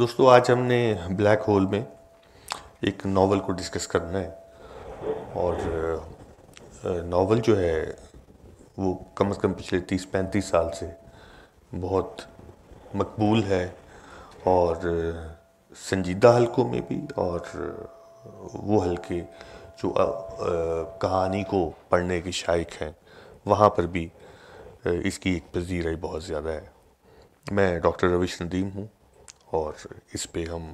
दोस्तों आज हमने ब्लैक होल में एक नावल को डिस्कस करना है और नावल जो है वो कम से कम पिछले तीस पैंतीस साल से बहुत मकबूल है और संजीदा हलकों में भी और वो हलके जो कहानी को पढ़ने के शायक हैं वहाँ पर भी इसकी एक पजीराई बहुत ज़्यादा है मैं डॉक्टर रविश नदीम हूँ और इस पे हम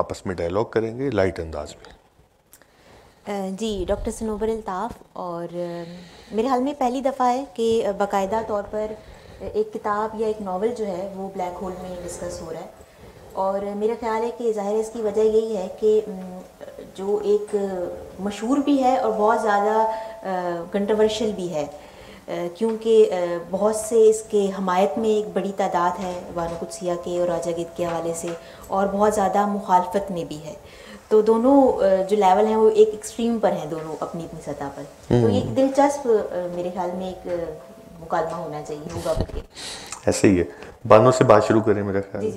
आपस में डायलॉग करेंगे लाइट अंदाज में जी डॉक्टर सनोबर अल्ताफ़ और मेरे हाल में पहली दफ़ा है कि बाकायदा तौर पर एक किताब या एक नावल जो है वो ब्लैक होल में डिस्कस हो रहा है और मेरा ख्याल है कि ज़ाहिर इसकी वजह यही है कि जो एक मशहूर भी है और बहुत ज़्यादा कंट्रोवर्शल भी है क्योंकि बहुत से इसके हमायत में एक बड़ी तादाद है बानो कुदसिया के और राजा गिद के हवाले से और बहुत ज़्यादा मुखालफत में भी है तो दोनों जो लेवल हैं वो एक एक्सट्रीम पर हैं दोनों अपनी अपनी सतह पर तो ये एक हम्म। दिलचस्प मेरे ख्याल में एक मुकालमा होना चाहिए होगा बल्कि ऐसे ही है बानो से बात शुरू करें मेरा ख्याल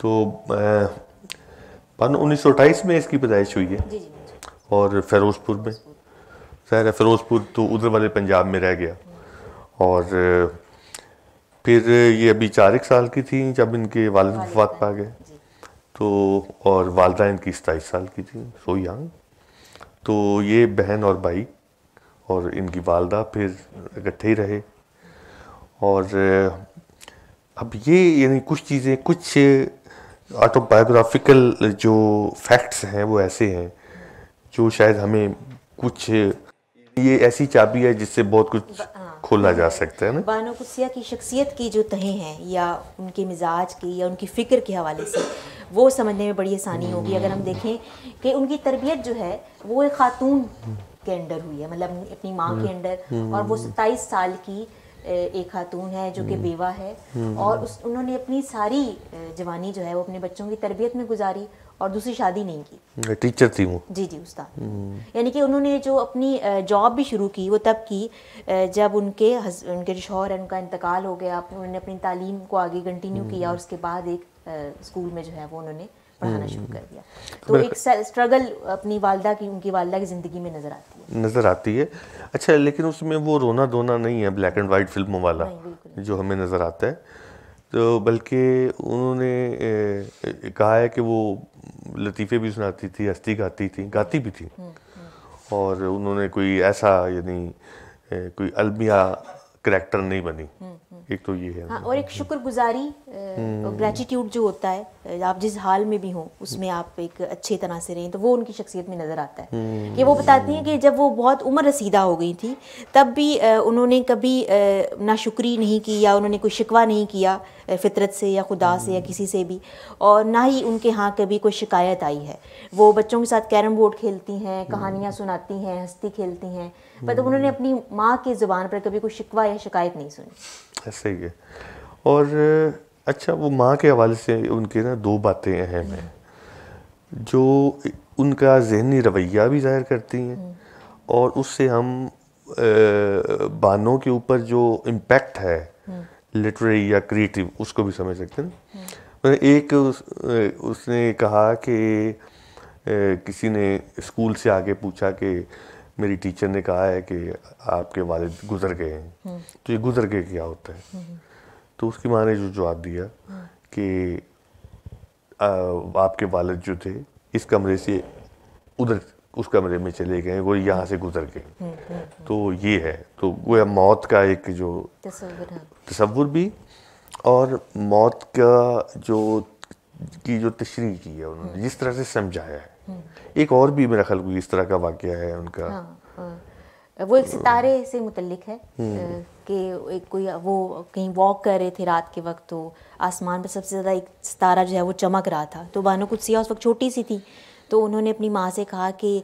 तो बानो उन्नीस में इसकी पैदाइश हुई है और फिरोजपुर में शहर है फ़िरोज़पुर तो उधर वाले पंजाब में रह गया और फिर ये अभी चार एक साल की थी जब इनके वालद वफात पा गए तो और वालदा इनकी सताईस साल की थी सो यंग तो ये बहन और भाई और इनकी वालदा फिर इकट्ठे ही रहे और अब ये यानी कुछ चीज़ें कुछ ऑटोबायोग्राफिकल जो फैक्ट्स हैं वो ऐसे हैं जो शायद हमें कुछ ये ऐसी चाबी है जिससे बहुत कुछ हाँ। खोला जा सकता है ना बानो कुसिया की शख्सियत की जो तहें हैं या उनके मिजाज की या उनकी फ़िक्र के हवाले से वो समझने में बड़ी आसानी होगी अगर हम देखें कि उनकी तरबियत जो है वो एक खातून के अंडर हुई है मतलब अपनी माँ के अंडर हम्म। और वो सत्ताईस साल की एक खातून है जो कि हम्म। बेवा है हम्म। और उस उन्होंने अपनी सारी जवानी जो है वो अपने बच्चों की तरबियत में गुजारी और दूसरी शादी नहीं की टीचर थी वो जी जी उस यानी कि उन्होंने जो अपनी जॉब भी शुरू की वो तब की जब उनके हस, उनके जो शौहर उनका इंतकाल हो गया उन्होंने अपनी तालीम को आगे कंटिन्यू किया और उसके बाद एक स्कूल में जो है वो उन्होंने पढ़ाना हम्म। शुरू कर दिया तो एक स्ट्रगल अपनी वालदा की उनकी वालदा की ज़िंदगी में नज़र आती है नज़र आती है अच्छा लेकिन उसमें वो रोना धोना नहीं है ब्लैक एंड वाइट फिल्मों वाला जो हमें नज़र आता है तो बल्कि उन्होंने कहा है कि वो लतीफ़े भी सुनाती थी हस्ती गाती थी गाती भी थी और उन्होंने कोई ऐसा यानी कोई अलमिया करेक्टर नहीं बनी एक तो ये है हाँ, और एक शुक्रगुजारी ग्रेटिट्यूड हम्म। जो होता है आप जिस हाल में भी हों उसमें हम्म। आप एक अच्छे तरह से रहें तो वो उनकी शख्सियत में नज़र आता है कि हम्म। वो बताती हैं कि जब वो बहुत उम्र रसीदा हो गई थी तब भी उन्होंने कभी ना शुक्री नहीं की या उन्होंने कोई शिकवा नहीं किया फितरत से या खुदा से या किसी से भी और ना ही उनके यहाँ कभी कोई शिकायत आई है वो बच्चों के साथ कैरम बोर्ड खेलती हैं कहानियाँ सुनाती हैं हंसती खेलती हैं मतलब उन्होंने अपनी माँ की ज़ुबान पर कभी कोई शिकवा या शिकायत नहीं सुनी सही है और अच्छा वो माँ के हवाले से उनके ना दो बातें अहम हैं जो उनका जहनी रवैया भी जाहिर करती हैं हम्म। और उससे हम आ, बानों के ऊपर जो इम्पेक्ट है लिटरेरी हम्म। या क्रिएटिव उसको भी समझ सकते हैं हम्म। एक उस, उसने कहा कि किसी ने स्कूल से आगे पूछा कि मेरी टीचर ने कहा है कि आपके वालिद गुजर गए हैं हम्म। तो ये गुजर गए क्या होता है हम्म। तो उसकी माँ ने जो जवाब दिया हम्म। कि आपके वालद जो थे इस कमरे से उधर उस कमरे में चले गए वो यहाँ से गुजर गए तो ये है तो वो है मौत का एक जो तस्वुर हाँ। भी और मौत का जो की जो तशरी की है उन्होंने जिस तरह से समझाया है एक और भी मेरा ख्याल इस तरह का वाक्य है उनका हाँ, हाँ। वो एक सितारे से मुतलिक है हम्म। कि एक कोई वो कहीं वॉक कर रहे थे रात के वक्त तो आसमान पर सबसे ज़्यादा एक सितारा जो है वो चमक रहा था तो बानो कुछ सिया उस वक्त छोटी सी थी तो उन्होंने अपनी माँ से कहा कि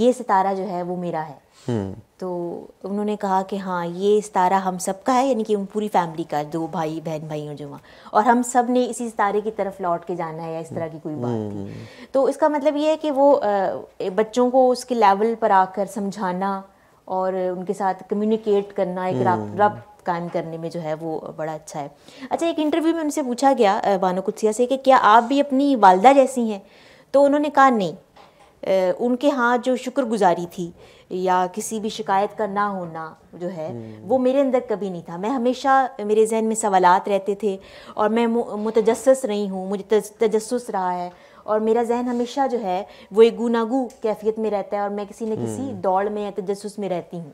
ये सितारा जो है वो मेरा है हम्म। तो उन्होंने कहा कि हाँ ये सितारा हम सब का है यानी कि उन पूरी फैमिली का दो भाई बहन और जो वहाँ और हम सब ने इसी सितारे की तरफ लौट के जाना है या इस तरह की कोई बात थी हम्म। तो इसका मतलब ये है कि वो बच्चों को उसके लेवल पर आकर समझाना और उनके साथ कम्युनिकेट करना एक हम्म। रब कायम करने में जो है वो बड़ा अच्छा है अच्छा एक इंटरव्यू में उनसे पूछा गया बानो कुत्सिया से कि क्या आप भी अपनी वालदा जैसी हैं तो उन्होंने कहा नहीं उनके हाँ जो शुक्रगुजारी थी या किसी भी शिकायत का ना होना जो है वो हम्म। मेरे अंदर कभी नहीं था मैं हमेशा मेरे जहन में सवालात रहते थे और मैं मुतजस रही हूँ मुझे तजस रहा है और मेरा जहन हमेशा जो है वो एक गुनागू कैफियत में रहता है और मैं किसी न किसी हम्म। दौड़ में या तजस में रहती हूँ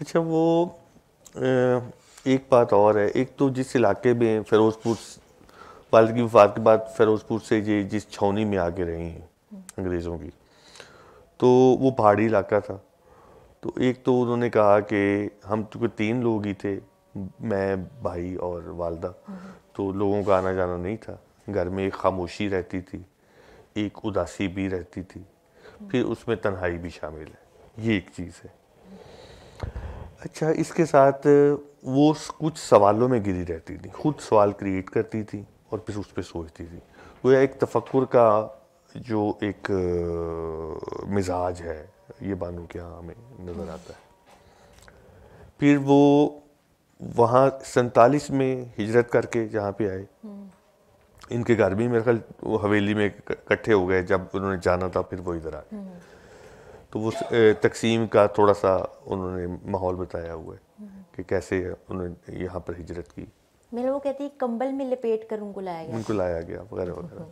अच्छा वो एक बात और है एक तो जिस इलाके में फ़िरोज़पुर वालद की वफात के बाद फ़िरोज़पुर से ये जिस छावनी में आगे रही हैं अंग्रेज़ों की तो वो पहाड़ी इलाका था तो एक तो उन्होंने कहा कि हम तो तीन लोग ही थे मैं भाई और वालदा तो लोगों का आना जाना नहीं था घर में एक खामोशी रहती थी एक उदासी भी रहती थी फिर उसमें तन्हाई भी शामिल है ये एक चीज़ है अच्छा इसके साथ वो कुछ सवालों में गिरी रहती थी खुद सवाल क्रिएट करती थी और फिर उस पर सोचती थी तो यह एक तफक्र का जो एक मिजाज है ये बानो क्या हमें नज़र आता है फिर वो वहाँ सैतालीस में हिजरत करके जहाँ पे आए इनके घर भी मेरे ख्याल हवेली में इकट्ठे हो गए जब उन्होंने जाना था फिर वो इधर आए हम्म। तो वो तकसीम का थोड़ा सा उन्होंने माहौल बताया हुआ है हम्म। कि कैसे उन्होंने यहाँ पर हिजरत की मेरा वो कहती है कंबल में लपेट कर उनको लाया गया उनको लाया गया वगैरह वगैरह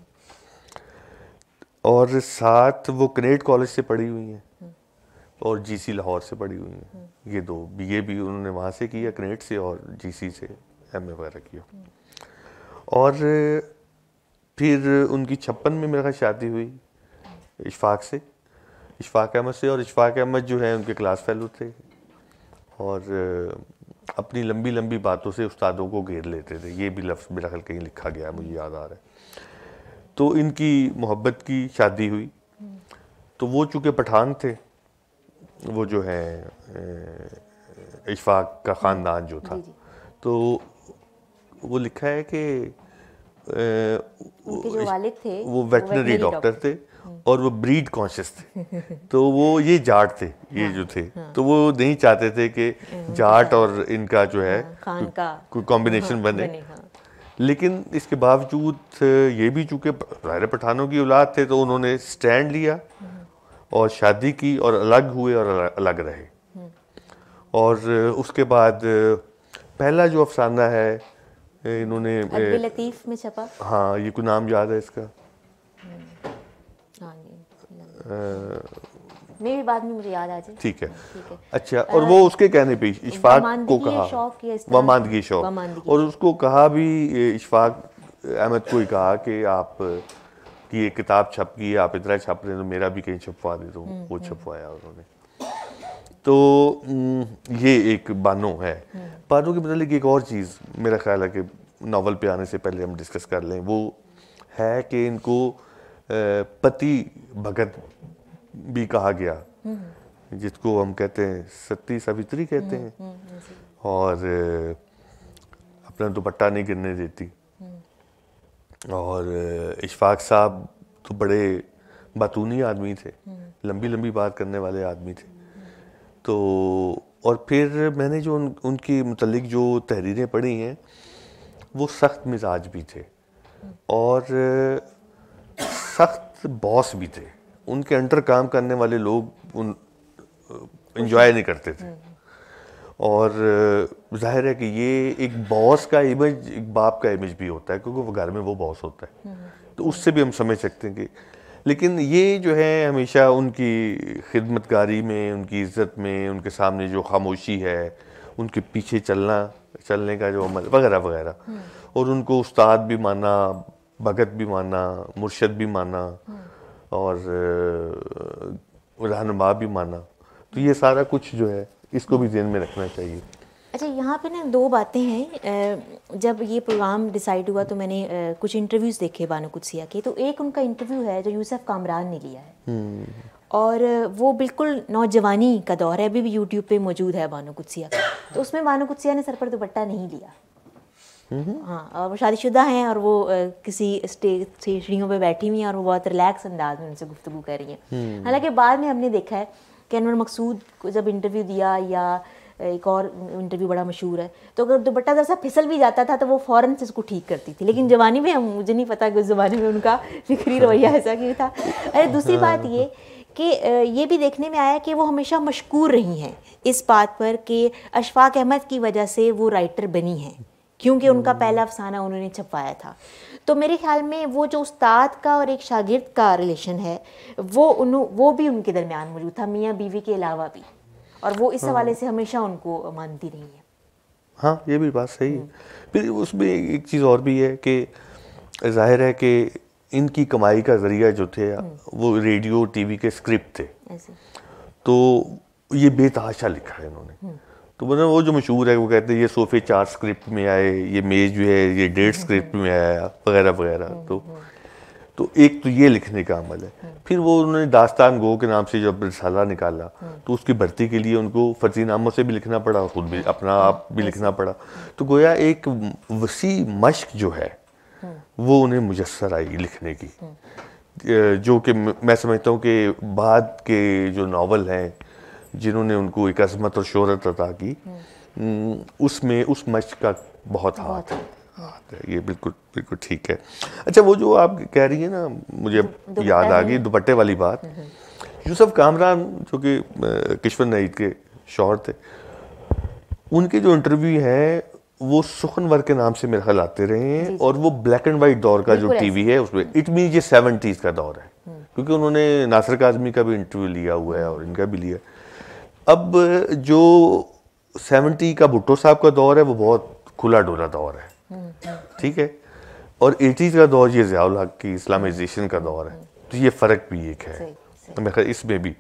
और साथ वो कनेट कॉलेज से पढ़ी हुई हैं हम्म। और जीसी लाहौर से पढ़ी हुई हैं हम्म। ये दो बीए भी उन्होंने वहाँ से किया कनेट से और जीसी से एमए वगैरह किया हम्म। और फिर उनकी छप्पन में मेरे शादी हुई इशफाक से इशफाक अहमद से और इशफाक अहमद जो है उनके क्लास फेलो थे और अपनी लंबी लंबी बातों से उस्तादों को घेर लेते थे ये भी लफ्ज़ मेरा ख्याल कहीं लिखा गया है मुझे याद आ रहा है तो इनकी मोहब्बत की शादी हुई तो वो चूँकि पठान थे वो जो है इशफाक का ख़ानदान जो था तो वो लिखा है कि वो, वो वेटनरी डॉक्टर थे और वो ब्रीड कॉन्शियस थे तो वो ये जाट थे ये हाँ, जो थे हाँ। तो वो नहीं चाहते थे कि जाट और इनका जो है कोई हाँ, कॉम्बिनेशन बने लेकिन इसके बावजूद ये भी चूंकि रायरे पठानों की औलाद थे तो उन्होंने स्टैंड लिया और शादी की और अलग हुए और अलग रहे और उसके बाद पहला जो अफसाना है इन्होंने लतीफ में छपा हाँ ये कोई नाम याद है इसका मेरी बात में मुझे याद आ जाए ठीक है अच्छा और वो उसके कहने पे इशफाक को कहा वमानदगी शौक और उसको कहा भी इशफाक अहमद को ही कहा कि आप कि ये किताब छप गई आप इतना छप रहे तो मेरा भी कहीं छपवा दे दो हम्म, वो हम्म। छपवाया उन्होंने तो हम्म, ये एक बानो है बानो के मतलब एक और चीज़ मेरा ख्याल है कि नावल पे आने से पहले हम डिस्कस कर लें वो है कि इनको पति भगत भी कहा गया जिसको हम कहते हैं सती सावित्री कहते हैं हम्म, हम्म, और अपना दुपट्टा नहीं गिरने देती हम्म। और इशफाक साहब तो बड़े बतूनी आदमी थे लंबी लंबी बात करने वाले आदमी थे तो और फिर मैंने जो उन, उनकी मतलब जो तहरीरें पढ़ी हैं वो सख्त मिजाज भी थे और सख्त बॉस भी थे उनके अंडर काम करने वाले लोग उन इंजॉय नहीं करते थे और जाहिर है कि ये एक बॉस का इमेज एक बाप का इमेज भी होता है क्योंकि वो घर में वो बॉस होता है तो उससे भी हम समझ सकते हैं कि लेकिन ये जो है हमेशा उनकी खिदमतगारी में उनकी इज्जत में उनके सामने जो खामोशी है उनके पीछे चलना चलने का जो अमल वगैरह वगैरह और उनको उस्ताद भी माना भगत भी माना मुर्शद भी माना और रहनमा भी माना तो ये सारा कुछ जो है इसको भी जेन में रखना चाहिए अच्छा यहाँ पे ना दो बातें हैं जब ये प्रोग्राम डिसाइड हुआ तो मैंने कुछ इंटरव्यूज़ देखे बानो कुदसिया के तो एक उनका इंटरव्यू है जो यूसुफ कामरान ने लिया है हम्म। और वो बिल्कुल नौजवानी का दौर है अभी भी यूट्यूब पे मौजूद है बानो कुदसिया का तो उसमें बानो कुदसिया ने सर पर दुपट्टा नहीं लिया Mm-hmm. हाँ और वो शादीशुदा हैं और वो किसी स्टेज सीढ़ियों पे बैठी हुई हैं और वो बहुत रिलैक्स अंदाज में उनसे गुफ्तु कर रही हैं hmm. हालांकि बाद में हमने देखा है कि अनवर मकसूद को जब इंटरव्यू दिया या एक और इंटरव्यू बड़ा मशहूर है तो अगर दुपट्टा जरा सा फिसल भी जाता था तो वो फ़ौरन से उसको ठीक करती थी लेकिन hmm. जवानी में हम मुझे नहीं पता कि उस ज़माने में उनका फिक्री रवैया ऐसा क्यों था अरे दूसरी बात हाँ। ये कि ये भी देखने में आया कि वो हमेशा मशकूर रही हैं इस बात पर कि अशफाक अहमद की वजह से वो राइटर बनी हैं क्योंकि उनका hmm. पहला अफसाना उन्होंने छपवाया था तो मेरे ख्याल में वो जो उस्ताद का और एक शागिर्द का रिलेशन है वो उन वो भी उनके दरमियान मौजूद था मियाँ बीवी के अलावा भी और वो इस hmm. हवाले से हमेशा उनको मानती रही है हाँ ये भी बात सही है hmm. उसमें एक चीज़ और भी है कि जाहिर है कि इनकी कमाई का ज़रिया जो थे वो रेडियो टीवी के स्क्रिप्ट थे तो ये बेतहाशा लिखा है इन्होंने तो मतलब वो जो मशहूर है वो कहते हैं ये सोफ़े चार स्क्रिप्ट में आए ये मेज़ जो है ये डेढ़ स्क्रिप्ट में आया वगैरह वगैरह हम्म, तो हम्म। तो एक तो ये लिखने का अमल है हम्म। फिर वो उन्होंने दास्तान गो के नाम से जब रिसाला निकाला तो उसकी भर्ती के लिए उनको फर्जी नामों से भी लिखना पड़ा खुद भी अपना आप भी लिखना पड़ा तो गोया एक वसी मश्क जो है वो उन्हें मुजसर आई लिखने की जो कि मैं समझता हूँ कि बाद के जो नावल हैं जिन्होंने उनको एक अजमत और शहरत अदा की उसमें उस मश का बहुत हाथ है हाथ है ये बिल्कुल बिल्कुल ठीक है अच्छा वो जो आप कह रही हैं ना मुझे याद आ गई दुपट्टे वाली बात हम्म, हम्म। यूसुफ कामरान जो कि किश्वर नईद के शौहर थे उनके जो इंटरव्यू है वो सुखनवर के नाम से मेरे ख्याल आते रहे हैं और वो ब्लैक एंड वाइट दौर का जो टीवी है उसमें इट हम्म। मीन ये सेवेंटीज़ का दौर है क्योंकि उन्होंने नासिर काजमी का भी इंटरव्यू लिया हुआ है और इनका भी लिया है अब जो सेवेंटी का भुट्टो साहब का दौर है वो बहुत खुला डोला दौर है ठीक है और एटीज़ का दौर ये जयाल हक की इस्लामाइजेशन का दौर है तो ये फ़र्क भी एक है तो मेरे ख्याल इसमें भी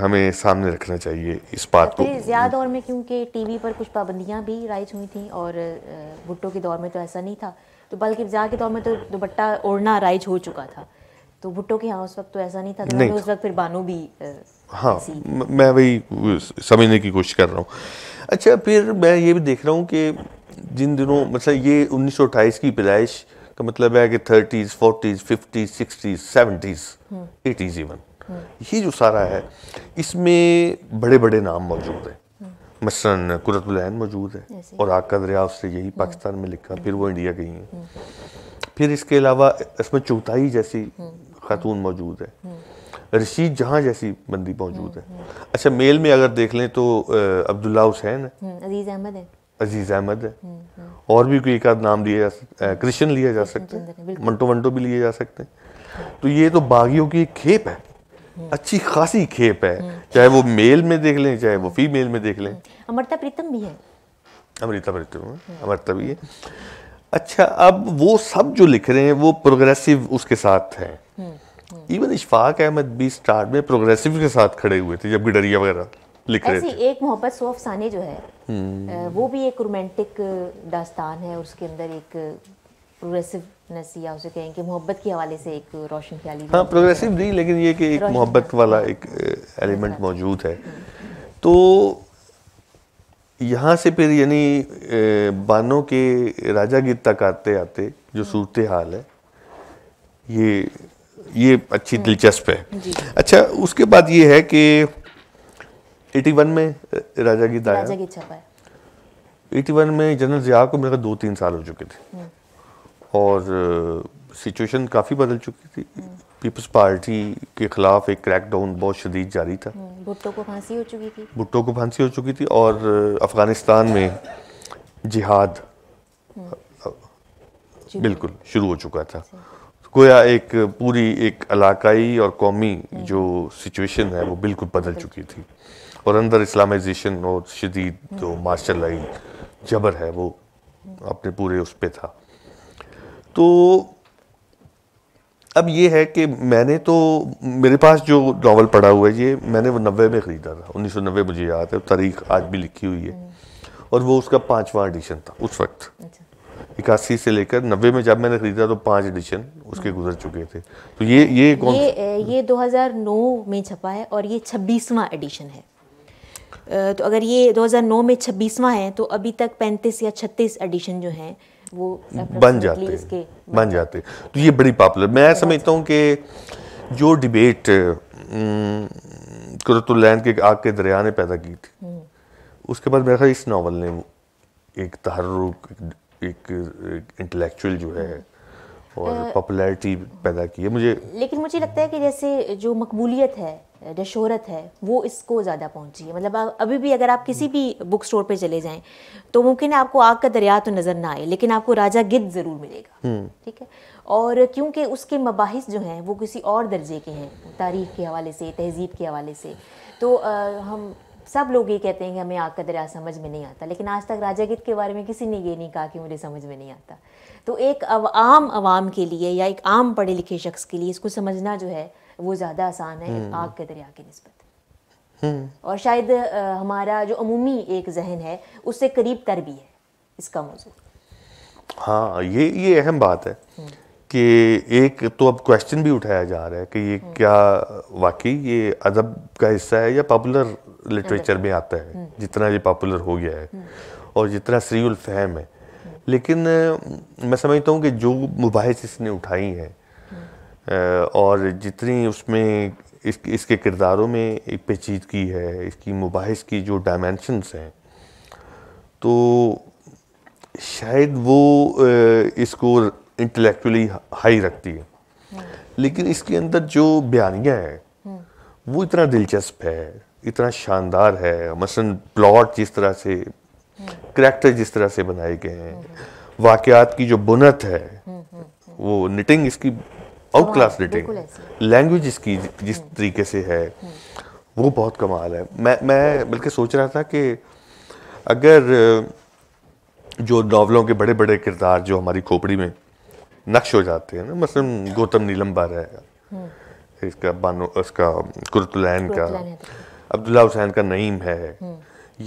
हमें सामने रखना चाहिए इस बात को ज़्यादा दौर में क्योंकि टीवी पर कुछ पाबंदियां भी राइज हुई थी और भुट्टो के दौर में तो ऐसा नहीं था तो बल्कि ज़्यादा के दौर में तो दुपट्टा ओढ़ना राइज हो चुका था तो भुट्टो के यहाँ उस वक्त तो ऐसा नहीं था तो उस वक्त फिर बानो भी हाँ मैं वही समझने की कोशिश कर रहा हूँ अच्छा फिर मैं ये भी देख रहा हूँ कि जिन दिनों मतलब ये उन्नीस की पैदाइश का मतलब है कि thirties forties fifties sixties seventies hmm. Eighties even hmm. ये जो सारा है इसमें बड़े बड़े नाम मौजूद हैं हम्म। मसलन कुरतुलैन मौजूद है और आकद रिया उससे यही पाकिस्तान में लिखा फिर वो इंडिया गई हैं फिर इसके अलावा इसमें चौथाई जैसी खातून मौजूद है रशीद जहाँ जैसी बंदी मौजूद है हम्म, हम्म। अच्छा मेल में अगर देख लें तो अब्दुल्ला हुसैन है हम्म, अजीज अहमद है अजीज अहमद है और भी कोई एक आध नाम लिया जा सकता क्रिश्चन लिया जा सकता है मंटो वंटो भी लिए जा सकते हैं तो ये तो बागियों की एक खेप है अच्छी खासी खेप है चाहे वो मेल में देख लें चाहे वो फीमेल में देख लें अमृता प्रीतम भी है अमृता प्रीतम अमृता भी है अच्छा अब वो सब जो लिख रहे हैं वो प्रोग्रेसिव उसके साथ हैं इवन हम्म। इशफाक अहमद भी स्टार्ट में प्रोग्रेसिव के साथ खड़े हुए थे जब डरिया वगैरह लिख रहे थे एक मोहब्बत सो अफसाने जो है हम्म। वो भी एक रोमांटिक दास्तान है और उसके अंदर एक प्रोग्रेसिवनेस या उसे कहें कि मोहब्बत के हवाले से एक रोशन ख्याली हाँ प्रोग्रेसिव नहीं लेकिन ये कि एक मोहब्बत वाला एक एलिमेंट मौजूद है हम्म। तो यहाँ से फिर यानी बानो के राजा गीत तक आते आते जो सूरत हाल है ये ये अच्छी हम्म। दिलचस्प है अच्छा उसके बाद ये है कि 81 में राजा गीत आया एटी 81 में जनरल जिया को मेरे दो तीन साल हो चुके थे हम्म। और सिचुएशन काफ़ी बदल चुकी थी पीपल्स हम्म। पार्टी के खिलाफ एक क्रैकडाउन बहुत शदीद जारी था भुट्टो को फांसी हो चुकी थी भुट्टो को फांसी हो चुकी थी और अफगानिस्तान में जिहाद बिल्कुल शुरू हो चुका था अच्छा। गोया एक पूरी एक इलाकई और कौमी हम्म। जो सिचुएशन है वो बिल्कुल बदल चुकी थी और अंदर इस्लामाइजेशन और शदीद हम्म। जो मार्शल लाइन जबर है वो अपने पूरे उस पर था तो अब ये है कि मैंने तो मेरे पास जो नावल पढ़ा हुआ है ये मैंने वो नब्बे में ख़रीदा था उन्नीस सौ नब्बे मुझे याद है तारीख आज भी लिखी हुई है हम्म। और वो उसका पाँचवा एडिशन था उस वक्त अच्छा। इक्यासी से लेकर नब्बे में जब मैंने खरीदा तो पांच एडिशन उसके हाँ। गुजर चुके थे तो ये ये कौन ये ये 2009 में छपा है और ये छब्बीसवां एडिशन है तो अगर ये 2009 में छब्बीसवां है तो अभी तक पैंतीस या छत्तीस एडिशन जो हैं वो बन जाते हैं बन जाते तो ये बड़ी पॉपुलर मैं समझता हूँ कि जो डिबेट कुरतुल्लैन के आग के दरिया ने पैदा की थी हम्म। उसके बाद मेरा ख्याल इस नावल ने एक तहरुक एक इंटेलेक्चुअल जो है और पॉपुलैरिटी पैदा की है मुझे लेकिन मुझे लगता है कि जैसे जो मकबूलियत है जो शहरत है वो इसको ज़्यादा पहुंची है मतलब अभी भी अगर आप किसी भी बुक स्टोर पे चले जाएं तो मुमकिन है आपको आग का दरिया तो नज़र ना आए लेकिन आपको राजा गिद्ध ज़रूर मिलेगा हम्म। ठीक है और क्योंकि उसके मबाहिस जो हैं वो किसी और दर्जे के हैं तारीख के हवाले से तहजीब के हवाले से तो आ, हम सब लोग ये कहते हैं कि हमें आग का दरिया समझ में नहीं आता लेकिन आज तक राजा गीत के बारे में किसी ने ये नहीं कहा कि मुझे समझ में नहीं आता तो एक अव, आम आवाम के लिए या एक आम पढ़े लिखे शख्स के लिए इसको समझना जो है वो ज़्यादा आसान है हम्म। आग के दरिया की नस्बत हम्म। और शायद हमारा जो अमूमी एक जहन है उससे करीब तर भी है इसका मौजूद हाँ ये ये अहम बात है हम्म। कि एक तो अब क्वेश्चन भी उठाया जा रहा है कि ये क्या वाकई ये अदब का हिस्सा है या पॉपुलर लिटरेचर में आता है हम्म। जितना ये पॉपुलर हो गया है हम्म। और जितना सरील फहम है लेकिन मैं समझता हूँ कि जो मुबास इसने उठाई हैं हम्म। और जितनी उसमें इस, इसके किरदारों में एक पेचीदगी है इसकी मुबास की जो डायमेंशनस हैं तो शायद वो इसको इंटेलेक्चुअली हाई रखती है लेकिन इसके अंदर जो बयानियाँ हैं वो इतना दिलचस्प है इतना शानदार है मसलन प्लॉट जिस तरह से करेक्टर जिस तरह से बनाए गए हैं वाकयात की जो बुनत है वो निटिंग इसकी आउट क्लास निटिंग लैंग्वेज इसकी जिस तरीके से है वो बहुत कमाल है मैं मैं बल्कि सोच रहा था कि अगर जो नावलों के बड़े बड़े किरदार जो हमारी खोपड़ी में नक्श हो जाते हैं ना मसलन गौतम नीलम्बर है हम्म। इसका बानो उसका कुरतुलैन का अब्दुल्ला हुसैन का नईम है हम्म।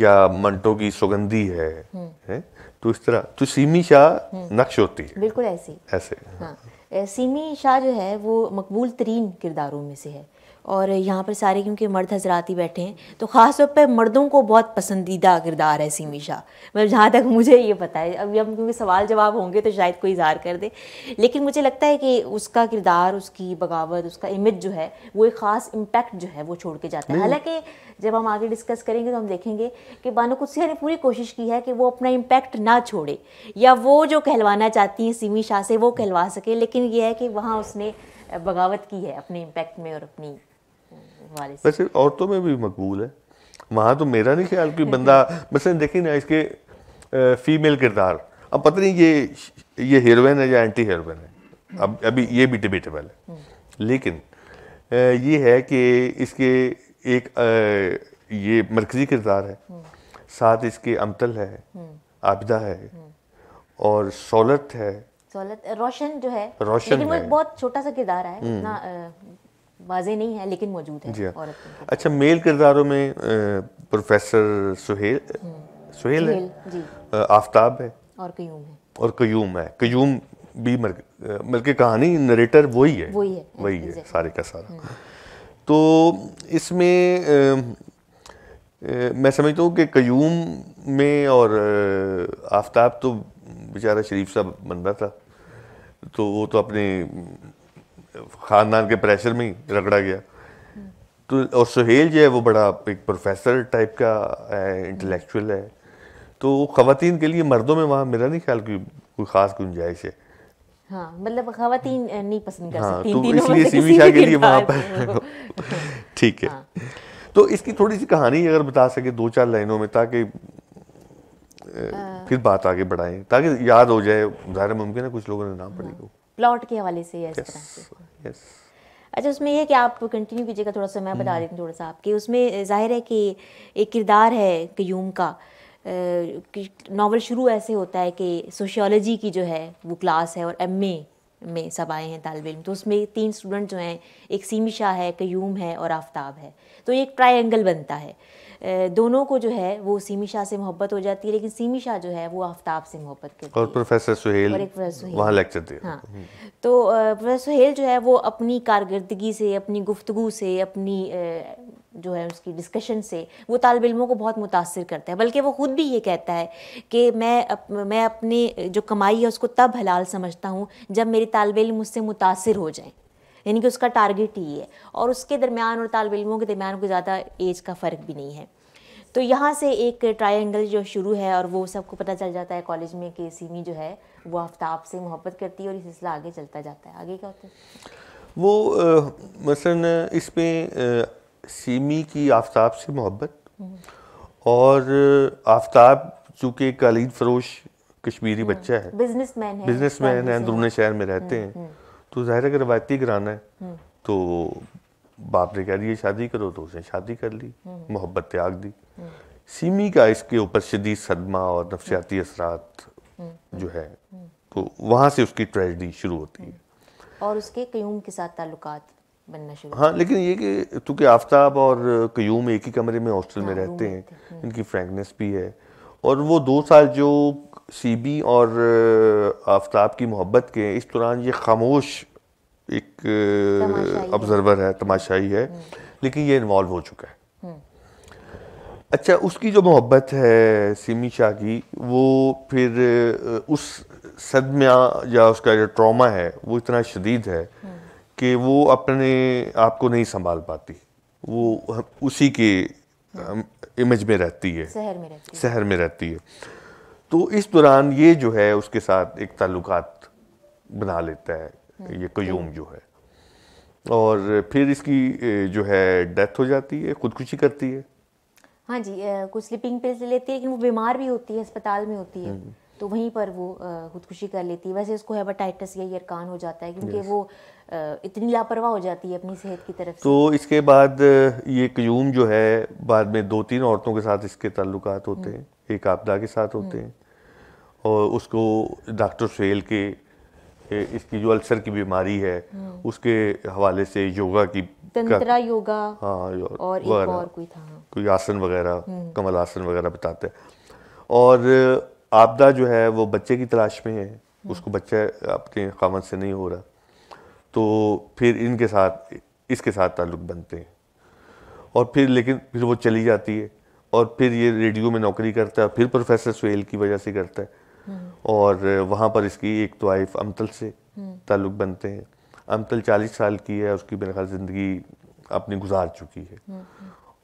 या मंटो की सुगंधी है, हम्म। तो इस तरह तो सीमी शाह हम्म। नक्श होती है बिल्कुल ऐसी ऐसे हाँ।, हाँ। सीमी शाह जो है वो मकबूल तरीन किरदारों में से है और यहाँ पर सारे क्योंकि मर्द हजरात ही बैठे हैं तो ख़ास तौर पर मर्दों को बहुत पसंदीदा किरदार है सीमी शाह मतलब जहाँ तक मुझे ये पता है अभी हम क्योंकि सवाल जवाब होंगे तो शायद कोई इजहार कर दे लेकिन मुझे लगता है कि उसका किरदार उसकी बगावत उसका इमेज जो है वो एक ख़ास इम्पेक्ट जो है वो छोड़ के जाता है हालाँकि जब हम आगे डिस्कस करेंगे तो हम देखेंगे कि बानो कुदसिया ने पूरी कोशिश की है कि वो अपना इम्पेक्ट ना छोड़े या वो जो कहलवाना चाहती हैं सीमी शाह से वो कहलवा सके लेकिन ये है कि वहाँ उसने बगावत की है अपने इम्पेक्ट में और अपनी वैसे औरतों में भी मकबूल है वहाँ तो मेरा नहीं ख्याल कोई बंदा मसलन देखिए ना इसके फीमेल किरदार अब पता नहीं ये ये हीरोइन है या एंटी हीरोइन है अब हम्म। अभी ये भी डिबेटेबल है हम्म। लेकिन ये है कि इसके एक ये मरकजी किरदार है हम्म। साथ इसके अमतल है आबिदा है और सोलत है सौलत रोशन जो है रोशन लेकिन वो बहुत छोटा सा किरदार है इतना वाजे नहीं है लेकिन मौजूद है जी हाँ। अच्छा मेल किरदारों में प्रोफेसर सुहेल सुहेल है आफ्ताब है और क्यूम है और क्यूम है क्यूम भी बल्कि कहानी नरेटर वही है वही है वही है सारे का सारा हम्म। तो इसमें मैं समझता हूँ कि क्यूम में और आफ्ताब तो बेचारा शरीफ साहब बंदा था तो वो तो अपने ख़ानदान के प्रेशर में ही रगड़ा गया तो और सुहेल जो है वो बड़ा एक प्रोफेसर टाइप का है इंटेलेक्चुअल है तो खातन के लिए मर्दों में वहाँ मेरा नहीं ख्याल कोई कोई ख़ास गुंजाइश है हाँ मतलब नहीं पसंद कर हाँ, तो ठीक है हाँ। तो इसकी थोड़ी सी कहानी अगर बता सके दो चार लाइनों में ताकि फिर बात आगे बढ़ाएं ताकि याद हो जाए ज़ाहिर मुमकिन है कुछ लोगों ने नाम पढ़ी हाँ। हो प्लॉट के हवाले से या इस तरह से yes. अच्छा उसमें यह कि आप कंटिन्यू कीजिएगा थोड़ा सा मैं बता हम्म। देती हूँ थोड़ा सा आपके उसमें जाहिर है कि एक किरदार है क्यूम का नावल शुरू ऐसे होता है कि सोशियोलॉजी की जो है वो क्लास है और एम में सब आए हैं तालब इम तो उसमें तीन स्टूडेंट जो हैं एक सीमिशा शाह है क्यूम है और आफ्ताब है तो एक ट्रायंगल बनता है दोनों को जो है वो सीमी शाह से मोहब्बत हो जाती है लेकिन सीमी शाह जो है वो आफ्ताब से मोहब्बत करती और प्रोफेसर सुहेल और एक प्रोफेसर सुहेल वहाँ लेक्चर दिया हाँ हम्म। तो प्रोफेसर सुहेल जो है वो अपनी कारकर्दगी से अपनी गुफ्तगु से अपनी जो है उसकी डिस्कशन से वो तालब इलमों को बहुत मुतासर करता है बल्कि वो ख़ुद भी ये कहता है कि मैं अप, मैं अपनी जो कमाई है उसको तब हलाल समझता हूँ जब मेरे तालब इलम मुझसे मुतासर हो जाएँ यानी कि उसका टारगेट ही है और उसके दरमियान और तालब इलमों के दरमियान कोई ज़्यादा एज का फ़र्क भी नहीं है तो यहाँ से एक ट्रायंगल जो शुरू है और वो सबको पता चल जाता है कॉलेज में कि सीमी जो है वो आफ्ताब से मोहब्बत करती है और ये सिलसिला आगे चलता जाता है आगे क्या होता है वो आ, मसलन इसमें सीमी की आफ्ताब से मोहब्बत हम्म। और आफ्ताब चूँकि कालीन फरोश कश्मीरी हम्म। बच्चा है बिजनेसमैन है बिजनेसमैन है अंदरूनी शहर में रहते हम्म, हैं तो ज़ाहिर अगर रवायती घराना है तो बाप ने कह दिया शादी करो तो उसने शादी कर ली हम्म। मोहब्बत त्याग दी हम्म। सीमी का इसके ऊपर शदीद सदमा और नफसियाती असरात हम्म। जो है तो वहाँ से उसकी ट्रेजडी शुरू होती है और उसके क्यूम के साथ ताल्लुकात बनना शुरू हाँ लेकिन ये कि चूँकि आफ्ताब और क्यूम एक ही कमरे में हॉस्टल में रहते हैं इनकी फ्रेंकनेस भी है और वो दो साल जो सीबी और आफ्ताब की मोहब्बत के इस दौरान ये खामोश एक ऑब्जर्वर है तमाशाई है हम्म। लेकिन ये इन्वॉल्व हो चुका है हम्म। अच्छा उसकी जो मोहब्बत है सिमी शाह की वो फिर उस सदमा या उसका जो ट्रॉमा है वो इतना शदीद है हम्म। कि वो अपने आप को नहीं संभाल पाती वो उसी के इमेज में रहती है शहर में रहती है शहर में रहती है तो इस दौरान ये जो है उसके साथ एक ताल्लुकात बना लेता है हम्म। ये क्यूम जो है और फिर इसकी जो है डेथ हो जाती है खुदकुशी करती है हाँ जी कुछ स्लीपिंग पिल्स ले लेती है लेकिन वो बीमार भी होती है अस्पताल में होती है हम्म। तो वहीं पर वो खुदकुशी कर लेती है वैसे उसको हेपेटाइटिस या यरकान हो जाता है क्योंकि वो इतनी लापरवाह हो जाती है अपनी सेहत की तरफ तो से। तो इसके बाद ये क्यूम जो है बाद में दो तीन औरतों के साथ इसके ताल्लुक होते हम्म। हैं एक आपदा के साथ होते हैं और उसको डॉक्टर सुहेल के इसकी जो अल्सर की बीमारी है हाँ। उसके हवाले से योगा की तंत्रा योगा हाँ यो, और एक और कोई था हाँ। कोई आसन वगैरह हम्म। कमल आसन वगैरह बताते हैं और आपदा जो है वो बच्चे की तलाश में है हाँ। उसको बच्चा अपने खामन से नहीं हो रहा तो फिर इनके साथ इसके साथ ताल्लुक बनते हैं और फिर लेकिन फिर वो चली जाती है और फिर ये रेडियो में नौकरी करता है फिर प्रोफेसर सुहेल की वजह से करता है और वहाँ पर इसकी एक तो वाइफ अमतल से ताल्लुक़ बनते हैं अमतल चालीस साल की है उसकी मेरे ख्याल ज़िंदगी अपनी गुजार चुकी है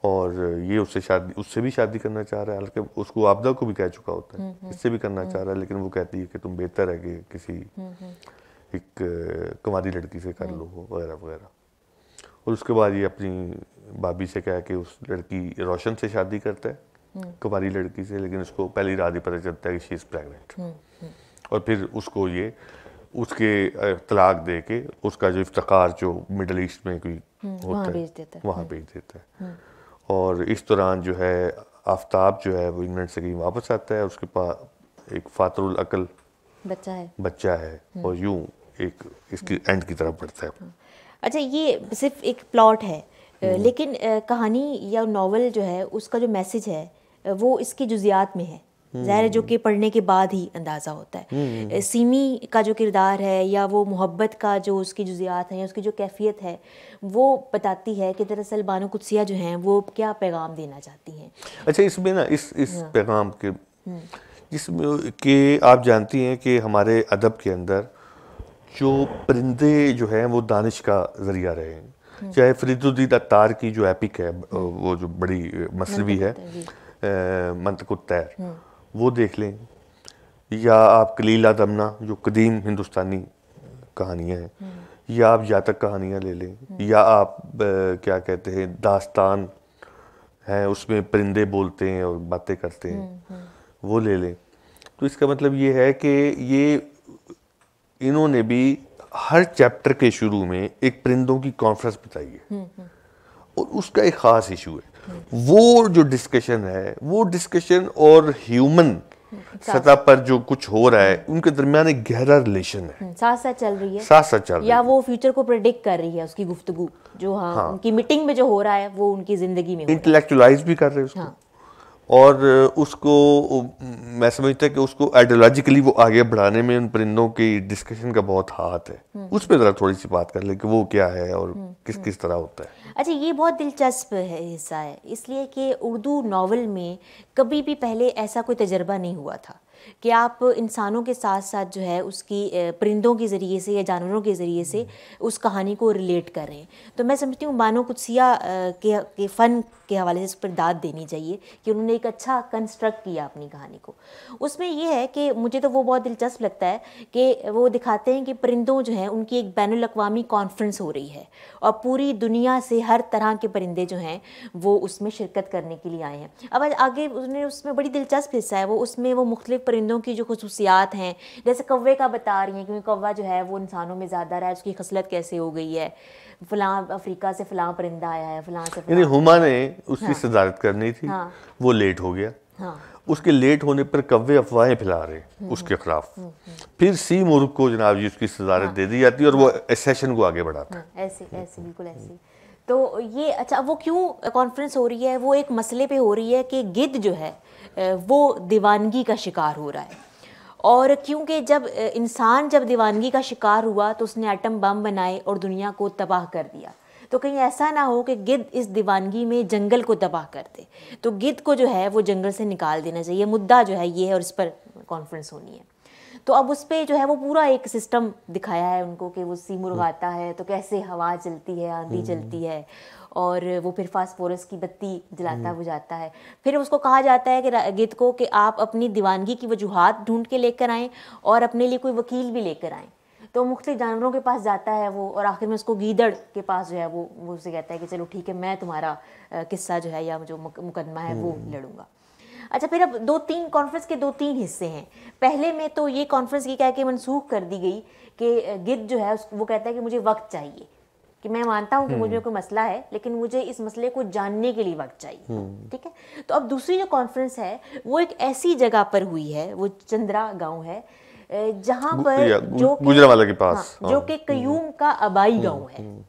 और ये उससे शादी उससे भी शादी करना चाह रहा है हालांकि उसको आपदा को भी कह चुका होता है इससे भी करना चाह रहा है लेकिन वो कहती है कि तुम बेहतर है कि किसी एक कुमारी लड़की से कर लो वगैरह वगैरह और उसके बाद ये अपनी भाभी से कह के उस लड़की रोशन से शादी करता है कुंवारी लड़की से लेकिन उसको पहली रात ही पता चलता है कि शी इज़ प्रेगनेंट और फिर उसको ये उसके तलाक दे के उसका जो इफ्तार जो मिडल ईस्ट में कोई हम्म, होता है वहाँ भेज देता है हम्म। और इस दौरान जो है आफ्ताब जो है वो इंग्लैंड से कहीं वापस आता है उसके पास एक फातरुल अकल बच्चा है बच्चा है हम्म। और यूं एक इसकी एंड की तरफ बढ़ता है अच्छा ये सिर्फ एक प्लॉट है लेकिन कहानी या नावल जो है उसका जो मैसेज है वो इसके जुजियात में है हम्म। जहर जो कि पढ़ने के बाद ही अंदाज़ा होता है हम्म। सीमी का जो किरदार है या वो मोहब्बत का जो उसकी जुजियात है या उसकी जो कैफियत है वो बताती है कि दरअसल बानो कुदसिया जो हैं वो क्या पैगाम देना चाहती हैं अच्छा इसमें ना इस इस हाँ। पैगाम के हम्म। जिसमें कि आप जानती हैं कि हमारे अदब के अंदर जो परिंदे जो हैं वो दानिश का ज़रिया रहे चाहे फरीदुद्दीन अतार की जो एपिक है वो जो बड़ी मसलवी है तैर वो देख लें या आप कलीला दमना जो कदीम हिंदुस्तानी कहानियाँ हैं या आप जातक कहानियाँ ले लें या आप आ, क्या कहते हैं दास्तान हैं उसमें परिंदे बोलते हैं और बातें करते हैं वो ले लें तो इसका मतलब ये है कि ये इन्होंने भी हर चैप्टर के शुरू में एक परिंदों की कॉन्फ्रेंस बताई है और उसका एक ख़ास इशू है वो जो डिस्कशन है वो डिस्कशन और ह्यूमन सतह पर जो कुछ हो रहा है उनके दरमियान एक गहरा रिलेशन है हम्म, साथ साथ चल रही है साथ साथ चल रही या वो फ्यूचर को प्रेडिक्ट कर रही है उसकी गुफ्तगु जो हाँ, हाँ उनकी मीटिंग में जो हो रहा है वो उनकी जिंदगी में इंटेलेक्चुअलाइज भी कर रहे हैं उसको हाँ। और उसको मैं समझता कि उसको आइडियोलॉजिकली वो आगे बढ़ाने में उन परिंदों की डिस्कशन का बहुत हाथ है हम्म। उस पर ज़रा थोड़ी सी बात कर ले कि वो क्या है और हम्म, किस हम्म। किस तरह होता है अच्छा ये बहुत दिलचस्प है हिस्सा है इसलिए कि उर्दू नावल में कभी भी पहले ऐसा कोई तजर्बा नहीं हुआ था कि आप इंसानों के साथ साथ जो है उसकी परिंदों के ज़रिए से या जानवरों के ज़रिए से उस कहानी को रिलेट कर रहे हैं तो मैं समझती हूँ बानो कुदसिया के, के फ़न के हवाले से उस पर दाद देनी चाहिए कि उन्होंने एक अच्छा कंस्ट्रक्ट किया अपनी कहानी को उसमें यह है कि मुझे तो वो बहुत दिलचस्प लगता है कि वो दिखाते हैं कि परिंदों जो हैं उनकी एक बैन अवी कॉन्फ्रेंस हो रही है और पूरी दुनिया से हर तरह के परिंदे जो हैं वो उसमें शिरकत करने के लिए आए हैं अब आगे उसने उसमें बड़ी दिलचस्प हिस्सा है वो उसमें वो मुख्तलिफ परिंदों की जो खसूसियात हैं जैसे कौवे का बता रही हैं क्योंकि कौवा जो है वो इंसानों में ज़्यादा रहा है उसकी खसलत कैसे हो गई है फलां अफ्रीका से फ़लाँ परिंदा आया है फलां से यानी हुमा ने उसकी हाँ। सदारत करनी थी हाँ। वो लेट हो गया हाँ। उसके लेट होने पर कव्वे अफवाहें फैला रहे हम्म। उसके खिलाफ हम्म, हम्म। फिर सी मुल्क को जनाब जी उसकी सदारत हाँ। दे दी जाती और वो सेशन हाँ। को आगे बढ़ाता है ऐसे हाँ, ऐसे बिल्कुल ऐसे तो ये अच्छा वो क्यों कॉन्फ्रेंस हो रही है वो एक मसले पे हो रही है कि गिद्ध जो है वो दीवानगी का शिकार हो रहा है और क्योंकि जब इंसान जब दीवानगी का शिकार हुआ तो उसने एटम बम बनाए और दुनिया को तबाह कर दिया तो कहीं ऐसा ना हो कि गिद्ध इस दीवानगी में जंगल को तबाह कर दे तो गिद्ध को जो है वो जंगल से निकाल देना चाहिए मुद्दा जो है ये है और इस पर कॉन्फ्रेंस होनी है तो अब उस पर जो है वो पूरा एक सिस्टम दिखाया है उनको कि वो सी मुर्गाता हम्म। है तो कैसे हवा चलती है आंधी हम्म। चलती है और वो फिर फास्फोरस की बत्ती जलाता बुझाता हम्म। है फिर उसको कहा जाता है कि गिद्ध को कि आप अपनी दीवानगी की वजूहत ढूंढ के लेकर आएँ और अपने लिए कोई वकील भी लेकर आएँ तो मुख्तलि जानवरों के पास जाता है वो और आखिर में उसको गीदड़ के पास जो है वो वो उसे कहता है कि चलो ठीक है मैं तुम्हारा किस्सा जो है या जो मुकदमा है वो हम्म। लड़ूंगा अच्छा फिर अब दो तीन कॉन्फ्रेंस के दो तीन हिस्से हैं पहले में तो ये कॉन्फ्रेंस ये कह के मनसूख कर दी गई कि गिद्ध जो है वो कहता है कि मुझे वक्त चाहिए कि मैं मानता हूँ कि मुझे हम्म। कोई मसला है लेकिन मुझे इस मसले को जानने के लिए वक्त चाहिए हम्म। ठीक है तो अब दूसरी जो कॉन्फ्रेंस है वो एक ऐसी जगह पर हुई है वो चंद्रा गांव है जहां पर जो गुजरावाला के पास हाँ, जो हाँ। कि कयूम का अबाई हम्म, गांव है हम्म।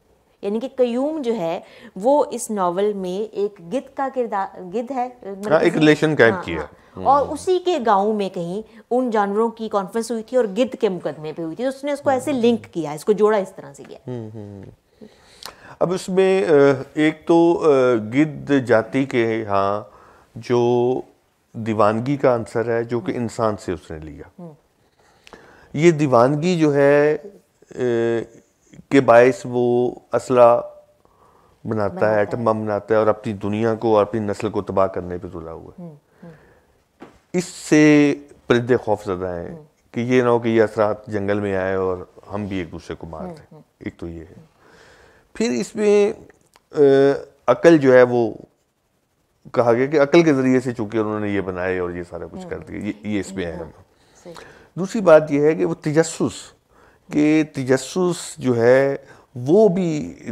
यानी कि कयूम जो है वो इस नॉवल में एक गिद्ध का किरदार गिद्ध है मतलब हाँ, एक रिलेशन कायम हाँ, किया हाँ, और हम्म। उसी के गांव में कहीं उन जानवरों की कॉन्फ्रेंस हुई थी और गिद्ध के मुकदमे पे हुई थी तो उसने उसको ऐसे लिंक किया इसको जोड़ा इस तरह से किया अब उसमें एक तो गिद्ध जाति के यहाँ जो दीवानगी का आंसर है जो कि इंसान से उसने लिया ये दीवानगी जो है ए, के बायस वो असला बनाता है बम बनाता है और अपनी दुनिया को और अपनी नस्ल को तबाह करने पर तुला हुआ है हम्म, हम्म। इससे परिद खौफ ज़्यादा है हम्म। कि ये ना हो कि ये असरात जंगल में आए और हम भी एक दूसरे को मार दें एक तो ये है फिर इसमें अकल जो है वो कहा गया कि अकल के ज़रिए से चूंकि उन्होंने ये बनाए और ये सारा कुछ कर दिया ये, ये इसमें अहम है दूसरी बात यह है कि वो तजस के तजस जो है वो भी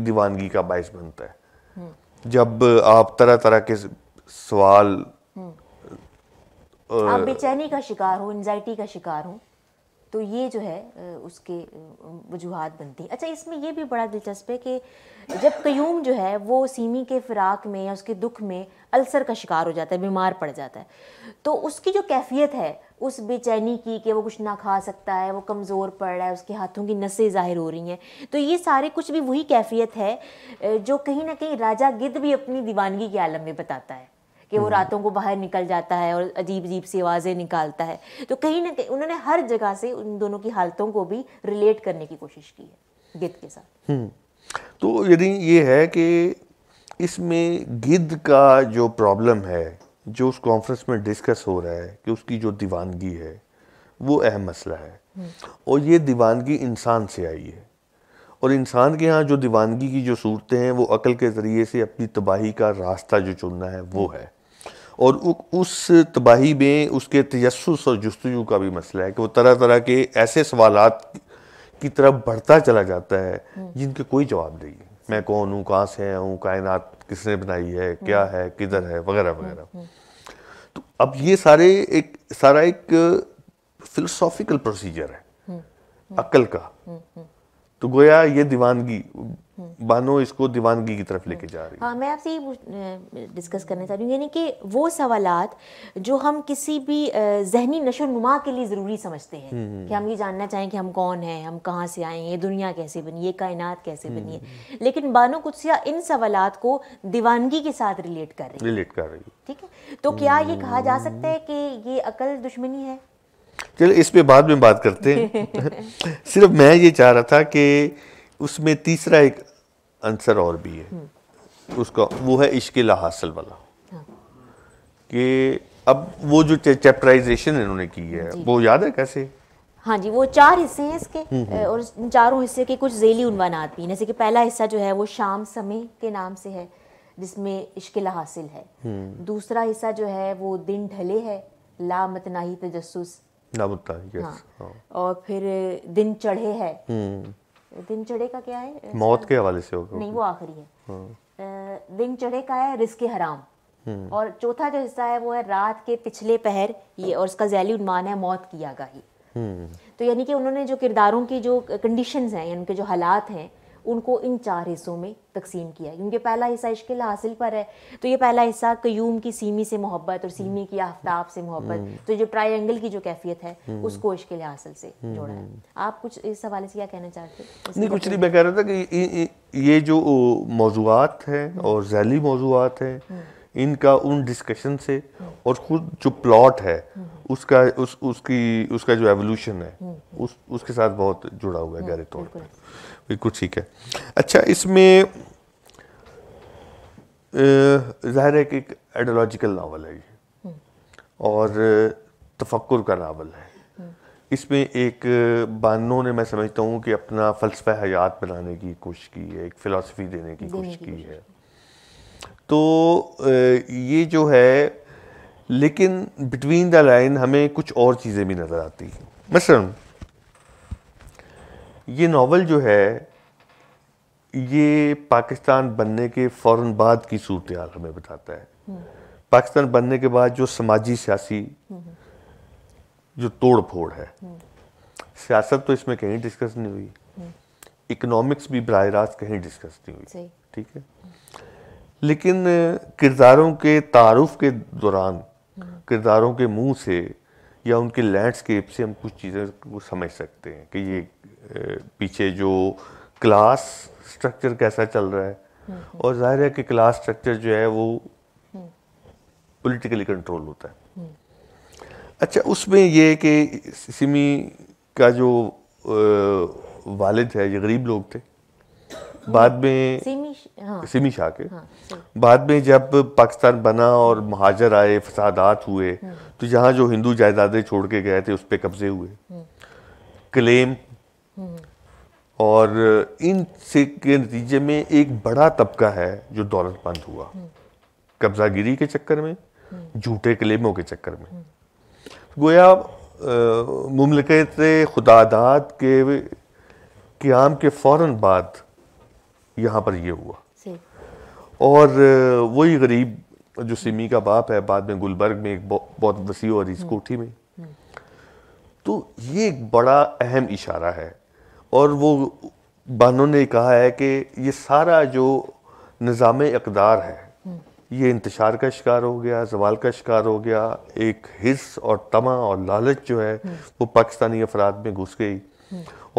दीवानगी का बायस बनता है जब आप तरह तरह के सवाल हम्म। आप बेचैनी का शिकार हो एनजाइटी का शिकार हो तो ये जो है उसके वजूहत बनती है अच्छा इसमें ये भी बड़ा दिलचस्प है कि जब क्यूम जो है वो सीमी के फिराक में या उसके दुख में अल्सर का शिकार हो जाता है बीमार पड़ जाता है तो उसकी जो कैफियत है उस बेचैनी की कि वो कुछ ना खा सकता है वो कमज़ोर पड़ रहा है उसके हाथों की नसें ज़ाहिर हो रही हैं तो ये सारे कुछ भी वही कैफियत है जो कहीं ना कहीं राजा गिद्ध भी अपनी दीवानगी के आलम में बताता है कि वो हम्म। रातों को बाहर निकल जाता है और अजीब अजीब सी आवाज़ें निकालता है तो कहीं ना कहीं उन्होंने हर जगह से उन दोनों की हालतों को भी रिलेट करने की कोशिश की है गिद्ध के साथ हम्म। तो यदि ये है कि इसमें गिद्ध का जो प्रॉब्लम है जो उस कॉन्फ्रेंस में डिस्कस हो रहा है कि उसकी जो दीवानगी है वो अहम मसला है हम्म। और ये दीवानगी इंसान से आई है और इंसान के यहाँ जो दीवानगी की जो सूरतें हैं वो अकल के ज़रिए से अपनी तबाही का रास्ता जो चुनना है वो है और उ, उस तबाही में उसके तजस और जस्तजू का भी मसला है कि वो तरह तरह के ऐसे सवाल की तरफ बढ़ता चला जाता है हम्म। जिनके कोई जवाब नहीं है मैं कौन हूँ कहाँ से आया हूँ कायनात किसने बनाई है क्या हम्म। है किधर है वगैरह वगैरह अब ये सारे एक सारा एक फिलोसॉफिकल uh, प्रोसीजर है हम्म। अकल का हम्म, हम्म। तो गोया ये दीवानगी हम्म। बानो इसको दीवानगी की तरफ लेके हम्म। जा रही हाँ मैं आपसे ये डिस्कस करना चाह रही हूँ यानी कि वो सवाल जो हम किसी भी जहनी नशो नुमा के लिए ज़रूरी समझते हैं हम्म, कि हम ये जानना चाहें कि हम कौन हैं हम कहाँ से आए हैं ये दुनिया कैसे बनी ये कायनात कैसे बनी है लेकिन बानो कुत्सिया इन सवाल को दीवानगी के साथ रिलेट कर रही है रिलेट कर रही है ठीक है तो क्या ये कहा जा सकता है कि ये अकल दुश्मनी है चलो इस पे बाद में बात करते हैं सिर्फ मैं ये चाह रहा था कि उसमें तीसरा एक आंसर और भी है हम्म। उसका वो है इश्क हासिल वाला हाँ। कि अब वो जो चैप्टराइजेशन इन्होंने की है वो याद है कैसे हाँ जी वो चार हिस्से हैं इसके हम्म, हम्म। और चारों हिस्से के कुछ झेली उनवानात भी जैसे कि पहला हिस्सा जो है वो शाम समय के नाम से है जिसमें इश्किल हासिल है दूसरा हिस्सा जो है वो दिन ढले है ला मतनाही तजस्स नवता यस हाँ।, हाँ। और फिर दिन चढ़े है हम्म। दिन चढ़े का क्या है मौत के हवाले से होगा नहीं वो आखिरी है हाँ। दिन चढ़े का है रिस्क हराम हम्म। और चौथा जो हिस्सा है वो है रात के पिछले पहर ये और उसका जैली उन्मान है मौत की आगाही हम्म। तो यानी कि उन्होंने जो किरदारों की जो कंडीशंस हैं उनके जो हालात हैं उनको इन चार हिस्सों में तकसीम किया क्योंकि पहला हिस्सा इश्क हासिल पर है तो ये पहला हिस्सा कयूम की सीमी से मोहब्बत और सीमी की आफ्ताब से मोहब्बत हम्म। तो जो ट्राइंगल की जो कैफियत है हम्म। उसको इश्क हासिल से हम्म। जोड़ा है आप कुछ इस हवाले से क्या कहना चाहते हैं नहीं कुछ नहीं मैं कह रहा था कि ये जो मौजूद हैं और जैली मौजूद हैं इनका उन डिस्कशन से और खुद जो प्लॉट है उसका उस उसकी उसका जो एवोल्यूशन है उस उसके साथ बहुत जुड़ा हुआ है गहरे तौर पर बिल्कुल ठीक है अच्छा इसमें ज़ाहिर है कि एक आइडियोलॉजिकल नावल है ये हम्म। और तफक्र का नावल है हम्म। इसमें एक बानो ने मैं समझता हूँ कि अपना फ़लसफ़ा हयात बनाने की कोशिश की है एक फ़िलासफ़ी देने की कोशिश की, की है तो ये जो है लेकिन बिटवीन द लाइन हमें कुछ और चीज़ें भी नज़र आती हैं मसलन ये नावल जो है ये पाकिस्तान बनने के फ़ौर बाद की सूरत हाल हमें बताता है पाकिस्तान बनने के बाद जो समाजी सियासी जो तोड़ फोड़ है सियासत तो इसमें कहीं डिस्कस नहीं हुई इकोनॉमिक्स भी बरह रास्त कहीं डिस्कस नहीं हुई ठीक है लेकिन किरदारों के तारुफ के दौरान किरदारों के मुंह से या उनके लैंडस्केप से हम कुछ चीज़ें समझ सकते हैं कि ये पीछे जो क्लास स्ट्रक्चर कैसा चल रहा है हम्म। और जाहिर है कि क्लास स्ट्रक्चर जो है वो पॉलिटिकली हम्म। कंट्रोल होता है हम्म। अच्छा उसमें ये कि सिमी का जो वालिद है ये गरीब लोग थे बाद में सिमी हाँ। सिमी शाह के हाँ, बाद में जब पाकिस्तान बना और महाजर आए फसादात हुए तो जहाँ जो हिंदू जायदादें छोड़ के गए थे उस पर कब्जे हुए क्लेम हम्म। और इन से के नतीजे में एक बड़ा तबका है जो दौलतमंद हुआ हम्म। कब्जागिरी के चक्कर में हम्म। झूठे क्लेमों के चक्कर में गोया मुमलकत खुदादाद के क्याम के फ़ौर बाद यहाँ पर ये हुआ और वही गरीब जो सिमी का बाप है बाद में गुलबर्ग में एक बहुत वसी और इस कोठी में तो ये एक बड़ा अहम इशारा है और वो बानों ने कहा है कि ये सारा जो निज़ाम इकदार है ये इंतशार का शिकार हो गया जवाल का शिकार हो गया एक हिस्स और तमा और लालच जो है वो पाकिस्तानी अफराद में घुस गई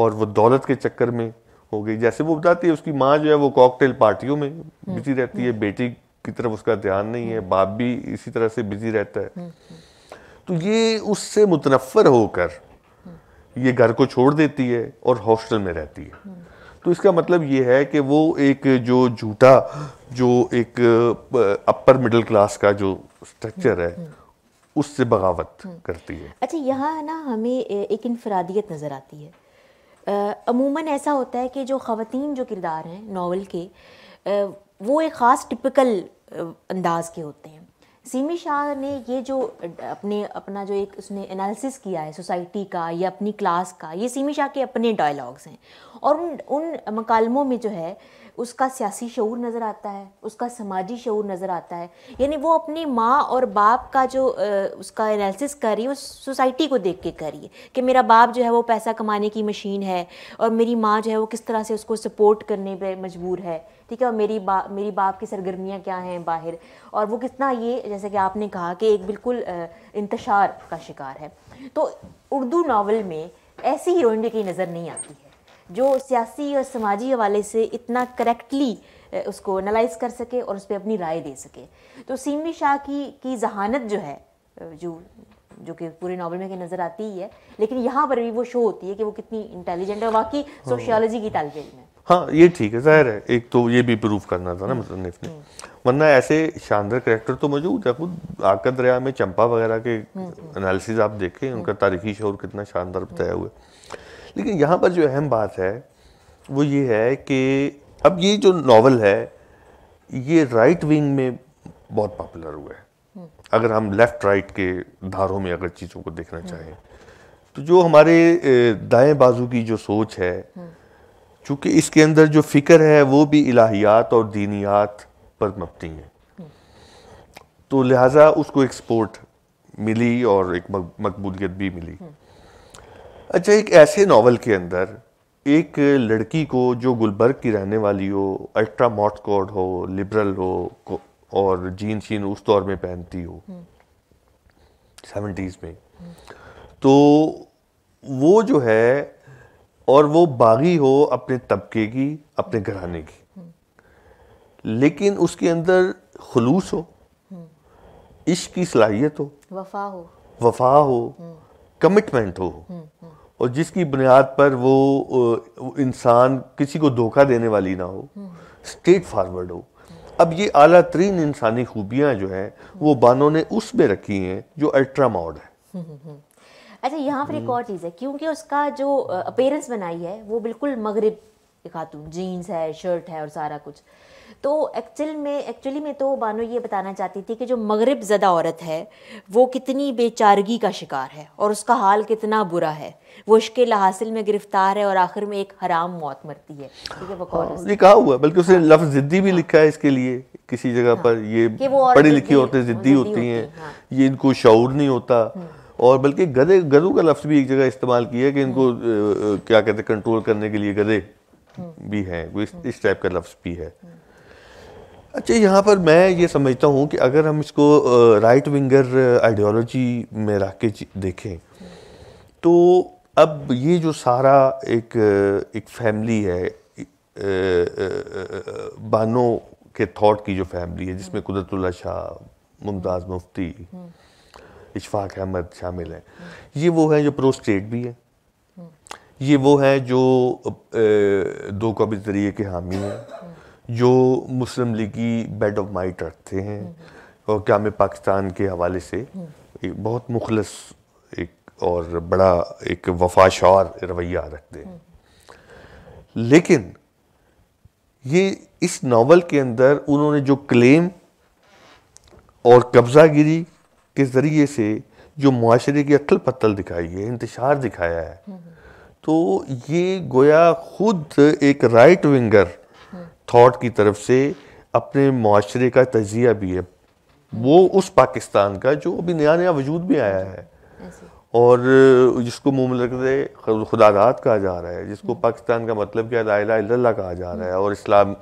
और वो दौलत के चक्कर में हो गई जैसे वो बताती है उसकी माँ जो है वो कॉकटेल पार्टियों में बिजी रहती है बेटी की तरफ उसका ध्यान नहीं है बाप भी इसी तरह से बिजी रहता है तो ये उससे मुतनफ़र होकर ये घर को छोड़ देती है और हॉस्टल में रहती है तो इसका मतलब ये है कि वो एक जो झूठा जो एक अपर मिडिल क्लास का जो स्ट्रक्चर है उससे बगावत हम्म। करती है अच्छा यहाँ ना हमें एक इनफरादियत नज़र आती है अमूमन ऐसा होता है कि जो ख़वान जो किरदार हैं नावल के आ, वो एक ख़ास टिपिकल अंदाज के होते हैं सीमी शाह ने ये जो अपने अपना जो एक उसने एनालिसिस किया है सोसाइटी का या अपनी क्लास का ये सीमी शाह के अपने डायलॉग्स हैं और उन उन मकालमों में जो है उसका सियासी शूर नज़र आता है उसका समाजी शूर नज़र आता है यानी वो अपनी माँ और बाप का जो उसका एनालिसिस कर रही है वो सोसाइटी को देख के कर रही है कि मेरा बाप जो है वो पैसा कमाने की मशीन है और मेरी माँ जो है वो किस तरह से उसको सपोर्ट करने पर मजबूर है ठीक है और मेरी बा मेरी बाप की सरगर्मियाँ क्या हैं बाहर और वो कितना ये जैसे कि आपने कहा कि एक बिल्कुल इंतशार का शिकार है तो उर्दू नावल में ऐसी हीरोइन की नज़र नहीं आती है जो सियासी और समाजी हवाले से इतना करेक्टली उसको एनालाइज कर सके और उस पर अपनी राय दे सके तो सीमी शाह की की जहानत जो है जो जो कि पूरे नावल में नज़र आती ही है लेकिन यहाँ पर भी वो शो होती है कि वो कितनी इंटेलिजेंट है वाकई सोशियोलॉजी हाँ। की तालबेल में है हाँ ये ठीक है जाहिर है एक तो ये भी प्रूफ करना था ना मुसनफ मतलब हम्म। ने हम्म। वरना ऐसे शानदार करेक्टर तो मौजूद है खुद आकर दरिया में चंपा वगैरह के एनालिसिस हम्म, आप देखें उनका तारीखी शोर कितना शानदार बताया हुआ है लेकिन यहाँ पर जो अहम बात है वो ये है कि अब ये जो नावल है ये राइट विंग में बहुत पॉपुलर हुआ है अगर हम लेफ्ट राइट के धारों में अगर चीज़ों को देखना हम्म। चाहें तो जो हमारे दाएं बाजू की जो सोच है हम्म। चूँकि इसके अंदर जो फ़िक्र है वो भी इलाहियात और दीनियात पर मबनी है हम्म। तो लिहाजा उसको एक्सपोर्ट मिली और एक मकबूलियत भी मिली अच्छा एक ऐसे नावल के अंदर एक लड़की को जो गुलबर्ग की रहने वाली हो अल्ट्रा मॉट कोड हो लिबरल हो और जीन शीन उस दौर में पहनती हो सेवेंटीज़ में तो वो जो है और वो बागी हो अपने तबके की अपने घराने की लेकिन उसके अंदर खलूस हो इश्क की सलाहियत हो वफा हो वफा हो कमिटमेंट हम्म। हो हम्म। और जिसकी बुनियाद पर वो इंसान किसी को धोखा देने वाली ना हो हम्म। स्ट्रेट फारवर्ड हो अब ये अला तरीन इंसानी खूबियाँ जो हैं वो हम्म। बानों ने उसमें रखी हैं जो अल्ट्रा मॉड है हम्म, अच्छा यहाँ पर एक और चीज़ है क्योंकि उसका जो अपेयरेंस बनाई है वो बिल्कुल मगरब खातून जीन्स है शर्ट है और सारा कुछ तो एक्चुअल में एक्चुअली में तो बानो ये बताना चाहती थी कि जो मगरब ज़दा औरत है वो कितनी बेचारगी का शिकार है और उसका हाल कितना बुरा है वो इश्किल हासिल में गिरफ्तार है और आखिर में एक हराम मौत मरती है ठीक है ये कहा हुआ बल्कि उसने लफ्ज़ ज़िद्दी भी लिखा है इसके लिए किसी जगह हाँ। पर ये पढ़ी लिखी औरतें ज़िद्दी होती हैं हाँ। ये इनको शौर नहीं होता हम्म। और बल्कि गधे गधों का लफ्ज़ भी एक जगह इस्तेमाल किया है कि इनको हम्म। क्या कहते हैं कंट्रोल करने के लिए गधे हम्म। भी हैं इस टाइप का लफ्ज़ भी है अच्छा यहाँ पर मैं ये समझता हूँ कि अगर हम इसको राइट विंगर आइडियोलॉजी में रख के देखें तो अब ये जो सारा एक एक फैमिली है बानो के थॉट की जो फैमिली है जिसमें कुदरतुल्ला शाह मुमताज़ मुफ्ती इशफाक अहमद शामिल हैं ये वो हैं जो प्रो स्टेट भी हैं ये वो हैं जो दो कौमी जरिए के हामी हैं जो मुस्लिम लीगी बेड ऑफ माइट रखते हैं और क्या मैं पाकिस्तान के हवाले से एक बहुत मुखलस एक और बड़ा एक वफाशार रवैया रखते हैं लेकिन ये इस नावल के अंदर उन्होंने जो क्लेम और कब्ज़ागिरी के ज़रिए से जो माशरे की अक्ल पत्तल दिखाई है इंतशार दिखाया है तो ये गोया खुद एक राइट विंगर थाट की तरफ से अपने माशरे का तजिया भी है वो उस पाकिस्तान का जो अभी नया नया वजूद भी आया है और जिसको मुमल खुदादात कहा जा रहा है जिसको हम्म। पाकिस्तान का मतलब क्या लाला कहा जा रहा है और इस्लाम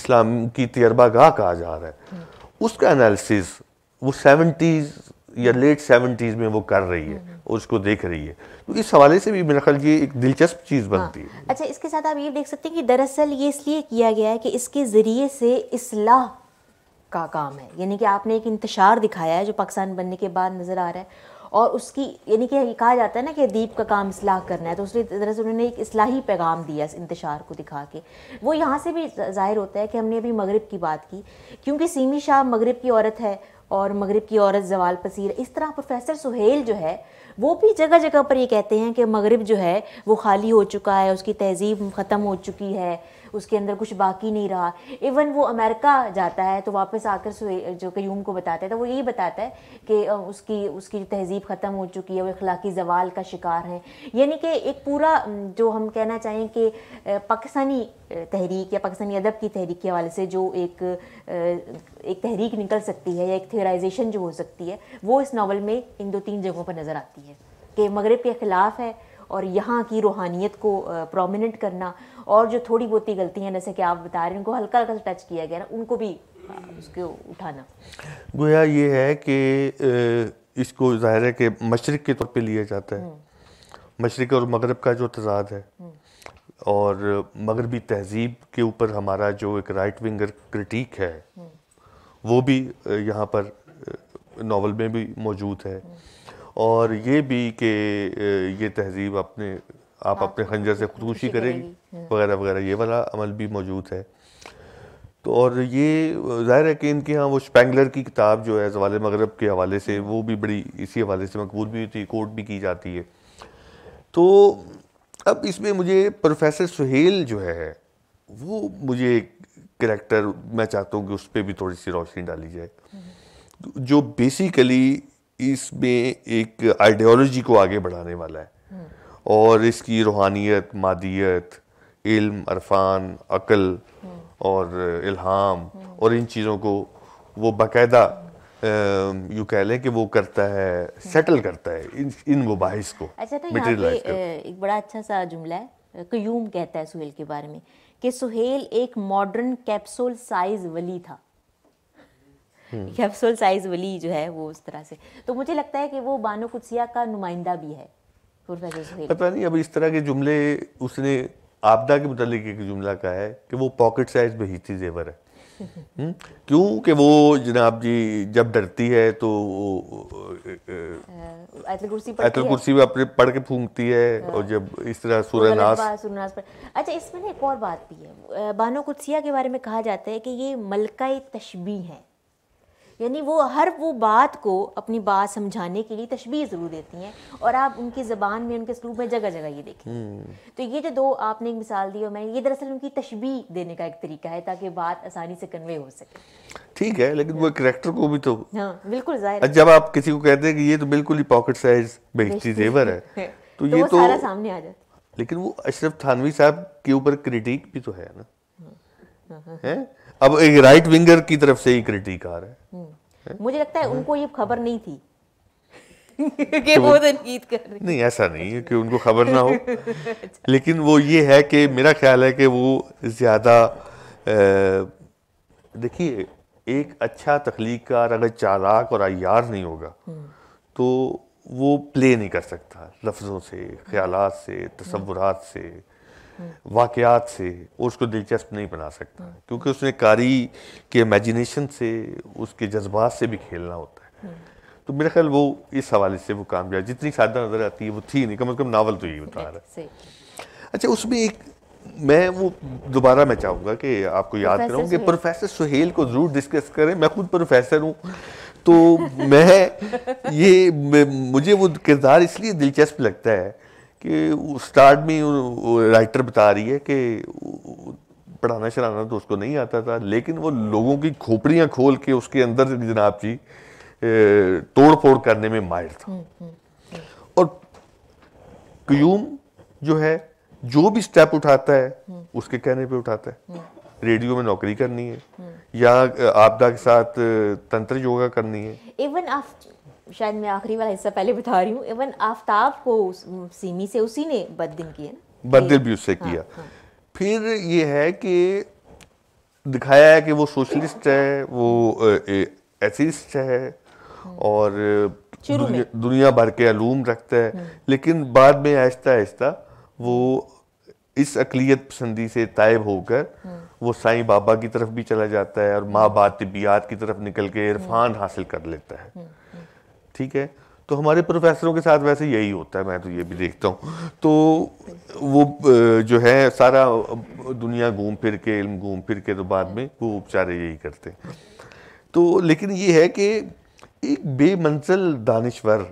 इस्लाम की तजर्बा गाह कहा जा रहा है हम्म। उसका एनालिसिस वो सेवेंटीज़ या लेट सेवेंटीज़ में वो कर रही है और हम्म, हम्म। उसको देख रही है तो इस हवाले से भी मेरा ख्याल ये एक दिलचस्प चीज़ हाँ। बनती हाँ। है अच्छा इसके साथ आप ये देख सकते हैं कि दरअसल ये इसलिए किया गया है कि इसके ज़रिए से इसलाह का काम है यानी कि आपने एक इंतशार दिखाया है जो पाकिस्तान बनने के बाद नज़र आ रहा है और उसकी यानी कि कहा जाता है ना कि दीप का काम इसलाह करना है तो उसने दरअसल उन्होंने एक इसलाही पैगाम दिया इस इंतशार को दिखा के वो यहाँ से भी जाहिर होता है कि हमने अभी मगरब की बात की क्योंकि सीमी शाह मगरब की औरत है और मगरब की औरत जवाल पसीर इस तरह प्रोफेसर सुहेल जो है वो भी जगह जगह पर ये कहते हैं कि मगरब जो है वो खाली हो चुका है उसकी तहजीब ख़त्म हो चुकी है उसके अंदर कुछ बाकी नहीं रहा इवन वो अमेरिका जाता है तो वापस आकर जो क्यूम को बताता है तो वो यही बताता है कि उसकी उसकी तहजीब ख़त्म हो चुकी है वो अखलाकी जवाल का शिकार है यानी कि एक पूरा जो हम कहना चाहें कि पाकिस्तानी तहरीक या पाकिस्तानी अदब की तहरीक के हवाले से जो एक एक तहरीक निकल सकती है या एक थियोराइजेशन जो हो सकती है वो इस नावल में इन दो तीन जगहों पर नज़र आती है कि मगरब के ख़िलाफ़ है और यहाँ की रूहानियत को प्रोमिनेंट करना और जो थोड़ी बहुत ही गलती है जैसे कि आप बता रहे हैं उनको हल्का हल्का टच किया गया ना उनको भी उसको उठाना गोया ये है कि इसको जाहिर है कि मशरक़ के तौर पर लिया जाता है हम्म। मशरक़ और मगरब का जो तजाद है हम्म। और मगरबी तहजीब के ऊपर हमारा जो एक राइट विंगर क्रिटिक है हम्म। वो भी यहाँ पर नावल में भी मौजूद है और ये भी कि ये तहजीब अपने आप हाँ, अपने खंजर से खुदकुशी करेंगी हम्म। वगैरह वगैरह ये वाला अमल भी मौजूद है तो और ये ज़ाहिर है कि इनके यहाँ वो स्पेंगलर की किताब जो है जवाल मगरब के हवाले से वो भी बड़ी इसी हवाले से मकबूल भी होती है कोट भी की जाती है तो अब इसमें मुझे प्रोफेसर सुहेल जो है वो मुझे एक करेक्टर मैं चाहता हूँ कि उस पर भी थोड़ी सी रोशनी डाली जाए हम्म। जो बेसिकली इसमें एक आइडियोलॉजी को आगे बढ़ाने वाला है हम्म। और इसकी रूहानियत मादियत इल्म अरफान अकल और इल्हाम और इन चीज़ों को वो बाकायदा यू कह लें कि वो करता है सेटल करता है इन इन मुबाहिस को अच्छा था तो एक बड़ा अच्छा सा जुमला है क्यूम कहता है सुहेल के बारे में कि सुहेल एक मॉडर्न कैप्सूल साइज वली था कैप्सूल हम्म। साइज वली जो है वो उस तरह से तो मुझे लगता है कि वो बानो कुसिया का नुमाइंदा भी है पता नहीं अब इस तरह के जुमले उसने आपदा के मुतालिक एक जुमला कहा है कि वो पॉकेट साइज में जेवर है हम्म? क्योंकि वो जनाब जी जब डरती है तो आयतल कुर्सी आयतल कुर्सी में अपने पढ़ के फूंकती है हाँ। और जब इस तरह सूरनास सूरनास पर अच्छा इसमें ना एक और बात भी है बानो कुत्सिया के बारे में कहा जाता है कि ये मलका तशबी है यानी वो हर वो बात को अपनी बात समझाने के लिए तशबी ज़रूर देती हैं और आप उनकी ज़बान में उनके स्लूब में जगह जगह ये देखें हम्म। तो ये जो दो आपने एक मिसाल दी और मैं ये दरअसल उनकी तशबी देने का एक तरीका है ताकि बात आसानी से कन्वे हो सके ठीक है लेकिन वो करेक्टर हाँ। को भी तो हाँ, बिल्कुल जाहिर जब आप किसी को कहते हैं कि ये तो बिल्कुल ही पॉकेट साइज बेहती जेवर है तो, तो ये तो सारा सामने आ जाता लेकिन वो अशरफ थानवी साहब के ऊपर क्रिटिक भी तो है ना हाँ। है अब एक राइट विंगर की तरफ से ही क्रिटिक आ रहा है हम्म। मुझे लगता है उनको ये खबर नहीं थी कि वो तनकीद कर रही नहीं ऐसा नहीं है कि उनको खबर ना हो अच्छा। लेकिन वो ये है कि मेरा ख्याल है कि वो ज़्यादा देखिए एक अच्छा तख्लीकार अगर चालाक और अयार नहीं होगा हम्म। तो वो प्ले नहीं कर सकता लफ्ज़ों से ख्याल से हम्म। तस्वुरात से वाकयात से उसको दिलचस्प नहीं बना सकता हाँ। क्योंकि उसने कारी के इमेजिनेशन से उसके जज्बात से भी खेलना होता है हाँ। तो मेरा ख्याल वो इस हवाले से वो कामयाब जितनी सादा नज़र आती है वो थी नहीं कम अज़ कम नावल तो यही बता रहा है अच्छा उसमें एक मैं वो दोबारा मैं चाहूँगा कि आपको याद कराऊँ कि प्रोफेसर सुहेल को ज़रूर डिस्कस करें मैं खुद प्रोफेसर हूँ तो मैं ये मुझे वो किरदार इसलिए दिलचस्प लगता है कि स्टार्ट में राइटर बता रही है कि पढ़ाना शराना तो उसको नहीं आता था लेकिन वो लोगों की खोपड़ियाँ खोल के उसके अंदर जनाब जी तोड़ फोड़ करने में माहिर था हम्म, हम्म, हम्म। और क्यूम जो है जो भी स्टेप उठाता है उसके कहने पे उठाता है रेडियो में नौकरी करनी है या आपदा के साथ तंत्र योगा करनी है इवन शायद मैं आखिरी वाला हिस्सा पहले बता रही हूँ इवन आफ्ताब को सीमी से उसी ने बददिन किया बददिन भी उससे हाँ, किया हाँ। फिर ये है कि दिखाया है कि वो सोशलिस्ट है वो एसिस्ट है हाँ। और दुनिया, दुनिया भर के आलूम रखता है लेकिन बाद में आहिस्ता आहिस्ता वो इस अकलीत पसंदी से तायब होकर वो साईं बाबा की तरफ भी चला जाता है और माँ बात तबियात की तरफ निकल के इरफान हासिल कर लेता है ठीक है तो हमारे प्रोफेसरों के साथ वैसे यही होता है मैं तो ये भी देखता हूँ तो वो जो है सारा दुनिया घूम फिर के इल्म घूम फिर के तो बाद में वो बेचारे यही करते हैं तो लेकिन ये है कि एक बेमंजल दानश्वर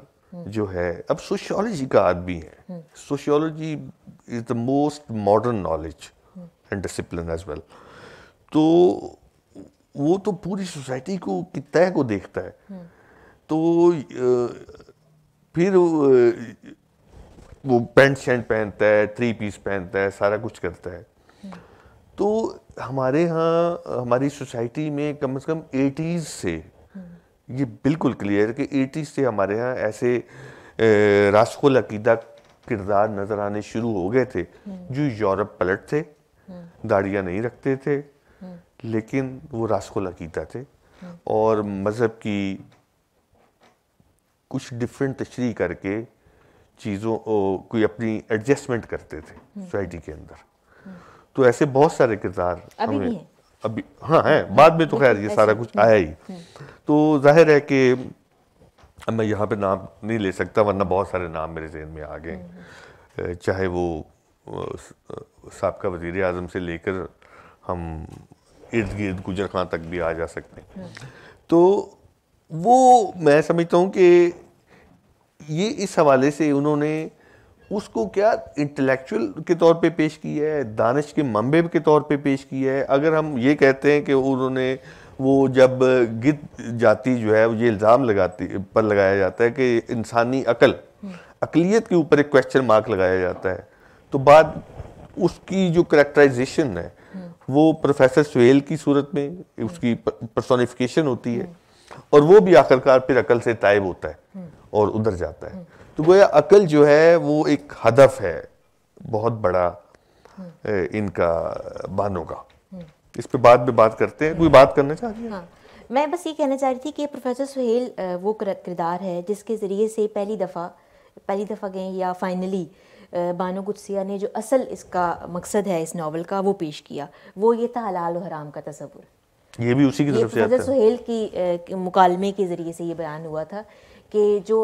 जो है अब सोशियोलॉजी का आदमी है sociology is the most modern knowledge and discipline as well तो वो तो पूरी सोसाइटी को तय को देखता है तो फिर वो पैंट शेंट पहनता है थ्री पीस पहनता है सारा कुछ करता है तो हमारे यहाँ हमारी सोसाइटी में कम से कम एटीज़ से ये बिल्कुल क्लियर है कि एटीज़ से हमारे यहाँ ऐसे रासखोल अकीदा किरदार नज़र आने शुरू हो गए थे जो यूरोप पलट थे दाढ़ियाँ नहीं रखते थे लेकिन वो रासखोल अकीदा थे और मज़हब की कुछ डिफरेंट तशरी करके चीज़ों कोई अपनी एडजस्टमेंट करते थे सोसाइटी हम्म। के अंदर तो ऐसे बहुत सारे किरदार हमें अभी हाँ है बाद में तो खैर ये सारा कुछ आया ही हम्म। तो जाहिर है कि अब मैं यहाँ पे नाम नहीं ले सकता वरना बहुत सारे नाम मेरे जहन में आ गए हम्म। चाहे वो सबका वजीर अजम से लेकर हम इर्द गिर्द गुजर खां तक भी आ जा सकते हैं तो वो मैं समझता हूँ कि ये इस हवाले से उन्होंने उसको क्या इंटेलेक्चुअल के तौर पे पेश किया है दानिश के मंबे के तौर पे पेश किया है अगर हम ये कहते हैं कि उन्होंने वो जब गिद जाती जो है ये इल्ज़ाम लगाती पर लगाया जाता है कि इंसानी अकल अकलीत के ऊपर एक क्वेश्चन मार्क लगाया जाता है तो बाद उसकी जो करेक्टराइजेशन है वो प्रोफेसर सुहेल की सूरत में उसकी पर्सोनिफिकेशन होती है और वो भी आखिरकार फिर अकल से तायब होता है और उधर जाता है तो गोया अकल जो है वो एक हदफ है बहुत बड़ा इनका बानों का इस पे बाद में बात करते हैं कोई बात करना चाहती है हाँ। मैं बस ये कहना चाह रही थी कि प्रोफेसर सुहेल वो किरदार है जिसके ज़रिए से पहली दफ़ा पहली दफ़ा गए या फाइनली बानो गुदसिया ने जो असल इसका मकसद है इस नावल का वो पेश किया वो ये था हलाल और हराम का तस्वुर ये भी उसी की तरफ से आता है सुहेल की मुकालमे के ज़रिए से ये बयान हुआ था कि जो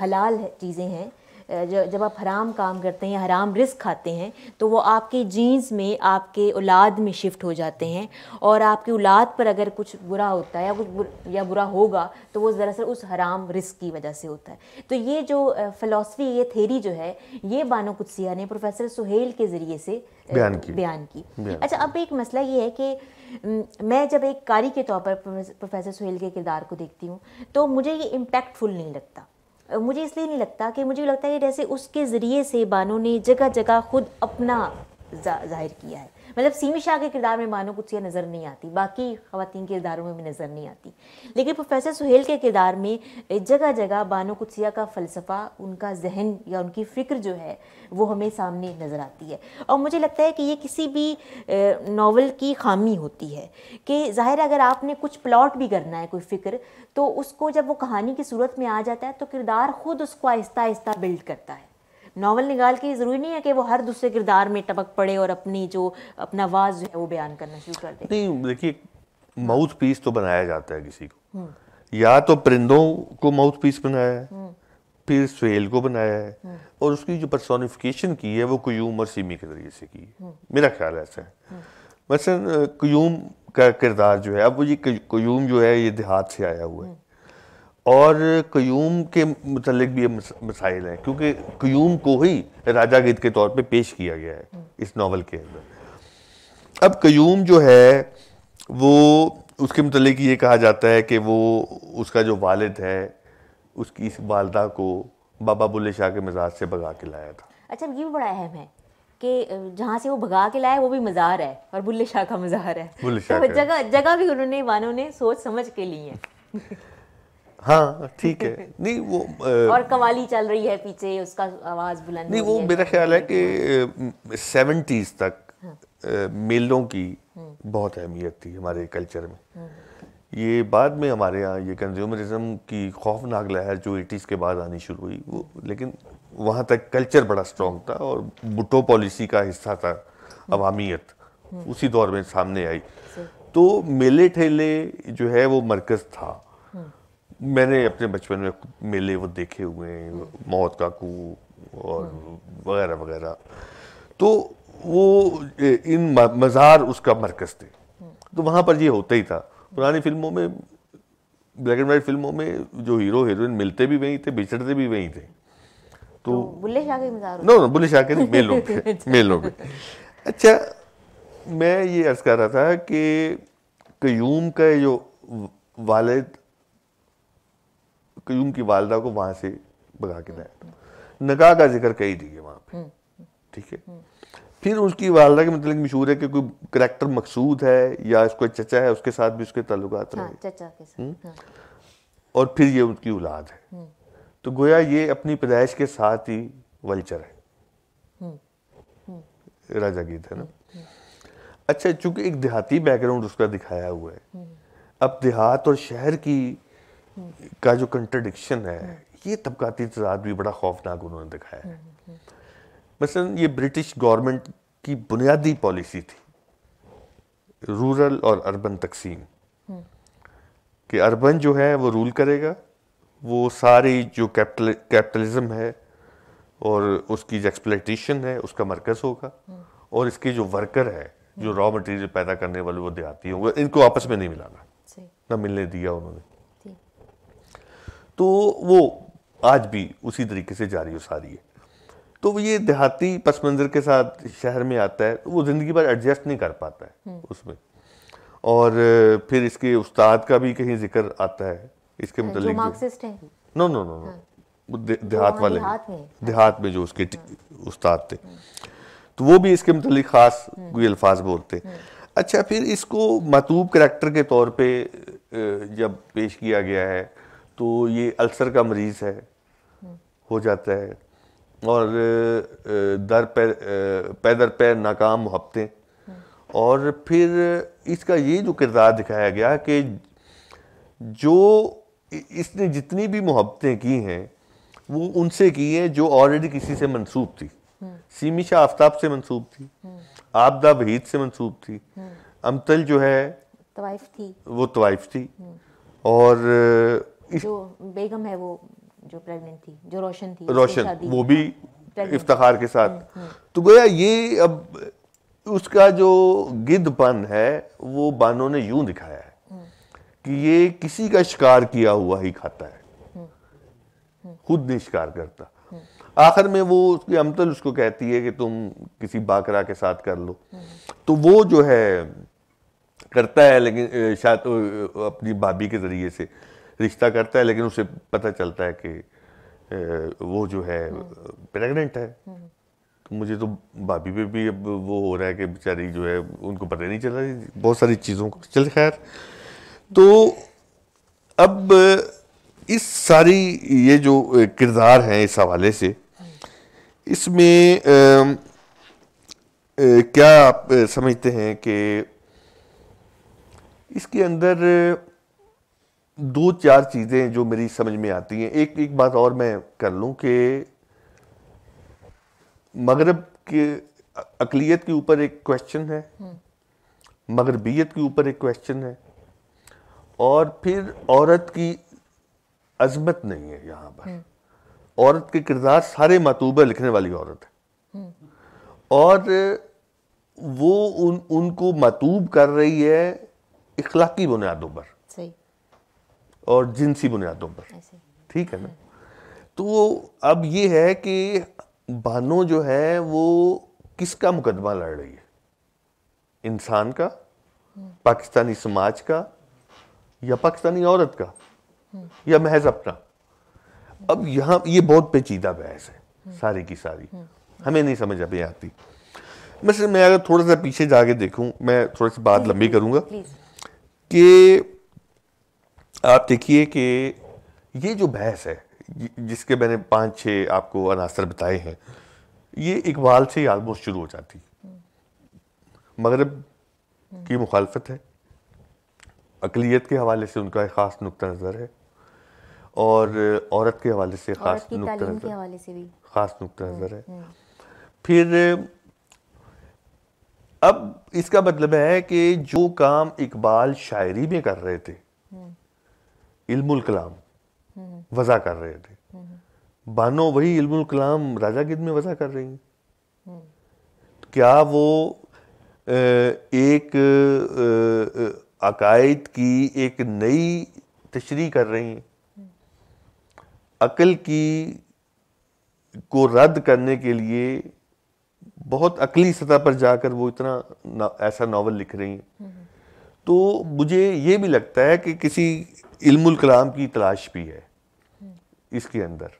हलाल चीज़ें हैं जब आप हराम काम करते हैं हराम रिस्क खाते हैं तो वो आपके जीन्स में आपके औलाद में शिफ्ट हो जाते हैं और आपकी औलाद पर अगर कुछ बुरा होता है या कुछ बुर, या बुरा होगा तो वो दरअसल उस हराम रिस्क की वजह से होता है तो ये जो फ़िलासफ़ी ये थेरी जो है ये बानो कुदसिया ने प्रोफेसर सुहेल के ज़रिए से बयान की बयान की अच्छा अब एक मसला ये है कि मैं जब एक कारी के तौर पर प्रोफेसर सुहेल के किरदार को देखती हूँ तो मुझे ये इम्पैक्टफुल नहीं लगता मुझे इसलिए नहीं लगता कि मुझे लगता है कि जैसे उसके ज़रिए से बानो ने जगह जगह खुद अपना जाहिर किया है मतलब सीमी शाह के किरदार में मानो कुछ नज़र नहीं आती बाकी खातन के किरदारों में भी नज़र नहीं आती लेकिन प्रोफेसर सुहेल के किरदार में जगह जगह बानो कुत्सिया का फ़लसफ़ा उनका जहन या उनकी फ़िक्र जो है वो हमें सामने नज़र आती है और मुझे लगता है कि ये किसी भी नावल की खामी होती है कि ज़ाहिर अगर आपने कुछ प्लॉट भी करना है कोई फ़िक्र तो उसको जब वो कहानी की सूरत में आ जाता है तो किरदार ख़ुद उसको आहिस्ता आहिस्ता बिल्ड करता है नावल निकाल के ज़रूरी नहीं है कि वो हर दूसरे किरदार में टपक पड़े और अपनी जो अपना आवाज़ जो है वो बयान करना शुरू कर दे नहीं देखिए माउथ पीस तो बनाया जाता है किसी को हम्म। या तो परिंदों को माउथ पीस बनाया है हम्म। फिर स्वेल को बनाया है हम्म। और उसकी जो परसोनिफिकेशन की है वो क्यूम और सीमी के जरिए से की है मेरा ख्याल ऐसा है मसलन क्यूम का किरदार जो है अब वो ये क्यूम जो है ये देहात से आया हुआ है और क्यूम के मतलब भी ये मसाइल हैं क्योंकि क्यूम को ही राजा गीत के तौर पे पेश किया गया है इस नावल के अंदर अब क्यूम जो है वो उसके मतलब ये कहा जाता है कि वो उसका जो वालिद है उसकी इस वालदा को बाबा बुल्ले शाह के मजाज से भगा के लाया था अच्छा ये भी बड़ा अहम है कि जहाँ से वो भगा के लाया वो भी मज़ार है और बुल्ले शाह का मज़ार है तो जगह जगह भी उन्होंने वानों ने सोच समझ के ली है हाँ ठीक है नहीं वो आ, और कवाली चल रही है पीछे उसका आवाज बुलंद नहीं वो मेरा ख्याल है कि सेवेंटीज तक हाँ। मेलों की हम्म। बहुत अहमियत थी हमारे कल्चर में हम्म। ये बाद में हमारे यहाँ ये कंज्यूमरिज्म की खौफनाक लहर जो एटीज़ के बाद आनी शुरू हुई वो लेकिन वहाँ तक कल्चर बड़ा स्ट्रॉन्ग था और बुटो पॉलिसी का हिस्सा था हम्म। अवामियत उसी दौर में सामने आई तो मेले ठेले जो है वो मरकज़ था मैंने अपने बचपन में मेले वो देखे हुए हैं मौत का कू और वगैरह वगैरह तो वो इन मज़ार उसका मरकज थे तो वहाँ पर ये होता ही था पुरानी फिल्मों में ब्लैक एंड वाइट फिल्मों में जो हीरो हीरोइन मिलते भी वहीं थे बिछड़ते भी वहीं थे तो, तो बुल्ले शाह के नो नो बुल्ले शाह के मेलों पे अच्छा। मेलों पे अच्छा मैं ये अर्ज़ कर रहा था कि क्यूम का जो वालद क्यूम की वालदा को वहां से भगा के लाया था नकाह का जिक्र कई जगह वहां पे हम्म, हम्म। ठीक है हम्म। फिर उसकी वालदा के मतलब मशहूर है कि कोई करेक्टर मकसूद है या इसको चचा है उसके साथ भी उसके ताल्लुकात हाँ, रहे हाँ। और फिर ये उनकी औलाद है तो गोया ये अपनी पैदाइश के साथ ही वल्चर है राजा गीत है ना अच्छा चूंकि एक देहाती बैकग्राउंड उसका दिखाया हुआ है अब देहात और शहर की का जो कंट्रडिक्शन है ये तबकाती तजाद भी बड़ा खौफनाक उन्होंने दिखाया है मसलन ये ब्रिटिश गवर्नमेंट की बुनियादी पॉलिसी थी रूरल और अर्बन तकसीम कि अर्बन जो है वो रूल करेगा वो सारी जो कैपिटल कैपिटलिज्म है और उसकी जो एक्सप्लेटेशन है उसका मरकज़ होगा और इसके जो वर्कर है जो रॉ मटेरियल पैदा करने वाले वो देहाती होंगे इनको आपस में नहीं मिलाना ना मिलने दिया उन्होंने तो वो आज भी उसी तरीके से जारी सारी है तो ये देहाती पस मंज़र के साथ शहर में आता है तो वो ज़िंदगी भर एडजस्ट नहीं कर पाता है हम्म। उसमें और फिर इसके उस्ताद का भी कहीं जिक्र आता है इसके मतलब नो नो नो नो देहात वाले देहात में जो उसके हाँ। उस्ताद थे हाँ। तो वो भी इसके मतलब खास हाँ। कोई अल्फाज बोलते अच्छा फिर इसको मतूब करेक्टर के तौर पे जब पेश किया गया है तो ये अल्सर का मरीज़ है हो जाता है और दर पे पैदर पैर नाकाम मुहब्बतें और फिर इसका ये जो किरदार दिखाया गया कि जो इसने जितनी भी मुहब्बतें की हैं वो उनसे की हैं जो ऑलरेडी किसी से मंसूब थी सीमी शाह आफ्ताब से मंसूब थी आपदा बहीद से मंसूब थी अमतल जो है तवाइफ थी वो तवाइफ थी और जो बेगम है वो जो प्रेग्नेंट थी जो रोशन थी रोशन वो भी इफ्तार के साथ हम्म, हम्म। तो गोया ये अब उसका जो गिद्धपन है वो बानो ने यूं दिखाया है हम्म। कि ये किसी का शिकार किया हुआ ही खाता है खुद नहीं शिकार करता आखिर में वो उसकी अमतल उसको कहती है कि तुम किसी बाकरा के साथ कर लो तो वो जो है करता है लेकिन शायद अपनी भाभी के जरिए से रिश्ता करता है लेकिन उसे पता चलता है कि वो जो है प्रेग्नेंट है तो मुझे तो भाभी पे भी अब वो हो रहा है कि बेचारी जो है उनको पता नहीं चला बहुत सारी चीज़ों को चल खैर तो अब इस सारी ये जो किरदार हैं इस हवाले से इसमें क्या आप समझते हैं कि इसके अंदर दो चार चीज़ें जो मेरी समझ में आती हैं एक एक बात और मैं कर लूं कि मगरब के अकलीत के ऊपर एक क्वेश्चन है हम्म। मगरबियत के ऊपर एक क्वेश्चन है और फिर औरत की अजमत नहीं है यहाँ पर हम्म। औरत के किरदार सारे मतूबे लिखने वाली औरत है हम्म। और वो उन उनको मतूब कर रही है इखलाकी बुनियादों पर और जिनसी बुनियादों पर ठीक है ना तो अब ये है कि बानो जो है वो किसका मुकदमा लड़ रही है इंसान का हम्म। पाकिस्तानी समाज का या पाकिस्तानी औरत का हम्म। या महज अपना अब यहाँ ये बहुत पेचीदा बहस है हम्म। सारी की सारी हमें नहीं समझ अभी आती बस मैं अगर थोड़ा सा पीछे जाके देखूं मैं थोड़ी सी बात लंबी करूँगा कि आप देखिए कि ये जो बहस है जिसके मैंने पाँच छः आपको अनासर बताए हैं ये इकबाल से ही आलमोस्ट शुरू हो जाती मगरब की मुखालफत है अकलीत के हवाले से उनका एक ख़ास नुक़ नज़र है और औरत के हवाले से ख़ास नुकता नज़र ख़ास नुकता हम्म, नज़र है हम्म। फिर अब इसका मतलब है कि जो काम इकबाल शायरी में कर रहे थे इल्मुल कलाम वज़ा कर रहे थे बानो वही इल्मुल कलाम राजा गिद में वज़ा कर रही है क्या वो एक अकायद की एक नई तशरी कर रही हैं अकल की को रद्द करने के लिए बहुत अकली सतह पर जाकर वो इतना ना, ऐसा नावल लिख रही हैं तो मुझे ये भी लगता है कि किसी इल्मुल कलाम की तलाश भी है इसके अंदर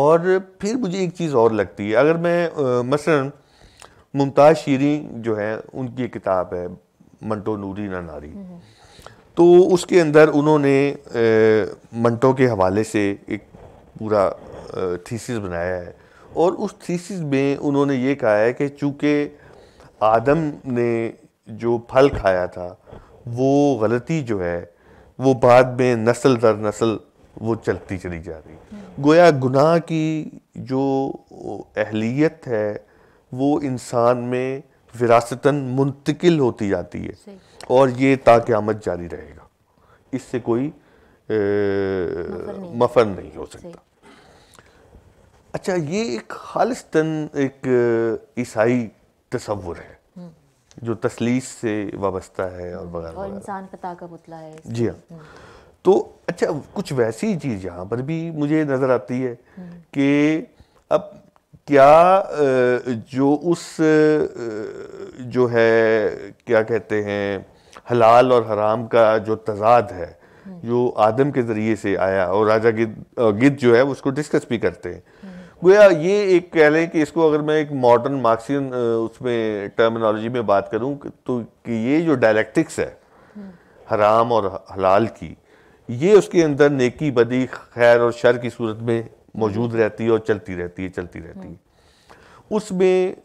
और फिर मुझे एक चीज़ और लगती है अगर मैं मसलन मुमताज़ शीरी जो है उनकी एक किताब है मंटो नूरी ना नारी हम्म, हम्म। तो उसके अंदर उन्होंने मंटो के हवाले से एक पूरा थीसिस बनाया है और उस थीसिस में उन्होंने ये कहा है कि चूँकि आदम ने जो फल खाया था वो गलती जो है वो बाद में नस्ल दर नस्ल वो चलती चली जा रही गोया गुनाह की जो अहलियत है वो इंसान में विरासतन मुंतकिल होती जाती है और ये आमद जारी रहेगा इससे कोई ए, मफर, मफर नहीं हो सकता अच्छा ये एक खालिस्तन एक ईसाई तस्वुर है जो तसलीस से वाबस्ता है और वगैरह हम्म, और इंसान का पुतला है जी हाँ हम्म। तो अच्छा कुछ वैसी चीज़ यहाँ पर भी मुझे नज़र आती है हम्म। कि अब क्या जो उस जो है क्या कहते हैं हलाल और हराम का जो तजाद है जो आदम के ज़रिए से आया और राजा गिद गिद्ध जो है उसको डिस्कस भी करते हैं गोया ये एक कह लें कि इसको अगर मैं एक मॉडर्न मार्क्सियन उसमें टर्मिनोलॉजी में बात करूं तो कि ये जो डायलेक्टिक्स है हराम और हलाल की ये उसके अंदर नेकी बदी खैर और शर की सूरत में मौजूद रहती है और चलती रहती है चलती रहती है उसमें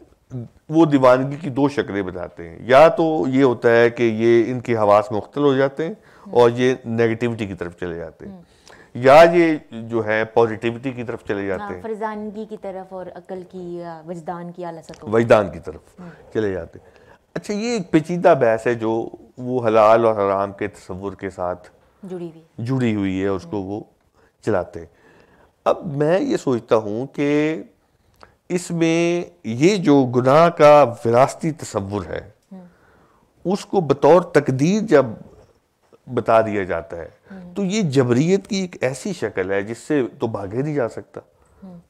वो दीवानगी की दो शक्लें बताते हैं या तो ये होता है कि ये इनके हवास मुख्तल हो जाते हैं और ये नेगेटिविटी की तरफ चले जाते हैं या ये जो है पॉजिटिविटी की तरफ चले जाते हाँ, हैं फरजानगी की तरफ और अकल की वजदान की वजदान की तरफ हम्म। चले जाते अच्छा ये एक पेचीदा बहस है जो वो हलाल और हराम के तस्वुर के साथ जुड़ी हुई जुड़ी हुई है उसको हम्म। वो चलाते हैं अब मैं ये सोचता हूँ कि इसमें ये जो गुनाह का विरासती तस्वुर है हम्म। उसको बतौर तकदीर जब बता दिया जाता है हम्म। तो ये जबरीत की एक ऐसी शक्ल है जिससे तो भागे नहीं जा सकता हम्म।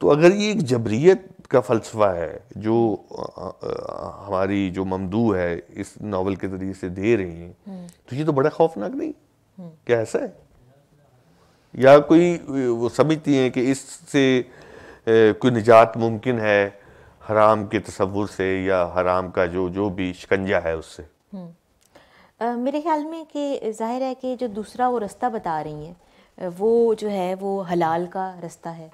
तो अगर ये एक जबरीत का फलसफा है जो आ, आ, हमारी जो ममदू है इस नावल के जरिए से दे रही हैं हम्म। तो ये तो बड़ा खौफनाक नहीं क्या ऐसा है या कोई वो समझती हैं कि इससे कोई निजात मुमकिन है हराम के तस्वुर से या हराम का जो जो भी शिकंजा है उससे मेरे ख्याल में कि ज़ाहिर है कि जो दूसरा वो रास्ता बता रही हैं वो जो है वो हलाल का रास्ता है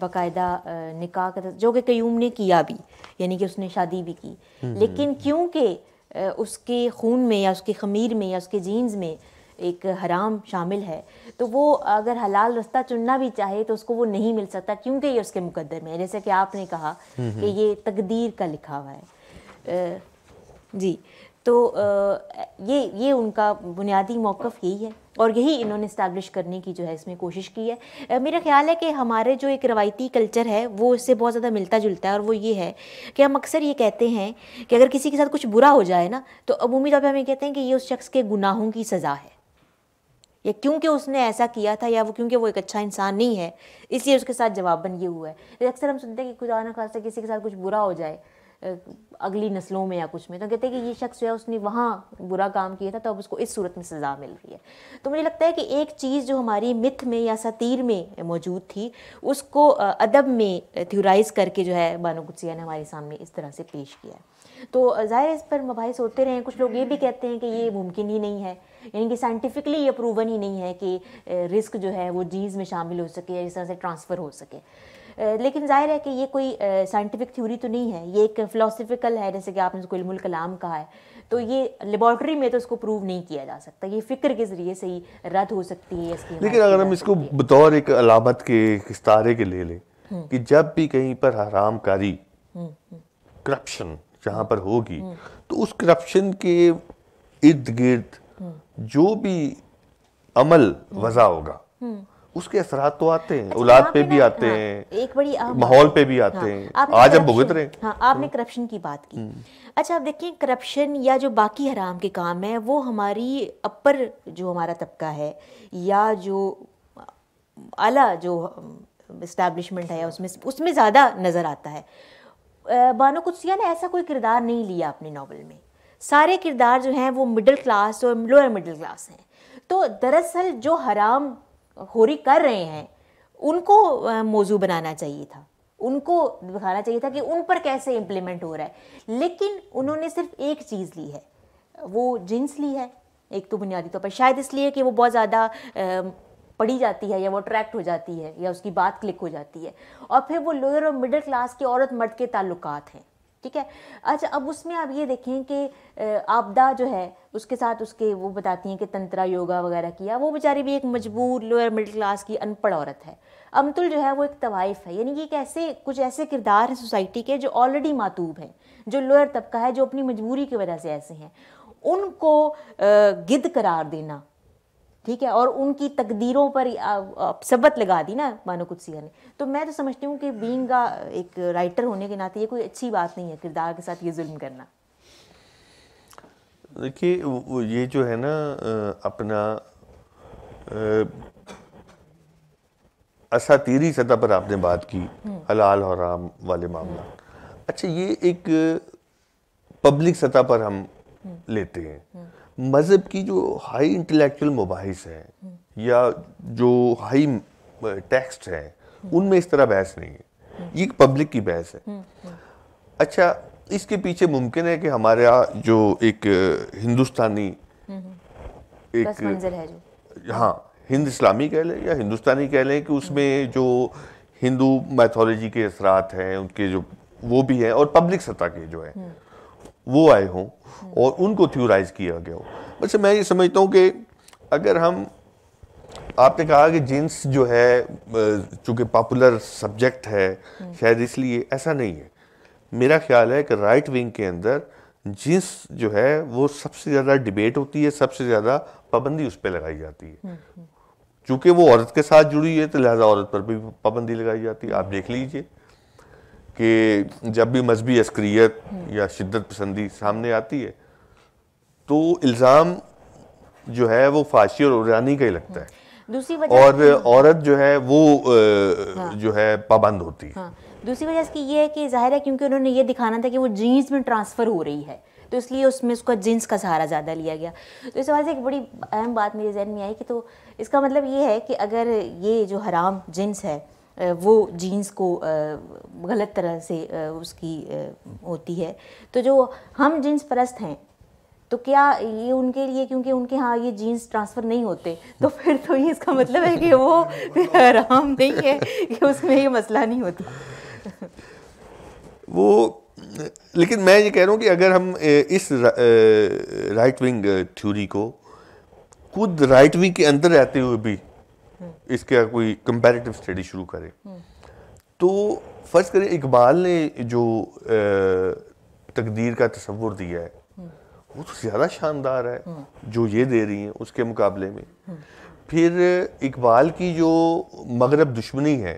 बाकायदा निकाह का जो कि क्यूम ने किया भी यानी कि उसने शादी भी की हम्म, हम्म, लेकिन हम्म। क्योंकि उसके खून में या उसके खमीर में या उसके जीन्स में एक हराम शामिल है तो वो अगर हलाल रास्ता चुनना भी चाहे तो उसको वो नहीं मिल सकता क्योंकि ये उसके मुकद्दर में है जैसे कि आपने कहा कि ये तकदीर का लिखा हुआ है जी तो ये ये उनका बुनियादी मौक़ यही है और यही इन्होंने इस्टेब्लिश करने की जो है इसमें कोशिश की है मेरा ख्याल है कि हमारे जो एक रवायती कल्चर है वो इससे बहुत ज़्यादा मिलता जुलता है और वो ये है कि हम अक्सर ये कहते हैं कि अगर किसी के साथ कुछ बुरा हो जाए ना तो अमूमी तौर पर हमें कहते हैं कि ये उस शख्स के गुनाहों की सज़ा है या क्योंकि उसने ऐसा किया था या वो क्योंकि वो एक अच्छा इंसान नहीं है इसलिए उसके साथ जवाबन ये हुआ है अक्सर हम सुनते हैं कि खुदा ना खासा किसी के साथ कुछ बुरा हो जाए अगली नस्लों में या कुछ में तो कहते हैं कि ये शख्स जो है उसने वहाँ बुरा काम किया था तो अब उसको इस सूरत में सज़ा मिल रही है तो मुझे लगता है कि एक चीज़ जो हमारी मिथ में या सतीर में मौजूद थी उसको अदब में थ्योराइज़ करके जो है बानो गुजिया ने हमारे सामने इस तरह से पेश किया है तो ज़ाहिर इस पर मुबाइस होते रहे कुछ लोग ये भी कहते हैं कि ये मुमकिन ही नहीं है यानी कि साइंटिफिकली ये प्रूवन ही नहीं है कि रिस्क जो है वो जीज़ में शामिल हो सके या इस तरह से ट्रांसफ़र हो सके लेकिन जाहिर है कि ये कोई साइंटिफिक थ्योरी तो नहीं है ये एक फ़िलोसफिकल है जैसे कि आपने उसको इल्मुल कलाम कहा है तो ये लेबॉर्ट्री में तो इसको प्रूव नहीं किया जा सकता ये फ़िक्र के ज़रिए से ही रद्द हो सकती है इसकी लेकिन अगर हम इसको बतौर एक अलामत के किस्तारे के ले लें हम्म। कि जब भी कहीं पर हरामकारी करप्शन हम्म, हम्म। जहाँ पर होगी तो उस करप्शन के इर्द गिर्द जो भी अमल वज़ा होगा उसके असरा तो आते हैं अच्छा, औलाद पे भी आते हाँ, हैं एक बड़ी हाँ, माहौल पे भी आते हाँ, हैं आज हम भुगत रहे हैं आपने करप्शन हम्म। की बात की हम्म। अच्छा आप देखिए करप्शन या जो बाकी हराम के काम है वो हमारी अपर जो हमारा तबका है या जो आला जो इस्टेब्लिशमेंट है उसमें उसमें ज़्यादा नज़र आता है बानो कुदसिया ने ऐसा कोई किरदार नहीं लिया अपने नावल में सारे किरदार जो हैं वो मिडिल क्लास और लोअर मिडिल क्लास हैं तो दरअसल जो हराम होरी कर रहे हैं उनको मौजू बनाना चाहिए था उनको दिखाना चाहिए था कि उन पर कैसे इम्प्लीमेंट हो रहा है लेकिन उन्होंने सिर्फ एक चीज़ ली है वो जींस ली है एक तो बुनियादी तौर पर शायद इसलिए कि वो बहुत ज़्यादा पढ़ी जाती है या वो अट्रैक्ट हो जाती है या उसकी बात क्लिक हो जाती है और फिर वो लोअर और मिडिल क्लास के औरत मर्द के ताल्लुक हैं ठीक है अच्छा अब उसमें आप ये देखें कि आपदा जो है उसके साथ उसके वो बताती हैं कि तंत्रा योगा वगैरह किया वो बेचारी भी एक मजबूर लोअर मिडिल क्लास की अनपढ़ औरत है अमतुल जो है वो एक तवाइफ है यानी कि एक ऐसे कुछ ऐसे किरदार हैं सोसाइटी के जो ऑलरेडी मातूब हैं जो लोअर तबका है जो अपनी मजबूरी की वजह से ऐसे हैं उनको गिद करार देना ठीक है और उनकी तकदीरों पर सबत लगा दी ना मानो सिया ने तो मैं तो समझती हूँ कि बींग एक राइटर होने के नाते ये कोई अच्छी बात नहीं है किरदार के साथ ये जुल्म करना देखिए ये जो है ना अपना असातीरी सतह पर आपने बात की हम्म। हलाल और राम वाले मामला हम्म। अच्छा ये एक पब्लिक सतह पर हम हम्म। लेते हैं मज़हब की जो हाई इंटेलेक्चुअल मुबास है या जो हाई टेक्स्ट है उनमें इस तरह बहस नहीं है ये पब्लिक की बहस है अच्छा इसके पीछे मुमकिन है कि हमारा जो एक हिंदुस्तानी एक हाँ हिंद इस्लामी कह लें या हिंदुस्तानी कह लें कि उसमें जो हिंदू मैथोलॉजी के असरात हैं उनके जो वो भी हैं और पब्लिक सतह के जो हैं वो आए हों और उनको थ्योराइज किया गया हो वैसे मैं ये समझता हूँ कि अगर हम आपने कहा कि जींस जो है चूंकि पॉपुलर सब्जेक्ट है शायद इसलिए ऐसा नहीं है मेरा ख्याल है कि राइट विंग के अंदर जींस जो है वो सबसे ज़्यादा डिबेट होती है सबसे ज़्यादा पाबंदी उस पर लगाई जाती है चूंकि वो औरत के साथ जुड़ी है तो लिहाजा औरत पर भी पाबंदी लगाई जाती है आप देख लीजिए कि जब भी मजहबी अस्क्रियत या शिद्दत पसंदी सामने आती है तो इल्ज़ाम जो है वो फाशी और उरानी का ही लगता है हम्म। दूसरी वजह और औरत जो है वो हाँ। जो है पाबंद होती है हाँ। दूसरी वजह इसकी ये है कि जाहिर है क्योंकि उन्होंने ये दिखाना था कि वो जीन्स में ट्रांसफ़र हो रही है तो इसलिए उसमें उसका जीन्स का सहारा ज़्यादा लिया गया तो इस वजह से एक बड़ी अहम बात मेरे जहन में आई कि तो इसका मतलब ये है कि अगर ये जो हराम जीन्स है वो जीन्स को गलत तरह से उसकी होती है तो जो हम जीन्स परस्त हैं तो क्या ये उनके लिए क्योंकि उनके यहाँ ये जीन्स ट्रांसफ़र नहीं होते तो फिर तो ये इसका मतलब है कि वो आराम नहीं है कि उसमें ये मसला नहीं होता वो लेकिन मैं ये कह रहा हूँ कि अगर हम इस रा, राइट विंग थ्योरी को खुद राइट विंग के अंदर रहते हुए भी इसका कोई कंपेरेटिव स्टडी शुरू करें तो फ़र्ज़ करें इकबाल ने जो तकदीर का तस्वुर दिया है वो तो ज़्यादा शानदार है जो ये दे रही है उसके मुकाबले में फिर इकबाल की जो मगरब दुश्मनी है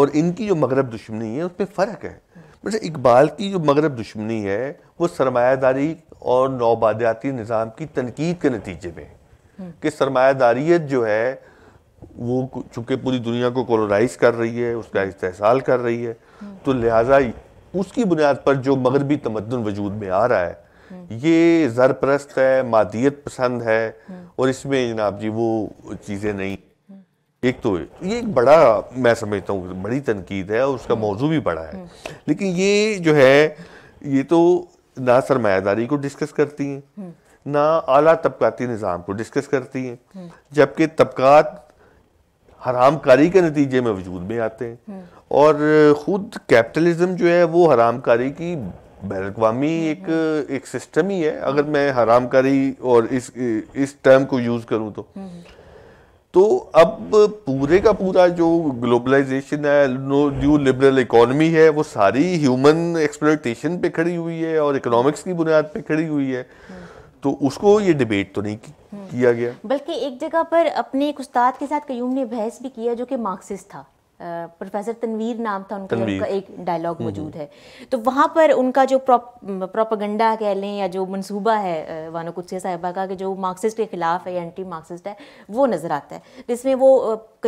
और इनकी जो मगरब दुश्मनी है उसमें फ़र्क है मतलब इकबाल की जो मगरब दुश्मनी है वो सरमायादारी और नौबादियाती निज़ाम की तनकीद के नतीजे में है कि सरमायादारियत जो है वो चूंकि पूरी दुनिया को कोलोनाइज कर रही है उसका इस्तेसाल कर रही है तो लिहाजा उसकी बुनियाद पर जो मगरबी तमदन वजूद में आ रहा है ये ज़रप्रस्त है मादियत पसंद है और इसमें जनाब जी वो चीज़ें नहीं एक तो ये एक बड़ा मैं समझता हूँ बड़ी तनकीद है और उसका मौजू भी बड़ा है लेकिन ये जो है ये तो ना सरमायादारी को डिस्कस करती हैं ना आला तबकती निज़ाम को डिस्कस करती हैं जबकि तबकात हरामकारी के नतीजे में वजूद में आते हैं हम्म। और ख़ुद कैपिटलिज्म जो है वो हरामकारी की बैर हम्म, एक हम्म। एक सिस्टम ही है अगर मैं हरामकारी और इस इस टर्म को यूज़ करूँ तो तो अब पूरे का पूरा जो ग्लोबलाइजेशन है न्यू लिबरल इकोनमी है वो सारी ह्यूमन एक्सप्लोटेशन पे खड़ी हुई है और इकोनॉमिक्स की बुनियाद पे खड़ी हुई है तो उसको ये डिबेट तो नहीं हम्म। किया गया बल्कि एक जगह पर अपने एक उस्ताद के साथ कयूम ने बहस भी किया जो कि मार्क्सिस्ट था प्रोफेसर तनवीर नाम था उनका उनका एक डायलॉग हम्म, मौजूद हम्म। है तो वहाँ पर उनका जो प्रॉप प्रोपागंडा कह लें या जो मंसूबा है वानो कुत्सिया साहिबा का कि जो मार्क्सिस्ट के ख़िलाफ़ है एंटी मार्क्सिस्ट है वो नज़र आता है जिसमें वो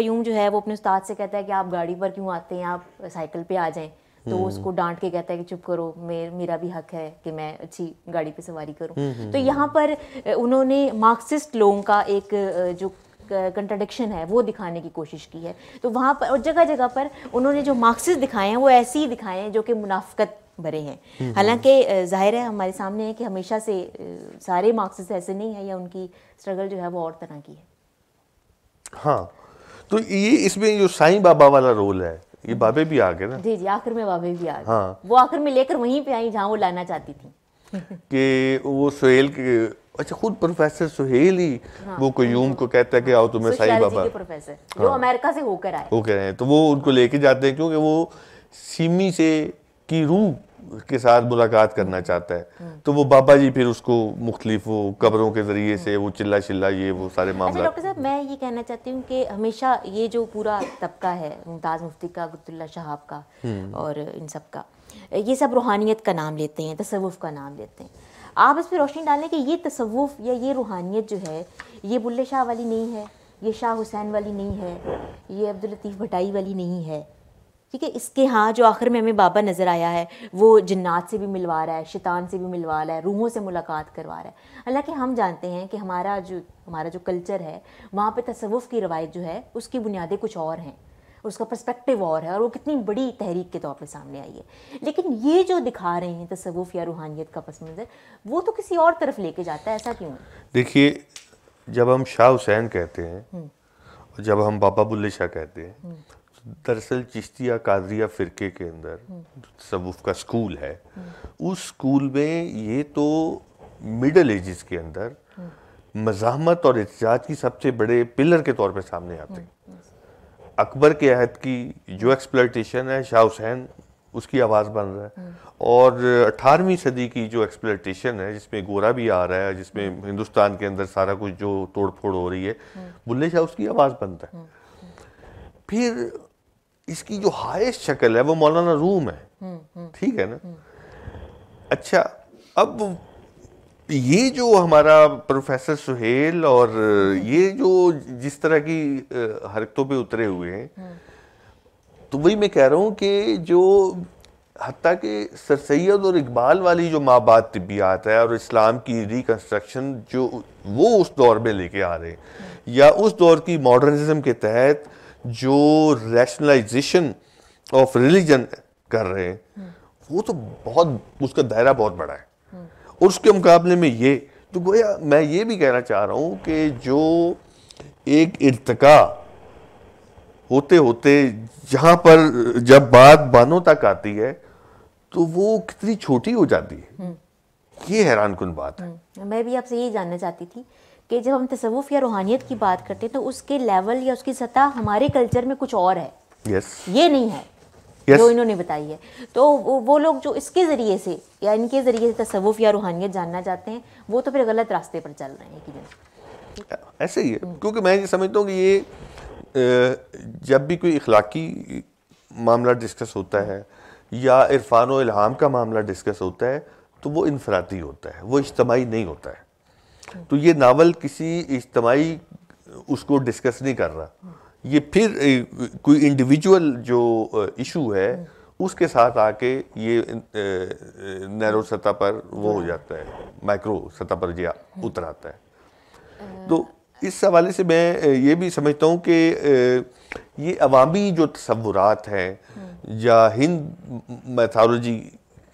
कयूम जो है वो अपने उस्ताद से कहता है कि आप गाड़ी पर क्यों आते हैं आप साइकिल पर आ जाएँ तो हम्म। उसको डांट के कहता है कि चुप करो मेर, मेरा भी हक है कि मैं अच्छी गाड़ी पे सवारी करूं हम्म, हम्म, तो यहाँ पर उन्होंने मार्क्सिस्ट लोगों का एक जो कंट्रडिक्शन है वो दिखाने की कोशिश की है तो वहाँ पर और जगह जगह पर उन्होंने जो मार्क्सिस्ट दिखाए हैं वो ऐसे ही दिखाए हैं जो कि मुनाफ्त भरे हैं हालांकि जाहिर है हमारे सामने है कि हमेशा से सारे मार्क्सिस्ट ऐसे नहीं है या उनकी स्ट्रगल जो है वो और तरह की है हाँ तो ये इसमें जो साईं बाबा वाला रोल है ये बाबे भी आ गए ना जी जी आखिर में बाबे भी आ गए हाँ वो आखिर में लेकर वहीं पे आई जहाँ वो लाना चाहती थी कि वो सुहेल के अच्छा खुद प्रोफेसर सुहेल ही हाँ, वो कयूम तो। को कहता है कि आओ हाँ, तुम्हें साई बाबा के प्रोफेसर हाँ, जो अमेरिका से होकर आए होकर आए तो वो उनको लेके जाते हैं क्योंकि वो सिमी से की रूह के साथ मुलाकात करना चाहता है तो वो बाबा जी फिर उसको मुख्तलिफ वो कबरों के ज़रिए से वो चिल्ला चिल्ला ये वो सारे अच्छा मामले डॉक्टर साहब मैं ये कहना चाहती हूँ कि हमेशा ये जो पूरा तबका है मुमताज़ मुफ्ती का गुतुल्ला शहाब का हम्म। और इन सब का ये सब रूहानियत का नाम लेते हैं तसवुफ़ का नाम लेते हैं आप इस पर रोशनी डालें कि ये तसवुफ़ या ये रूहानियत जो है ये बुल्ले शाह वाली नहीं है ये शाह हुसैन वाली नहीं है ये अब्दुल लतीफ़ भटाई वाली नहीं है ठीक है इसके यहाँ जो आखिर में हमें बाबा नज़र आया है वो जन्नात से भी मिलवा रहा है शैतान से भी मिलवा रहा है रूहों से मुलाकात करवा रहा है हालांकि हम जानते हैं कि हमारा जो हमारा जो कल्चर है वहाँ पर तसवुफ़ की रवायत जो है उसकी बुनियादें कुछ और हैं उसका पर्सपेक्टिव और है और वो कितनी बड़ी तहरीक के तौर पर सामने आई है लेकिन ये जो दिखा रहे हैं तसवुफ़ या रूहानियत का पस मंज़र वो तो किसी और तरफ लेके जाता है ऐसा क्यों देखिए जब हम शाह हुसैन कहते हैं हम्म। और जब हम बाबा बुल्ले शाह कहते हैं हम्म। दरअसल चिश्तिया कादरिया फ़िरके के अंदर तसवुफ़ का स्कूल है उस स्कूल में ये तो मिडल एजेस के अंदर मजामत और एहतजाज की सबसे बड़े पिलर के तौर पर सामने आते हैं अकबर के अहद की जो एक्सप्लटेशन है शाह हुसैन उसकी आवाज़ बन रहा है और 18वीं सदी की जो एक्सप्लटेशन है जिसमें गोरा भी आ रहा है जिसमें हिंदुस्तान के अंदर सारा कुछ जो तोड़ फोड़ हो रही है बुल्ले शाह उसकी आवाज़ बनता है फिर इसकी जो हाइस्ट शक्ल है वो मौलाना रूम है हम्म, हम्म। ठीक है ना हम्म। अच्छा अब ये जो हमारा प्रोफेसर सुहेल और ये जो जिस तरह की हरकतों पे उतरे हुए हैं तो वही मैं कह रहा हूँ कि जो हती के सर सैद और इकबाल वाली जो माँ बात तबियात है और इस्लाम की रिकन्स्ट्रक्शन जो वो उस दौर में लेके आ रहे हैं या उस दौर की मॉडर्निज्म के तहत जो रैशनलाइजेशन ऑफ रिलीजन कर रहे हैं वो तो बहुत उसका दायरा बहुत बड़ा है और उसके मुकाबले में ये तो गोया मैं ये भी कहना चाह रहा हूँ कि जो एक इर्तका होते होते जहाँ पर जब बात बानों तक आती है तो वो कितनी छोटी हो जाती है हम्म। ये हैरान कन बात है हम्म। मैं भी आपसे यही जानना चाहती थी कि जब हम तसवुफ़ या रूहानियत की बात करते हैं तो उसके लेवल या उसकी सतह हमारे कल्चर में कुछ और है yes. ये नहीं है yes. जो इन्होंने बताई है तो वो लोग जो इसके ज़रिए से या इनके ज़रिए से तसवुफ़ या रूहानियत जानना चाहते हैं वो तो फिर गलत रास्ते पर चल रहे हैं कि ऐसे ही है हम्म। क्योंकि मैं ये समझता हूँ कि ये जब भी कोई इखलाकी मामला डिस्कस होता है या इरफान इल्हाम का मामला डिस्कस होता है तो वो इनफराती होता है वो इज्तमाही नहीं होता है तो ये नावल किसी इज्तमाही उसको डिस्कस नहीं कर रहा ये फिर कोई इंडिविजुअल जो इशू है उसके साथ आके ये नैरो सतह पर वो हो जाता है माइक्रो सतह पर ये उतर आता है तो इस हवाले से मैं ये भी समझता हूँ कि ये अवामी जो तस्वुरात हैं हम्म। या हिंद मैथोलॉजी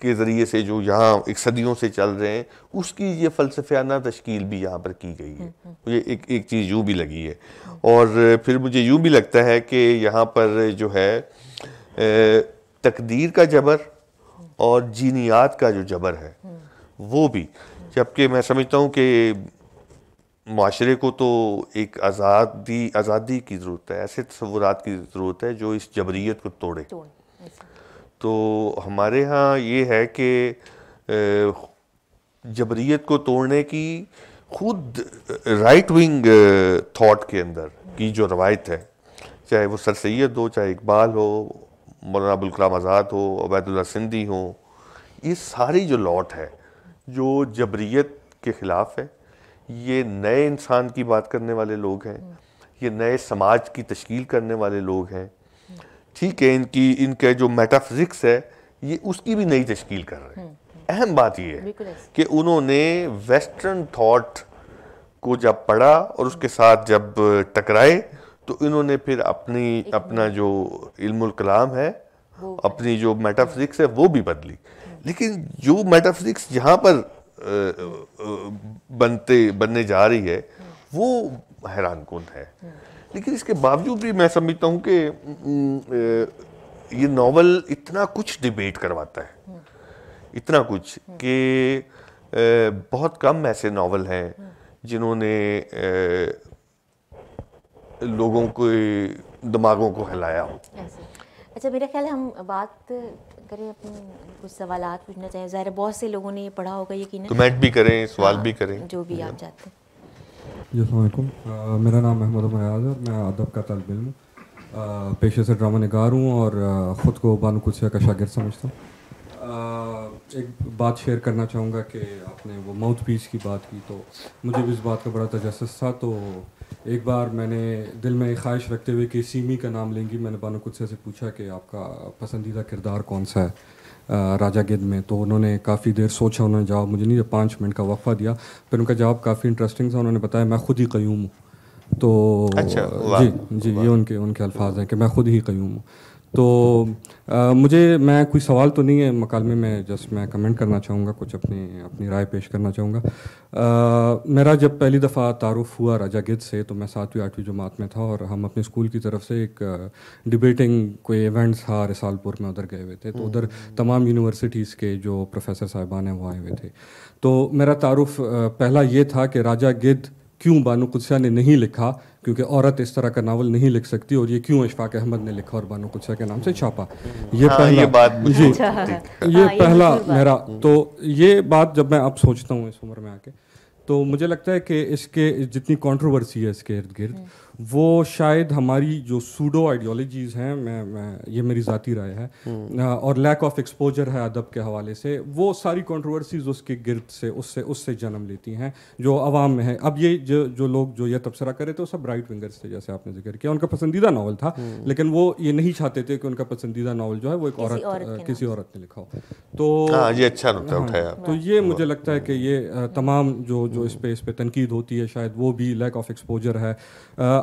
के ज़रिए से जो यहाँ एक सदियों से चल रहे हैं उसकी ये फ़लसफाना तश्कील भी यहाँ पर की गई है हम्म, हम्म। मुझे एक एक चीज़ यूँ भी लगी है और फिर मुझे यूँ भी लगता है कि यहाँ पर जो है तकदीर का जबर और जीनियात का जो जबर है हम्म। वो भी जबकि मैं समझता हूँ कि माशरे को तो एक आज़ादी आज़ादी की ज़रूरत है ऐसे तस्वुरात की ज़रूरत है जो इस जबरीत को तोड़े, तोड़े। तो हमारे यहाँ ये है कि जबरीत को तोड़ने की खुद राइट विंग थॉट के अंदर की जो रवायत है चाहे वो सर सैद हो चाहे इकबाल हो मौलाना अबुलकलाम आज़ाद हो अबैदुल्ला सिंधी हो ये सारी जो लॉट है जो जबरीत के ख़िलाफ़ है ये नए इंसान की बात करने वाले लोग हैं ये नए समाज की तश्ील करने वाले लोग हैं ठीक है इनकी इनके जो मेटाफिजिक्स है ये उसकी भी नई तश्कील कर रहे हैं हम्म, हम्म। अहम बात यह है कि उन्होंने वेस्टर्न थाट को जब पढ़ा और उसके साथ जब टकराए तो इन्होंने फिर अपनी अपना जो इल्मुल कलाम है अपनी जो मेटाफिजिक्स हम्म। है वो भी बदली लेकिन जो मेटाफिजिक्स यहाँ पर बनते बनने जा रही है वो हैरान कन है लेकिन इसके बावजूद भी मैं समझता हूँ कि ये नावल इतना कुछ डिबेट करवाता है इतना कुछ कि बहुत कम ऐसे नावल हैं जिन्होंने लोगों को दिमागों को हिलाया हो अच्छा मेरा ख्याल हम बात करें अपने कुछ सवाल पूछना चाहें ज़ाहिर बहुत से लोगों ने ये पढ़ा होगा यकीन कमेंट भी करें सवाल हाँ, भी करें जो भी आप चाहते हैं जी अलकुम मेरा नाम महमूद मयाज है मैं अदब का तलब हूँ पेशे से ड्रामा नगार हूँ और ख़ुद को बानु कुछ का शागिर समझता हूँ एक बात शेयर करना चाहूँगा कि आपने वो माउथ पीस की बात की तो मुझे भी इस बात का बड़ा तजस था तो एक बार मैंने दिल में ख्वाहिश रखते हुए कि सीमी का नाम लेंगी मैंने बानु कुछ से पूछा कि आपका पसंदीदा किरदार कौन सा है राजा गिद में तो उन्होंने काफ़ी देर सोचा उन्होंने जवाब मुझे नहीं पाँच मिनट का वक्फा दिया फिर उनका जवाब काफ़ी इंटरेस्टिंग था उन्होंने बताया मैं खुद ही कयूम हूँ तो अच्छा, जी जी ये उनके उनके अल्फाज हैं कि मैं खुद ही कयूम हूँ तो आ, मुझे मैं कोई सवाल तो नहीं है मकालमे में जस्ट मैं कमेंट करना चाहूँगा कुछ अपनी अपनी राय पेश करना चाहूँगा मेरा जब पहली दफ़ा तारुफ हुआ राजा गिद से तो मैं सातवीं आठवीं जमात में था और हम अपने स्कूल की तरफ से एक डिबेटिंग कोई इवेंट था रिसालपुर में उधर गए हुए थे तो उधर हम्म। तमाम यूनिवर्सिटीज़ के जो प्रोफेसर साहिबान हैं वो आए हुए थे तो मेरा तारुफ पहला ये था कि राजा गिद क्यों बानो कुदसिया ने नहीं लिखा क्योंकि औरत इस तरह का नावल नहीं लिख सकती और ये क्यों इशफाक अहमद ने लिखा और बानो कुछ के नाम से छापा ये हाँ, पहला ये बात जी अच्छा, ये हाँ, पहला ये मेरा तो ये बात जब मैं अब सोचता हूँ इस उम्र में आके तो मुझे लगता है कि इसके जितनी कंट्रोवर्सी है इसके इर्द गिर्द वो शायद हमारी जो सूडो आइडियोलॉजीज़ हैं मैं मैं ये मेरी ज़ाती राय है हम्म। और लैक ऑफ एक्सपोजर है अदब के हवाले से वो सारी कंट्रोवर्सीज उसके गिरद से उससे उससे जन्म लेती हैं जो आवाम में है अब ये जो जो लोग जो ये तबसरा करे थे वो सब राइट विंगर्स थे जैसे आपने जिक्र किया उनका पसंदीदा नावल था हम्म। लेकिन वो ये नहीं चाहते थे कि उनका पसंदीदा नावल जो है वो एक औरत, किसी औरत ने लिखा हो तो हाँ, ये अच्छा नुकता हाँ, तो ये मुझे लगता है कि ये तमाम जो जो इस पर इस पर तनकीद होती है शायद वो भी लैक ऑफ एक्सपोजर है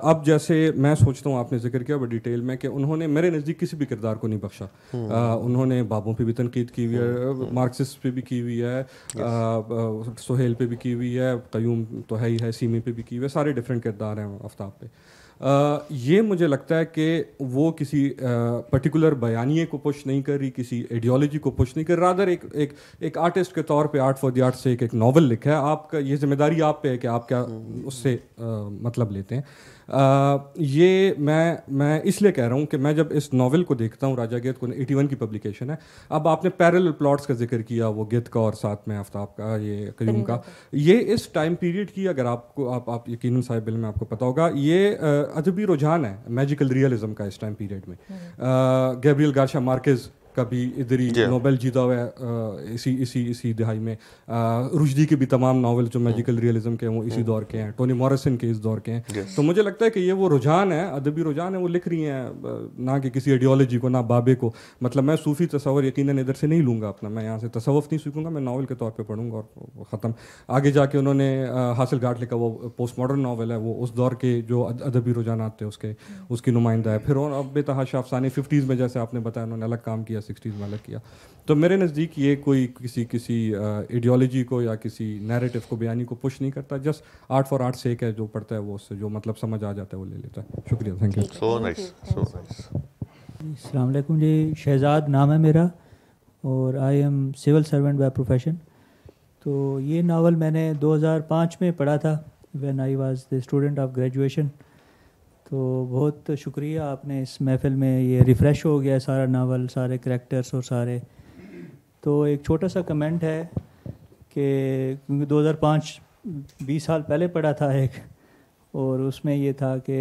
अब जैसे मैं सोचता हूँ आपने जिक्र किया बड़ी डिटेल में कि उन्होंने मेरे नज़दीक किसी भी किरदार को नहीं बख्शा हम्म। उन्होंने बाबों पे भी तनकीद की हुई है हम्म। मार्क्सिस पे भी की हुई है yes. सुहेल पे भी की हुई है कयूम तो है ही है सीमी पे भी की हुई है सारे डिफरेंट किरदार हैं आफ्ताब पे आ, ये मुझे लगता है कि वो किसी आ, पर्टिकुलर बयानिए को पुश नहीं कर रही किसी आइडियोलॉजी को पुश नहीं कर रादर एक एक एक आर्टिस्ट के तौर पे आर्ट फॉर द आर्ट से एक एक नावल लिखा है आपका ये जिम्मेदारी आप पे है कि आप क्या हम्म। उससे आ, मतलब लेते हैं ये मैं मैं इसलिए कह रहा हूँ कि मैं जब इस नावल को देखता हूँ राजा गेत को एटी वन की पब्लिकेशन है अब आपने पैरल प्लॉट्स का जिक्र किया वो गेत का और साथ में आफ्ताब का ये करीम का ये इस टाइम पीरियड की अगर आपको आप आप यकीन साहिब बिल में आपको पता होगा ये अदबी रुझान है मैजिकल रियलिज्म का इस टाइम पीरियड में गैब्रियल गारशा मार्केज कभी इधर ही नोबेल जीता हुआ है इसी इसी इसी दिहाई में रुशदी के भी तमाम नावल जो मैजिकल रियलिज्म के हैं वो इसी हम्म। दौर के हैं टोनी मॉरिसन के इस दौर के हैं तो मुझे लगता है कि ये वो रुझान है अदबी रुझान है वो लिख रही हैं ना कि किसी आइडियोलॉजी को ना बाबे को मतलब मैं सूफी तस्वर यकीन इधर से नहीं लूँगा अपना मैं यहाँ से तसवफ नहीं सीखूँगा मैं नावल के तौर पर पढ़ूंगा और ख़त्म आगे जाके उन्होंने हासिल घाट लिखा वो पोस्ट मॉडर्न नावल है वो उस दौर के जो अदबी रुझान थे उसके हम्म। उसकी नुमाइंदा है फिर और अब बेतहाशा अफसानी फिफ्टीज़ में जैसे आपने बताया उन्होंने अलग काम किया या सिक्सटीज़ में अलग किया तो मेरे नज़दीक ये कोई किसी किसी आइडियोलॉजी को या किसी नैरेटिव को बयानी को पुश नहीं करता जस्ट आर्ट फॉर आर्ट से एक है जो पढ़ता है वो उससे जो मतलब समझ आ जाता है वो ले लेता है शुक्रिया thank you so nice so nice अलैक्म जी शहजाद नाम है मेरा और I am civil servant by profession तो ये नावल मैंने 2005 में पढ़ा था when I was the student of graduation तो बहुत शुक्रिया आपने इस महफिल में ये रिफ़्रेश हो गया सारा नावल सारे करेक्टर्स और सारे तो एक छोटा सा कमेंट है कि क्योंकि दो हज़ार पाँच बीस साल पहले पढ़ा था एक और उसमें ये था कि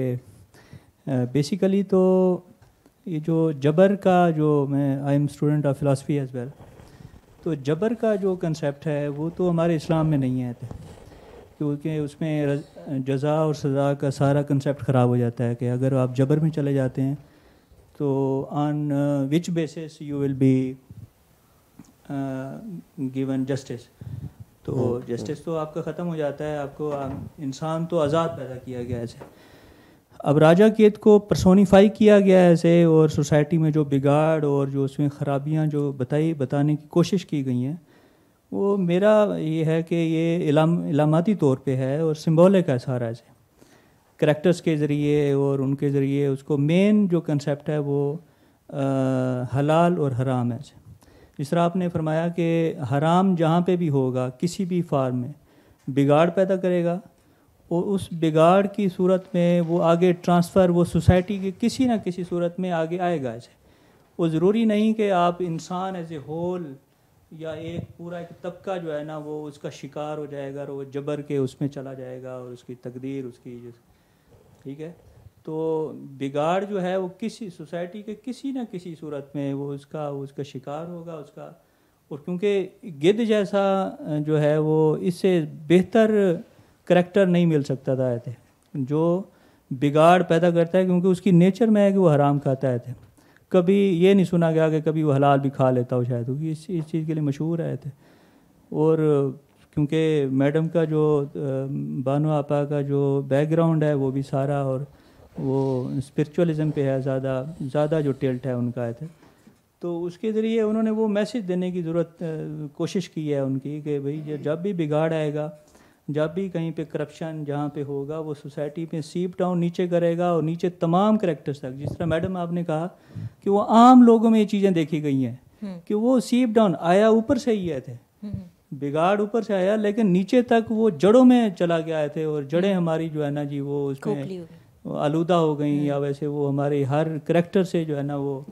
बेसिकली तो ये जो जबर का जो मैं I am student of philosophy as well तो जबर का जो कंसेप्ट है वो तो हमारे इस्लाम में नहीं आता क्योंकि उसमें जजा और सज़ा का सारा कंसेप्ट ख़राब हो जाता है कि अगर आप जबर में चले जाते हैं तो on which basis you will be given justice तो जस्टिस hmm. तो आपका ख़त्म हो जाता है आपको um, इंसान तो आज़ाद पैदा किया गया ऐसे अब राजा केत को प्रसोनीफाई किया गया ऐसे और सोसाइटी में जो बिगाड़ और जो उसमें ख़राबियाँ जो बताई बताने की कोशिश की गई हैं वो मेरा ये है कि ये इलाम इलामाती तौर पे है और सिम्बॉलिक है सारा से करेक्टर्स के ज़रिए और उनके ज़रिए उसको मेन जो कंसेप्ट है वो आ, हलाल और हराम है जिस तरह आपने फरमाया कि हराम जहाँ पे भी होगा किसी भी फार्म में बिगाड़ पैदा करेगा और उस बिगाड़ की सूरत में वो आगे ट्रांसफ़र वो सोसाइटी के किसी ना किसी सूरत में आगे आएगा ऐसे वो ज़रूरी नहीं कि आप इंसान एज ए होल या एक पूरा एक तबका जो है ना वो उसका शिकार हो जाएगा और वो जबर के उसमें चला जाएगा और उसकी तकदीर उसकी ठीक है तो बिगाड़ जो है वो किसी सोसाइटी के किसी ना किसी सूरत में वो उसका उसका शिकार होगा उसका और क्योंकि गिद्ध जैसा जो है वो इससे बेहतर करैक्टर नहीं मिल सकता था आए थे जो बिगाड़ पैदा करता है क्योंकि उसकी नेचर में है कि वो हराम खाता है थे कभी ये नहीं सुना गया कि कभी वो हलाल भी खा लेता हो शायद क्योंकि इस इस चीज़ के लिए मशहूर आए थे और क्योंकि मैडम का जो बानो आपा का जो बैकग्राउंड है वो भी सारा और वो स्पिरिचुअलिज्म पे है ज़्यादा ज़्यादा जो टेल्ट है उनका आए थे तो उसके ज़रिए उन्होंने वो मैसेज देने की ज़रूरत कोशिश की है उनकी कि भाई जब भी बिगाड़ आएगा जब भी कहीं पे करप्शन जहाँ पे होगा वो सोसाइटी में सीप डाउन नीचे करेगा और नीचे तमाम करेक्टर्स तक जिस तरह मैडम आपने कहा कि वो आम लोगों में ये चीज़ें देखी गई हैं हम्म। कि वो सीप डाउन आया ऊपर से ही आए थे हम्म, हम्म। बिगाड़ ऊपर से आया लेकिन नीचे तक वो जड़ों में चला गया आए थे और जड़ें हमारी जो है ना जी वो उसमें आलूदा हो गई या वैसे वो हमारे हर करेक्टर से जो है ना वो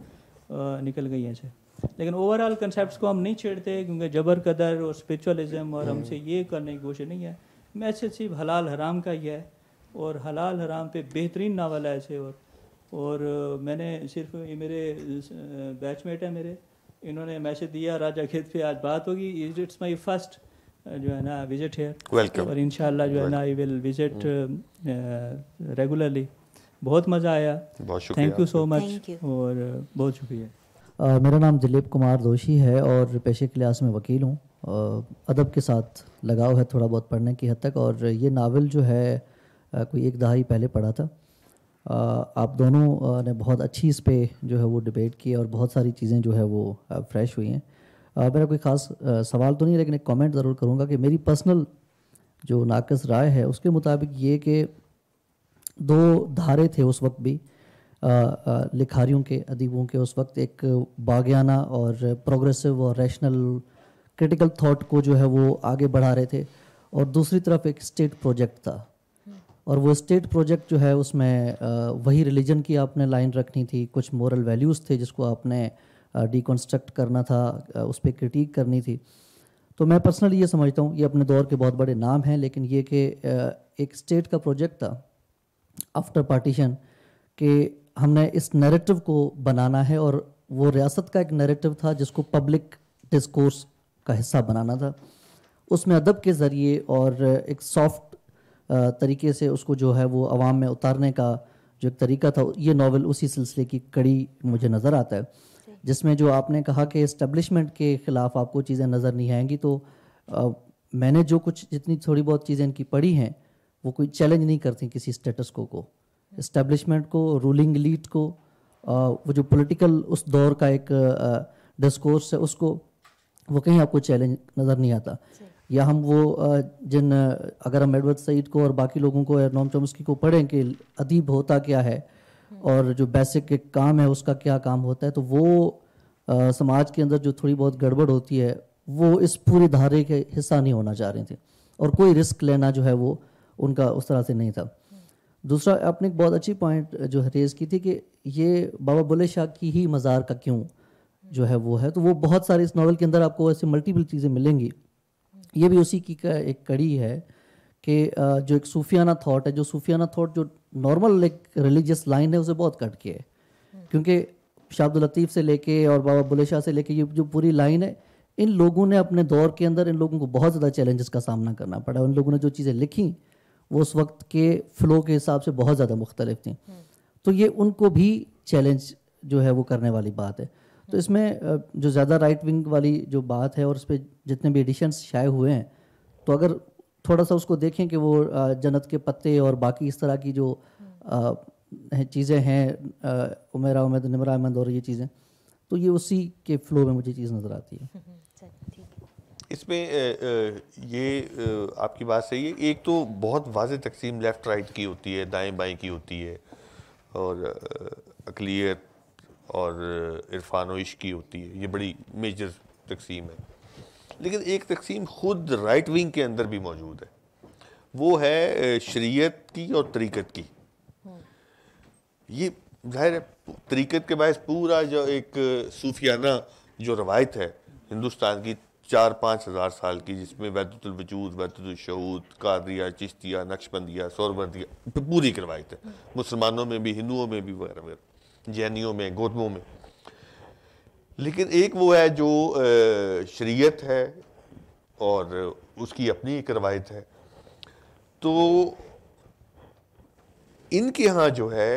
निकल गई ऐसे लेकिन ओवरऑल कंसेप्ट को हम नहीं छेड़ते क्योंकि जबर कदर और स्पिरिचुअलिज्म और हमसे हम्म। ये करने की कोशिश नहीं है मैसेज सिर्फ हलाल हराम का ही है और हलाल हराम पे बेहतरीन नावल है ऐसे और और मैंने सिर्फ ये मेरे बैचमेट है मेरे इन्होंने मैसेज दिया राजा खेत पे आज बात होगी इज इट्स माई फर्स्ट जो है ना विजिट हेयर और इन जो है ना आई विल विजिट रेगुलरली बहुत मज़ा आया थैंक यू सो मच और बहुत शुक्रिया मेरा नाम दिलीप कुमार दोषी है और पेशे क्लास में वकील हूँ अदब के साथ लगाव है थोड़ा बहुत पढ़ने की हद तक और ये नावल जो है आ, कोई एक दहाई पहले पढ़ा था आ, आप दोनों ने बहुत अच्छी इस पर जो है वो डिबेट की और बहुत सारी चीज़ें जो है वो फ्रेश हुई हैं मेरा कोई ख़ास सवाल तो नहीं लेकिन एक कमेंट ज़रूर करूँगा कि मेरी पर्सनल जो नाकस राय है उसके मुताबिक ये कि दो धारे थे उस वक्त भी लिखारियों के अदीबों के उस वक्त एक बाग्याना और प्रोग्रेसिव और रैशनल क्रिटिकल थॉट को जो है वो आगे बढ़ा रहे थे और दूसरी तरफ एक स्टेट प्रोजेक्ट था और वो स्टेट प्रोजेक्ट जो है उसमें वही रिलीजन की आपने लाइन रखनी थी कुछ मॉरल वैल्यूज़ थे जिसको आपने डिकॉन्स्ट्रक्ट करना था उस पर क्रिटिक करनी थी तो मैं पर्सनली ये समझता हूँ ये अपने दौर के बहुत बड़े नाम हैं लेकिन ये कि एक स्टेट का प्रोजेक्ट था आफ्टर पार्टीशन के हमने इस नैरेटिव को बनाना है और वो रियासत का एक नैरेटिव था जिसको पब्लिक डिस्कोर्स का हिस्सा बनाना था उसमें अदब के ज़रिए और एक सॉफ्ट तरीके से उसको जो है वो आवाम में उतारने का जो एक तरीका था ये नावल उसी सिलसिले की कड़ी मुझे नज़र आता है जिसमें जो आपने कहा कि इस्टबलिशमेंट के ख़िलाफ़ आपको चीज़ें नज़र नहीं आएंगी तो आ, मैंने जो कुछ जितनी थोड़ी बहुत चीज़ें इनकी पढ़ी हैं वो कोई चैलेंज नहीं करती किसी स्टेटस को को इस्टेब्लिशमेंट को रूलिंग लीड को वो जो पॉलिटिकल उस दौर का एक डिस्कोर्स है उसको वो कहीं आपको चैलेंज नज़र नहीं आता या हम वो जिन अगर हम एडवर्ड सईद को और बाकी लोगों को नॉम चोमस्की को पढ़ें कि अदीब होता क्या है और जो बेसिक एक काम है उसका क्या काम होता है तो वो आ, समाज के अंदर जो थोड़ी बहुत गड़बड़ होती है वो इस पूरी धारे के हिस्सा नहीं होना चाह रहे थे और कोई रिस्क लेना जो है वो उनका उस तरह से नहीं था दूसरा आपने एक बहुत अच्छी पॉइंट जो है रेज़ की थी कि ये बाबा बुले शाह की ही मज़ार का क्यों जो है वो है तो वो बहुत सारे इस नावल के अंदर आपको ऐसे मल्टीपल चीज़ें मिलेंगी ये भी उसी की का एक कड़ी है कि जो एक सूफियाना थाट है जो सूफियाना थाट जो नॉर्मल एक रिलीजियस लाइन है उसे बहुत कट के है क्योंकि शाह लतीफ़ से लेके और बाबा बुले शाह से लेके ये जो पूरी लाइन है इन लोगों ने अपने दौर के अंदर इन लोगों को बहुत ज़्यादा चैलेंजेस का सामना करना पड़ा उन लोगों ने जो चीज़ें लिखीं वो उस वक्त के फ्लो के हिसाब से बहुत ज़्यादा मुख्तलिफ थी तो ये उनको भी चैलेंज जो है वो करने वाली बात है तो इसमें जो ज़्यादा राइट विंग वाली जो बात है और उस पर जितने भी एडिशंस शाये हुए हैं तो अगर थोड़ा सा उसको देखें कि वो जन्नत के पत्ते और बाकी इस तरह की जो चीज़ें हैं उमेरा उमेद निमरा अहमद और ये चीज़ें तो ये उसी के फ्लो में मुझे चीज़ नज़र आती है इसमें ये आपकी बात सही है एक तो बहुत वाज तकसीम लेफ़्ट राइट की होती है दाएं बाएं की होती है और अकलीत और इरफान वश की होती है ये बड़ी मेजर तकसीम है लेकिन एक तकसीम ख़ुद राइट विंग के अंदर भी मौजूद है वो है शरीयत की और तरीक़त की ये जाहिर है तरीक़त के बायस पूरा जो एक सूफियाना जो रवायत है हिंदुस्तान की चार पाँच हज़ार साल की जिसमें वैदतुलवजूद वैदतुलशूद कादरिया चिश्तिया नक्शबंदिया सौरबंदिया पूरी करवायत है मुसलमानों में भी हिंदुओं में भी वगैरह वगैरह जैनियों में गौतमों में लेकिन एक वो है जो शरीयत है और उसकी अपनी एक रवायत है तो इनके यहाँ जो है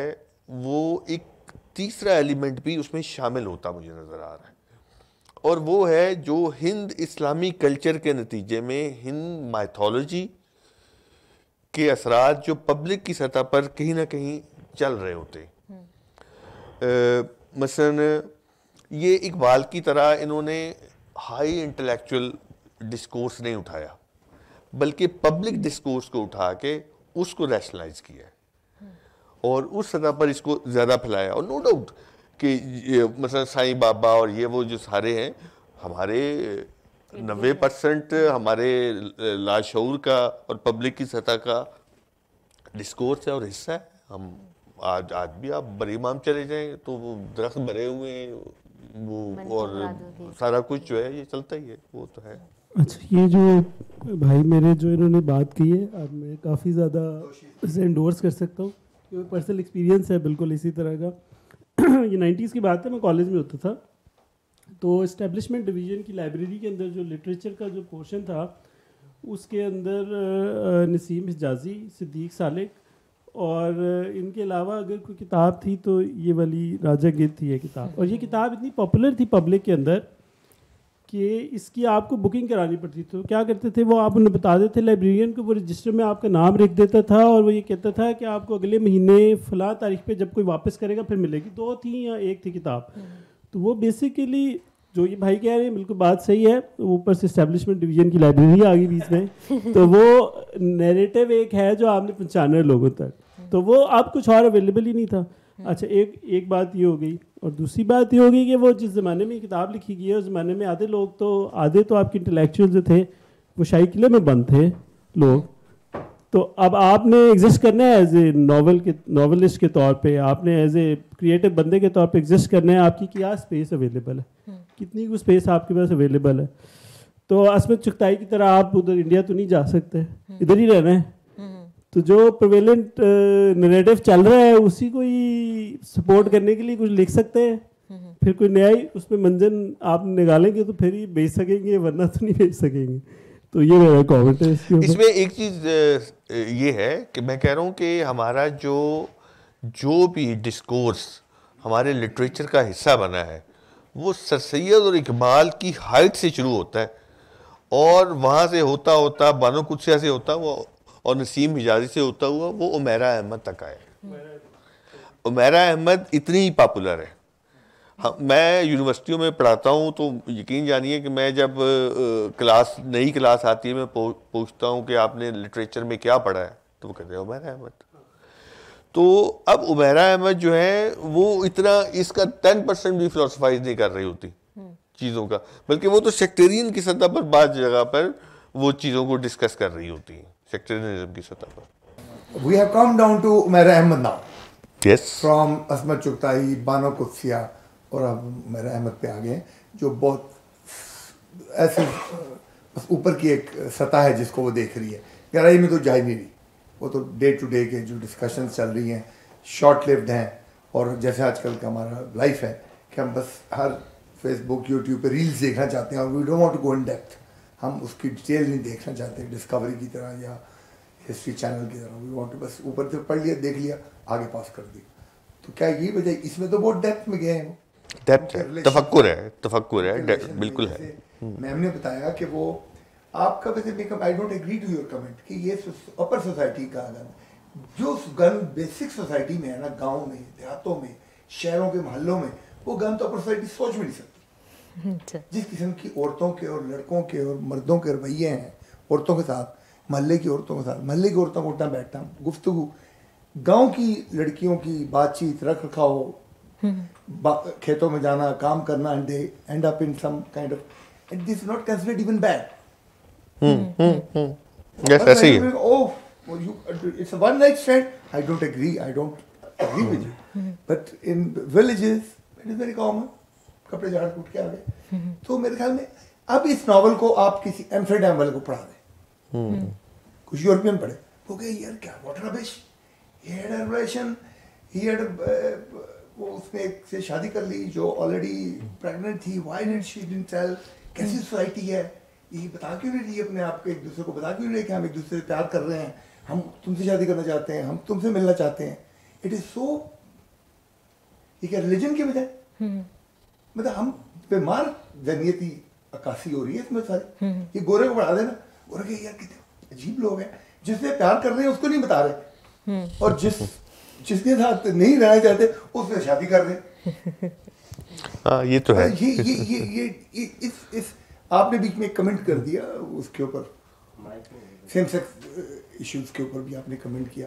वो एक तीसरा एलिमेंट भी उसमें शामिल होता मुझे नज़र आ रहा है और वो है जो हिंद इस्लामी कल्चर के नतीजे में हिंद माइथोलॉजी के असरा जो पब्लिक की सतह पर कहीं ना कहीं चल रहे होते मसलन ये इकबाल की तरह इन्होंने हाई इंटेलेक्चुअल डिस्कोर्स नहीं उठाया बल्कि पब्लिक डिस्कोर्स को उठा के उसको रैशनलाइज किया और उस सतह पर इसको ज़्यादा फैलाया और नो डाउट कि मतलब साईं बाबा और ये वो जो सारे हैं हमारे नबे परसेंट हमारे लाशूर का और पब्लिक की सतह का डिस्कोर्स है और हिस्सा है हम आज आज भी आप बड़े इमाम चले जाएं तो वो दरख्त भरे हुए हैं वो और सारा कुछ जो है ये चलता ही है वो तो है अच्छा ये जो भाई मेरे जो इन्होंने बात की है अब मैं काफ़ी ज़्यादा इसे इंडोर्स कर सकता हूँ क्योंकि पर्सनल एक्सपीरियंस है बिल्कुल इसी तरह का ये नाइन्टीज़ की बात है मैं कॉलेज में होता था तो इस्टेब्लिशमेंट डिवीज़न की लाइब्रेरी के अंदर जो लिटरेचर का जो पोर्शन था उसके अंदर नसीम हिजाजी सिद्दीक सालिक और इनके अलावा अगर कोई किताब थी तो ये वाली राजा गिर थी ये किताब और ये किताब इतनी पॉपुलर थी पब्लिक के अंदर कि इसकी आपको बुकिंग करानी पड़ती तो क्या करते थे वो आप उन्हें बता देते लाइब्रेरियन को वो रजिस्टर में आपका नाम लिख देता था और वो ये कहता था कि आपको अगले महीने फ़ला तारीख पे जब कोई वापस करेगा फिर मिलेगी दो थी या एक थी किताब हम्म। तो वो बेसिकली जो ये भाई कह रहे हैं बिल्कुल बात सही है ऊपर से इस्टेब्लिशमेंट डिवीजन की लाइब्रेरी आ गई बीच में तो वो नेरेटिव एक है जो आपने पहुँचाना है लोगों तक तो वो आप कुछ और अवेलेबल ही नहीं था अच्छा एक एक बात ये हो गई और दूसरी बात ये हो गई कि वो जिस ज़माने में किताब लिखी गई है उस ज़माने में आधे लोग तो आधे तो आपके इंटेलेक्चुअल जो थे वो शाही किले में बंद थे लोग तो अब आपने एग्जिस्ट करना है एज ए नावल के नावलिस्ट के तौर पे आपने एज ए क्रिएटिव बंदे के तौर पे एग्जिस्ट करना है आपकी क्या स्पेस अवेलेबल है हम्म। कितनी वो स्पेस आपके पास अवेलेबल है तो असमत चुगताई की तरह आप उधर इंडिया तो नहीं जा सकते हम्म। इधर ही रहना है तो जो प्रवेलेंट नरेटिव uh, चल रहा है उसी को ही सपोर्ट करने के लिए कुछ लिख सकते हैं फिर कोई नया ही उसमें मंजन आप निकालेंगे तो फिर ही बेच सकेंगे वरना तो नहीं बेच सकेंगे तो ये मेरा कॉमेंट है इसमें एक चीज़ uh, ये है कि मैं कह रहा हूँ कि हमारा जो जो भी डिस्कोर्स हमारे लिटरेचर का हिस्सा बना है वो सर सैद और इकबाल की हाइट से शुरू होता है और वहाँ से होता होता बानो कुछ से होता वो और नसीम हिजाजी से होता हुआ वो उमेरा अहमद तक आए उमेरा अहमद इतनी ही पॉपुलर है हाँ, मैं यूनिवर्सिटियों में पढ़ाता हूँ तो यकीन जानिए कि मैं जब क्लास नई क्लास आती है मैं पूछता हूँ कि आपने लिटरेचर में क्या पढ़ा है तो वो कहते हैं उमेर अहमद तो अब उमेर अहमद जो है वो इतना इसका टेन परसेंट भी फिलोसफाइज नहीं कर रही होती चीज़ों का बल्कि वो तो सेक्टेरियन की सतह पर बाद जगह पर वो चीज़ों को डिस्कस कर रही होती हैं सेक्टरियनिज्म की सतह पर we have come down to Umar Ahmad now yes from Ismat Chughtai Bano keffiyeh और अब उमर अहमद पे आ गए जो बहुत ऐसे बस ऊपर की एक सतह है जिसको वो देख रही है गहराई में तो जा ही नहीं रही वो तो डे टू डे के जो डिस्कशन चल रही हैं शॉर्ट लिव्ड हैं और जैसे आजकल का हमारा लाइफ है कि हम बस हर फेसबुक यूट्यूब पे रील्स देखना चाहते हैं और we don't want to go in depth हम उसकी डिटेल नहीं देखना चाहते डिस्कवरी की तरह या हिस्ट्री चैनल की तरह वी वांट बस ऊपर से पढ़ लिया देख लिया आगे पास कर दिया तो क्या ये वजह इसमें तो बहुत डेप्थ में गए हैं वो डेप्थ है है बिल्कुल है हम्म। मैम ने बताया कि वो आपका वैसे makeup I don't agree to your comment कि ये अपर सोसाइटी का गन जो गन बेसिक सोसाइटी में है ना गांव में देहातों में शहरों के मोहल्लों में वो गन तो अपर सोसाइटी सोच भी नहीं सकती अच्छा। जिस किस्म की औरतों के और लड़कों के और मर्दों के रवैये हैं औरतों के साथ महल्ले की औरतों के साथ महल्ले की औरतों को उठना बैठना गुफ्तु गांव की लड़कियों की बातचीत रख रखाव हम्म। खेतों में जाना काम करना and end up in some kind of and this not considered even bad yes ऐसे ही oh you it's one like stand I don't agree I don't agree with you but in villages it is very common कपड़े झाड़ फूट के आ गए तो मेरे ख्याल में अब इस नावल को आप किसी एम्स्टरडेम वाले को पढ़ा दें हम्म। कुछ यूरोपियन पढ़े वो कहे यार क्या वॉट रबिश रिलेशन वो उसने एक से शादी कर ली जो ऑलरेडी प्रेग्नेंट थी why did she didn't tell कैसी सोसाइटी हम्म। है ये बता क्यों नहीं रही अपने आप को एक दूसरे को बता क्यों नहीं कि हम एक दूसरे से प्यार कर रहे हैं हम तुमसे शादी करना चाहते हैं हम तुमसे मिलना चाहते हैं इट इज सो ये क्या रिलीजन के बजाय मतलब हम बीमार जनीयती अक्कासी हो रही है इसमें सारी ये हम्म। गोरे को बढ़ा देना गोरे के यार कितने अजीब लोग हैं जिससे प्यार कर रहे हैं उसको नहीं बता रहे हम्म। और जिस जिसके साथ नहीं रहना चाहते उससे शादी कर रहे आ, हाँ, ये तो है ये ये ये ये, ये इस इस आपने बीच में कमेंट कर दिया उसके ऊपर सेम सेक्स इश्यूज के ऊपर भी आपने कमेंट किया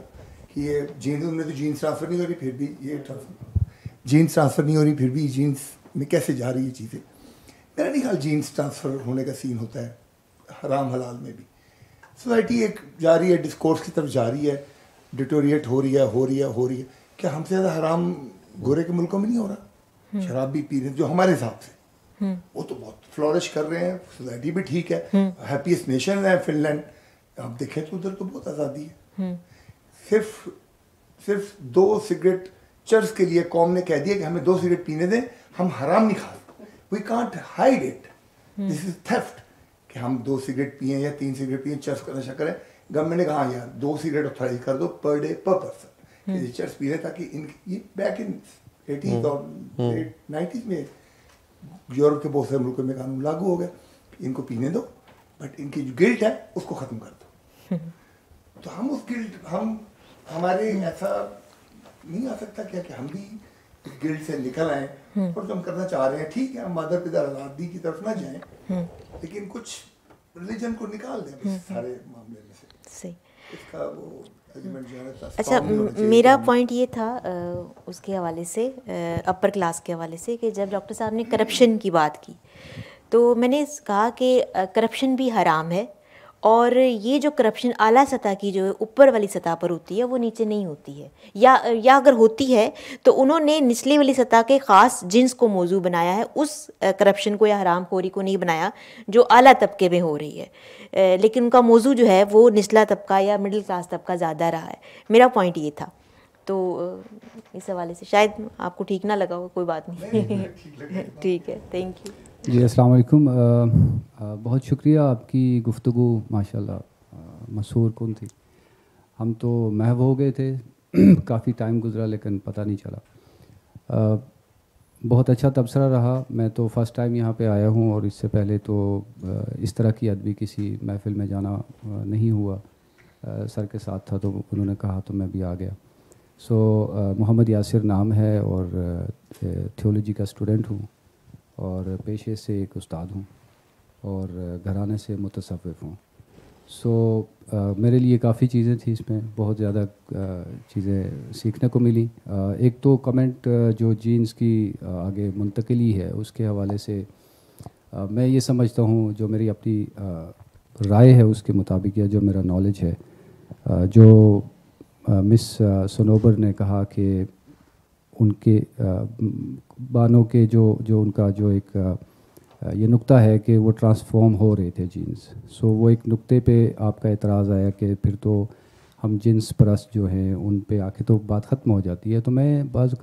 कि ये जीन्स उन्होंने तो जीन्स ट्रांसफ़र नहीं हो रही फिर भी ये ट्रांसफ़र जीन्स ट्रांसफ़र नहीं हो रही फिर भी जीन्स में कैसे जा रही है चीज़ें मेरा नहीं ख्याल जीन्स ट्रांसफ़र होने का सीन होता है हराम हलाल में भी सोसाइटी एक जा रही है डिस्कोर्स की तरफ जा रही है डिटोरिएट हो रही है हो रही है हो रही है क्या हमसे ज़्यादा हराम गोरे के मुल्कों में नहीं हो रहा हम्म। शराब भी पी रहे जो हमारे हिसाब से हम्म। वो तो बहुत फ्लॉरिश कर रहे हैं सोसाइटी भी ठीक है हैप्पीस्ट हम्म। नेशन है फिनलैंड आप देखें तो उधर तो बहुत आज़ादी है सिर्फ सिर्फ दो सिगरेट चर्च के लिए कॉम ने कह दिया कि हमें दो सिगरेट पीने दें हम हराम नहीं खा we can't hide it this is theft कि हम दो सिगरेट पिए या तीन सिगरेट पिए चर्च का नशा करें गवर्नमेंट ने कहा यार दो सिगरेट और ऑथराइज कर दो पर डे पर पर्सन ये चर्च पी रहे ताकि इनकी ये बैक इन एटीज और नाइन्टीज हम्म। में यूरोप के बहुत सारे मुल्कों में कानून लागू हो गया इनको पीने दो बट इनकी जो गिल्ट है उसको ख़त्म कर दो हम्म। तो हम उस गिल्ट हम हमारे ऐसा नहीं आ सकता क्या कि हम भी गिल्ड से निकल आए हम्म। और हम करना चाह रहे हैं ठीक है हम मादर पिता आजादी की तरफ ना जाए हम्म। लेकिन कुछ रिलीजन को निकाल दें हम्म। सारे मामले में से सही इसका वो अच्छा मेरा पॉइंट ये था उसके हवाले से अपर क्लास के हवाले से कि जब डॉक्टर साहब ने करप्शन की बात की तो मैंने कहा कि करप्शन भी हराम है और ये जो करप्शन आला सतह की जो ऊपर वाली सतह पर होती है वो नीचे नहीं होती है या या अगर होती है तो उन्होंने निचली वाली सतह के ख़ास जिन्स को मौजू बनाया है उस करप्शन को या हराम खोरी को नहीं बनाया जो आला तबके में हो रही है लेकिन उनका मौजू जो है वो निचला तबका या मिडिल क्लास तबका ज़्यादा रहा है मेरा पॉइंट ये था तो इस हवाले से शायद आपको ठीक ना लगा हो कोई बात नहीं ठीक है थैंक यू जी अस्सलाम बहुत शुक्रिया आपकी गुफ्तु माशाल्लाह मशहूर कौन थी हम तो महव हो गए थे काफ़ी टाइम गुजरा लेकिन पता नहीं चला आ, बहुत अच्छा तबसरा रहा मैं तो फ़र्स्ट टाइम यहाँ पे आया हूँ और इससे पहले तो इस तरह की अदबी किसी महफिल में जाना नहीं हुआ आ, सर के साथ था तो उन्होंने कहा तो मैं भी आ गया सो मोहम्मद यासिर नाम है और थियोलॉजी का स्टूडेंट हूँ और पेशे से एक उस्ताद हूँ और घराने से मुतसफ़ हूँ सो so, uh, मेरे लिए काफ़ी चीज़ें थी इसमें बहुत ज़्यादा uh, चीज़ें सीखने को मिली uh, एक तो कमेंट जो जीन्स की आगे मुंतकली है उसके हवाले से मैं ये समझता हूँ जो मेरी अपनी राय है उसके मुताबिक या जो मेरा नॉलेज है जो मिस सनोबर ने कहा कि उनके बानों के जो जो उनका जो एक ये नुक्ता है कि वो ट्रांसफॉर्म हो रहे थे जीन्स सो वो एक नुक्ते पे आपका एतराज़ आया कि फिर तो हम जिन्स परस्त जो हैं उन पे आके तो बात ख़त्म हो जाती है तो मैं बाज़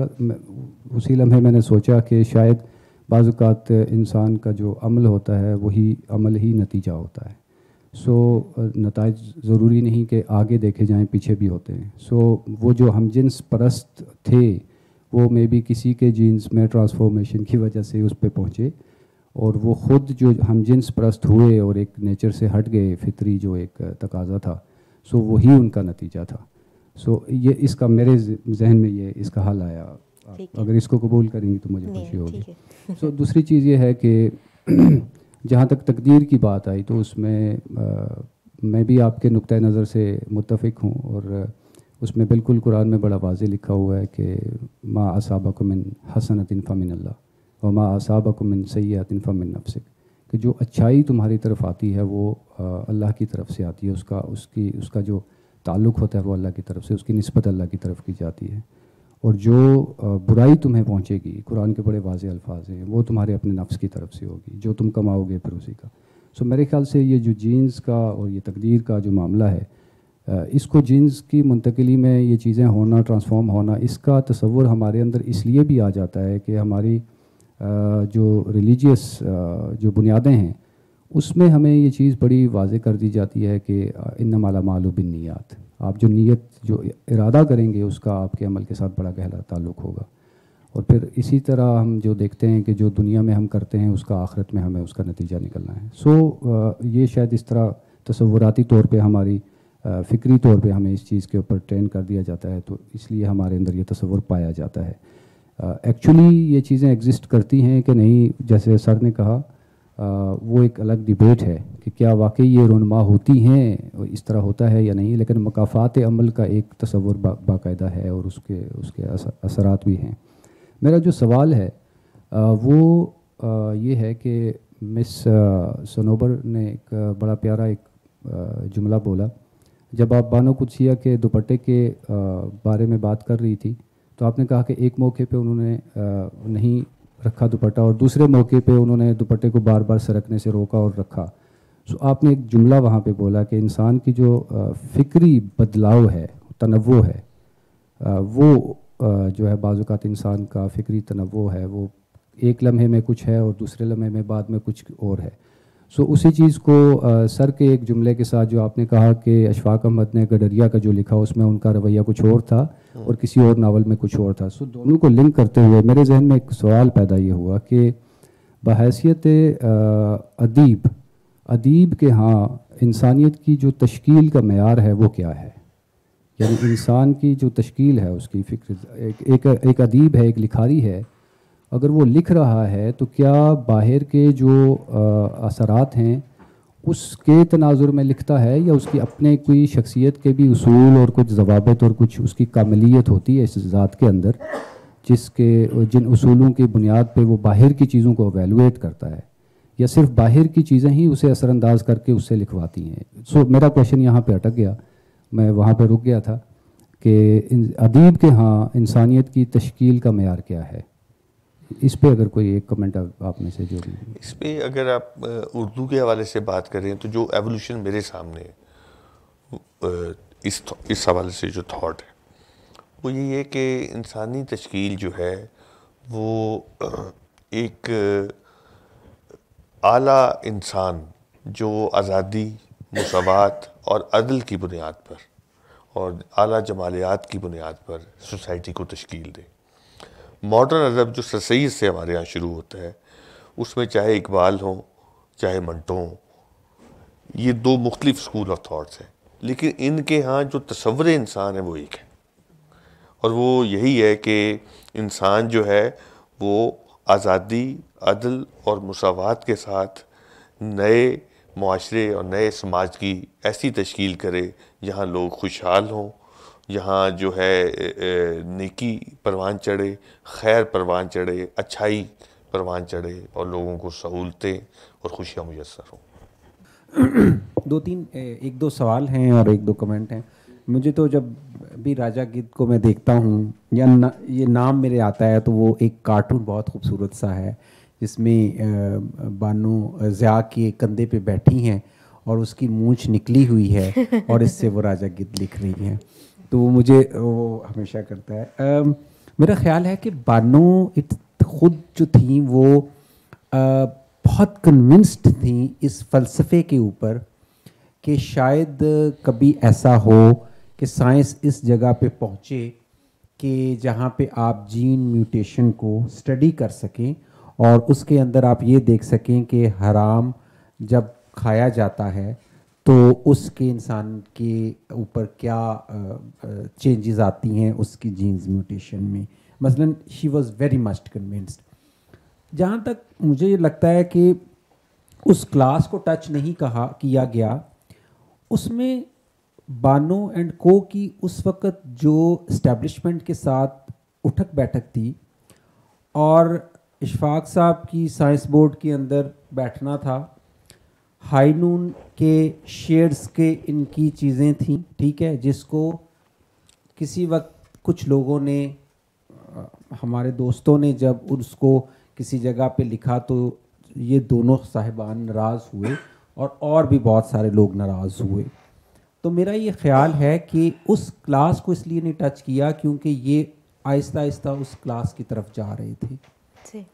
उसी लम्हे मैंने सोचा कि शायद बाज़ात इंसान का जो अमल होता है वही अमल ही नतीजा होता है सो नतज ज़रूरी नहीं कि आगे देखे जाएं पीछे भी होते हैं सो वो जो हम जिन्स परस्त थे वो मे बी किसी के जीन्स में ट्रांसफॉर्मेशन की वजह से उस पर पहुँचे और वो ख़ुद जो हम जिन्स प्रस्त हुए और एक नेचर से हट गए फितरी जो एक तकाजा था सो वही उनका नतीजा था सो ये इसका मेरे जहन में ये इसका हल आया अगर इसको कबूल करेंगी तो मुझे खुशी होगी सो दूसरी चीज़ ये है कि जहाँ तक तकदीर की बात आई तो उसमें आ, मैं भी आपके नुक़ नज़र से मुतफिक हूँ और उसमें बिल्कुल कुरान में बड़ा वाज लिखा हुआ है कि माँ असाबक मिन हसनतिन फ़मिन अल्लाह और माँ असाबक मिन सयातिन फ़मिन नफसिक कि जो अच्छाई तुम्हारी तरफ आती है वो अल्लाह की तरफ से आती है उसका उसकी उसका जो ताल्लुक़ होता है वो अल्लाह की तरफ से उसकी नस्बत अल्लाह की तरफ की जाती है और जो बुराई तुम्हें पहुँचेगी कुरान के बड़े वाज अल्फाज हैं वो तुम्हारे अपने नफ्स की तरफ से होगी जो तुम कमाओगे फिर उसी का सो मेरे ख्याल से ये जो जीन्स का और ये तकदीर का जो मामला है इसको जिन्स की मुंतकली में ये चीज़ें होना ट्रांसफॉर्म होना इसका तस्वुर हमारे अंदर इसलिए भी आ जाता है कि हमारी जो रिलीजियस जो बुनियादें हैं उसमें हमें ये चीज़ बड़ी वाज कर दी जाती है कि इन माला मालूम बिन आप जो नीयत जो इरादा करेंगे उसका आपके अमल के साथ बड़ा गहरा ताल्लुक होगा और फिर इसी तरह हम जो देखते हैं कि जो दुनिया में हम करते हैं उसका आखिरत में हमें उसका नतीजा निकलना है सो ये शायद इस तरह तस्वुराती तौर पर हमारी फ़िक्री तौर पे हमें इस चीज़ के ऊपर ट्रेन कर दिया जाता है तो इसलिए हमारे अंदर ये तस्वुर पाया जाता है एक्चुअली ये चीज़ें एग्जिस्ट करती हैं कि नहीं जैसे सर ने कहा आ, वो एक अलग डिबेट है कि क्या वाकई ये रोनमा होती हैं इस तरह होता है या नहीं लेकिन मकाफात अमल का एक तस्वुर बायदा बाकायदा है और उसके उसके असरात भी हैं मेरा जो सवाल है आ, वो आ, ये है कि मिस सनोबर ने एक बड़ा प्यारा एक जुमला बोला जब आप बानो कुछिया के दुपट्टे के बारे में बात कर रही थी तो आपने कहा कि एक मौके पे उन्होंने नहीं रखा दुपट्टा और दूसरे मौके पे उन्होंने दुपट्टे को बार बार सरकने से रोका और रखा सो तो आपने एक जुमला वहाँ पे बोला कि इंसान की जो फिक्री बदलाव है तनवो है वो जो है बाज़ात इंसान का फिक्री तनवो है वो एक लम्हे में कुछ है और दूसरे लम्हे में बाद में कुछ और है सो उसी चीज़ को आ, सर के एक जुमले के साथ जो आपने कहा कि अशफाक अहमद ने गडरिया का जो लिखा उसमें उनका रवैया कुछ और था हाँ। और किसी और नावल में कुछ और था सो दोनों को लिंक करते हुए मेरे जहन में एक सवाल पैदा ये हुआ कि बहसीत अदीब अदीब के हाँ इंसानियत की जो तश्कील का मैार है वो क्या है यानी इंसान की जो तश्कील है उसकी फिक्र एक एक, एक अदीब है एक लिखारी है अगर वो लिख रहा है तो क्या बाहर के जो असरात हैं उसके तनाजुर में लिखता है या उसकी अपने कोई शख्सियत के भी असूल और कुछ जवाबत और कुछ उसकी कामिलियत होती है इस ज़ात के अंदर जिसके जिन असूलों की बुनियाद पर वो बाहर की चीज़ों को अवेलुएट करता है या सिर्फ बाहर की चीज़ें ही उसे असरानंदाज करके उससे लिखवाती हैं सो मेरा क्वेश्चन यहाँ पे अटक गया मैं वहाँ पे रुक गया था कि अदीब के हाँ इंसानियत की तश्कील का मैार क्या है इस पे अगर कोई एक कमेंट आप में से जो इस पे अगर आप उर्दू के हवाले से बात करें तो जो एवोल्यूशन मेरे सामने इस इस हवाले से जो थाट है वो ये है कि इंसानी तश्कील जो है वो एक आला इंसान जो आज़ादी मसावत और अदल की बुनियाद पर और आला जमालियात की बुनियाद पर सोसाइटी को तश्कील दे मॉडर्न अदब जो ससई से हमारे यहाँ शुरू होता है उसमें चाहे इकबाल हों चाहे मंटो हों ये दो मुख्तलिफ स्कूल ऑफ थाट्स हैं लेकिन इनके यहाँ जो तस्वर इंसान है वो एक है और वो यही है कि इंसान जो है वो आज़ादी अदल और मसावत के साथ नए माशरे और नए समाज की ऐसी तश्ील करे जहाँ लोग खुशहाल हों यहाँ जो है नेकी परवान चढ़े खैर परवान चढ़े अच्छाई परवान चढ़े और लोगों को सहूलतें और खुशियाँ मुयसर हों दो तीन एक दो सवाल हैं और एक दो कमेंट हैं मुझे तो जब भी राजा गीत को मैं देखता हूँ या न ये नाम मेरे आता है तो वो एक कार्टून बहुत खूबसूरत सा है जिसमें बानो ज़िया के कंधे पे बैठी हैं और उसकी मूँछ निकली हुई है और इससे वो राजा गीत लिख रही हैं तो वो मुझे वो हमेशा करता है मेरा ख्याल है कि बानो इट खुद जो थी वो बहुत कन्विंस्ड थी इस फ़लसफ़े के ऊपर कि शायद कभी ऐसा हो कि साइंस इस जगह पे पहुँचे कि जहाँ पे आप जीन म्यूटेशन को स्टडी कर सकें और उसके अंदर आप ये देख सकें कि हराम जब खाया जाता है तो उसके इंसान के ऊपर क्या चेंजेस आती हैं उसकी जीन्स म्यूटेशन में मसलन she was very must convinced जहाँ तक मुझे ये लगता है कि उस क्लास को टच नहीं कहा किया गया उसमें बानो एंड को की उस वक़्त जो इस्टेब्लिशमेंट के साथ उठक बैठक थी और इशफाक साहब की साइंस बोर्ड के अंदर बैठना था हाई नून के शेयर्स के इनकी चीज़ें थी ठीक है जिसको किसी वक्त कुछ लोगों ने हमारे दोस्तों ने जब उसको किसी जगह पे लिखा तो ये दोनों साहिबान नाराज़ हुए और और भी बहुत सारे लोग नाराज़ हुए तो मेरा ये ख्याल है कि उस क्लास को इसलिए नहीं टच किया क्योंकि ये आहिस्ता आहिस्ता उस क्लास की तरफ जा रहे थे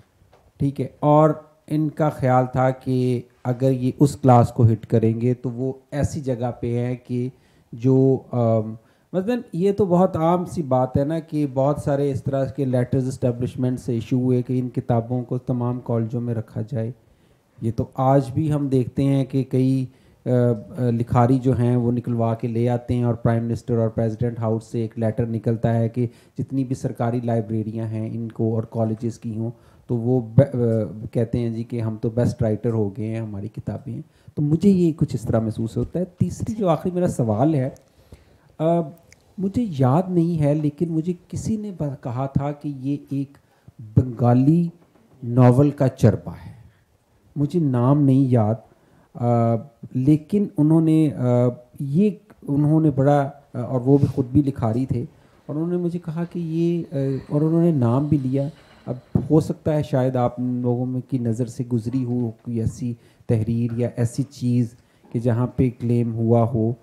ठीक है और इनका ख्याल था कि अगर ये उस क्लास को हिट करेंगे तो वो ऐसी जगह पे है कि जो मतलब ये तो बहुत आम सी बात है ना कि बहुत सारे इस तरह के लेटर्स इस्टेबलिशमेंट से इशू हुए कि इन किताबों को तमाम कॉलेजों में रखा जाए ये तो आज भी हम देखते हैं कि कई लिखारी जो हैं वो निकलवा के ले आते हैं और प्राइम मिनिस्टर और प्रेसिडेंट हाउस से एक लेटर निकलता है कि जितनी भी सरकारी लाइब्रेरियां हैं इनको और कॉलेजेस की हों तो वो कहते हैं जी कि हम तो बेस्ट राइटर हो गए हैं हमारी किताबें हैं तो मुझे ये कुछ इस तरह महसूस होता है तीसरी जो आखिरी मेरा सवाल है आ, मुझे याद नहीं है लेकिन मुझे किसी ने कहा था कि ये एक बंगाली नावल का चरबा है मुझे नाम नहीं याद आ, लेकिन उन्होंने आ, ये उन्होंने बड़ा और वो भी ख़ुद भी लिखा रही थे और उन्होंने मुझे कहा कि ये और उन्होंने नाम भी लिया अब हो सकता है शायद आप लोगों में की नज़र से गुजरी हो कोई ऐसी तहरीर या ऐसी चीज़ कि जहाँ पे क्लेम हुआ हो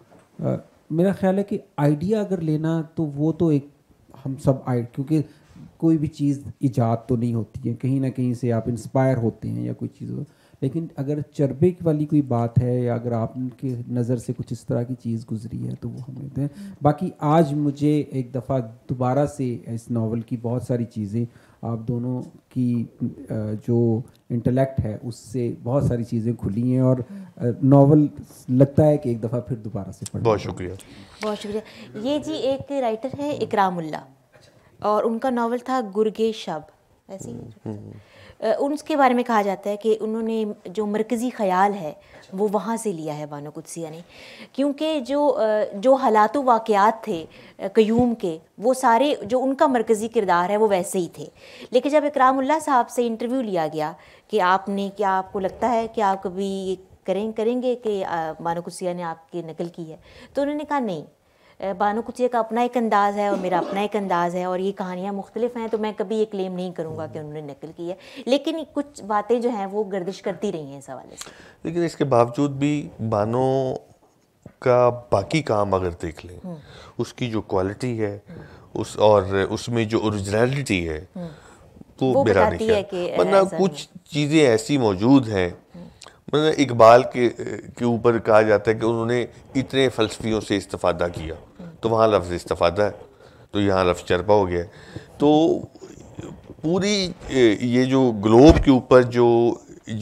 आ, मेरा ख्याल है कि आइडिया अगर लेना तो वो तो एक हम सब आई क्योंकि कोई भी चीज़ ईजाद तो नहीं होती है कहीं ना कहीं से आप इंस्पायर होते हैं या कोई चीज़ हो लेकिन अगर चरबे वाली कोई बात है या अगर आपके नज़र से कुछ इस तरह की चीज़ गुजरी है तो वो हम लेते हैं बाकी आज मुझे एक दफ़ा दोबारा से इस नावल की बहुत सारी चीज़ें आप दोनों की जो इंटेलेक्ट है उससे बहुत सारी चीज़ें खुली हैं और नावल लगता है कि एक दफ़ा फिर दोबारा से पढ़ बहुत शुक्रिया बहुत शुक्रिया ये जी एक राइटर है इकराम और उनका नावल था गुरगे शब ऐसे ही हम्म, हम्म, हम्म। उनके बारे में कहा जाता है कि उन्होंने जो मरकज़ी ख्याल है अच्छा। वो वहाँ से लिया है बानो कुदसिया ने क्योंकि जो जो हालात वाक़ात थे क्यूम के वो सारे जो उनका मरकज़ी किरदार है वो वैसे ही थे लेकिन जब इकरामुल्ला साहब से इंटरव्यू लिया गया कि आपने क्या आपको लगता है कि आप कभी करें करेंगे कि बानो कुदसिया ने आपकी नकल की है तो उन्होंने कहा नहीं बानो कुचिया का अपना एक अंदाज़ है और मेरा अपना एक अंदाज़ है और ये कहानियाँ मुख्तलिफ हैं तो मैं कभी ये क्लेम नहीं करूँगा कि उन्होंने नकल की है लेकिन कुछ बातें जो हैं वो गर्दिश करती रही हैं इस हवाले से लेकिन इसके बावजूद भी बानो का बाकी काम अगर देख लें हम्म। उसकी जो क्वालिटी है उस और उसमें जो ओरिजिनलिटी है हम्म। तो वो मेरा नहीं है वरना कुछ चीज़ें ऐसी मौजूद हैं हम्म। मतलब इकबाल के के ऊपर कहा जाता है कि उन्होंने इतने फ़लसफियों से इस्तफ़ादा किया तो वहाँ लफ्ज़ इस्तफ़ादा है तो यहाँ लफ्ज़ चरपा हो गया है तो पूरी ये जो ग्लोब के ऊपर जो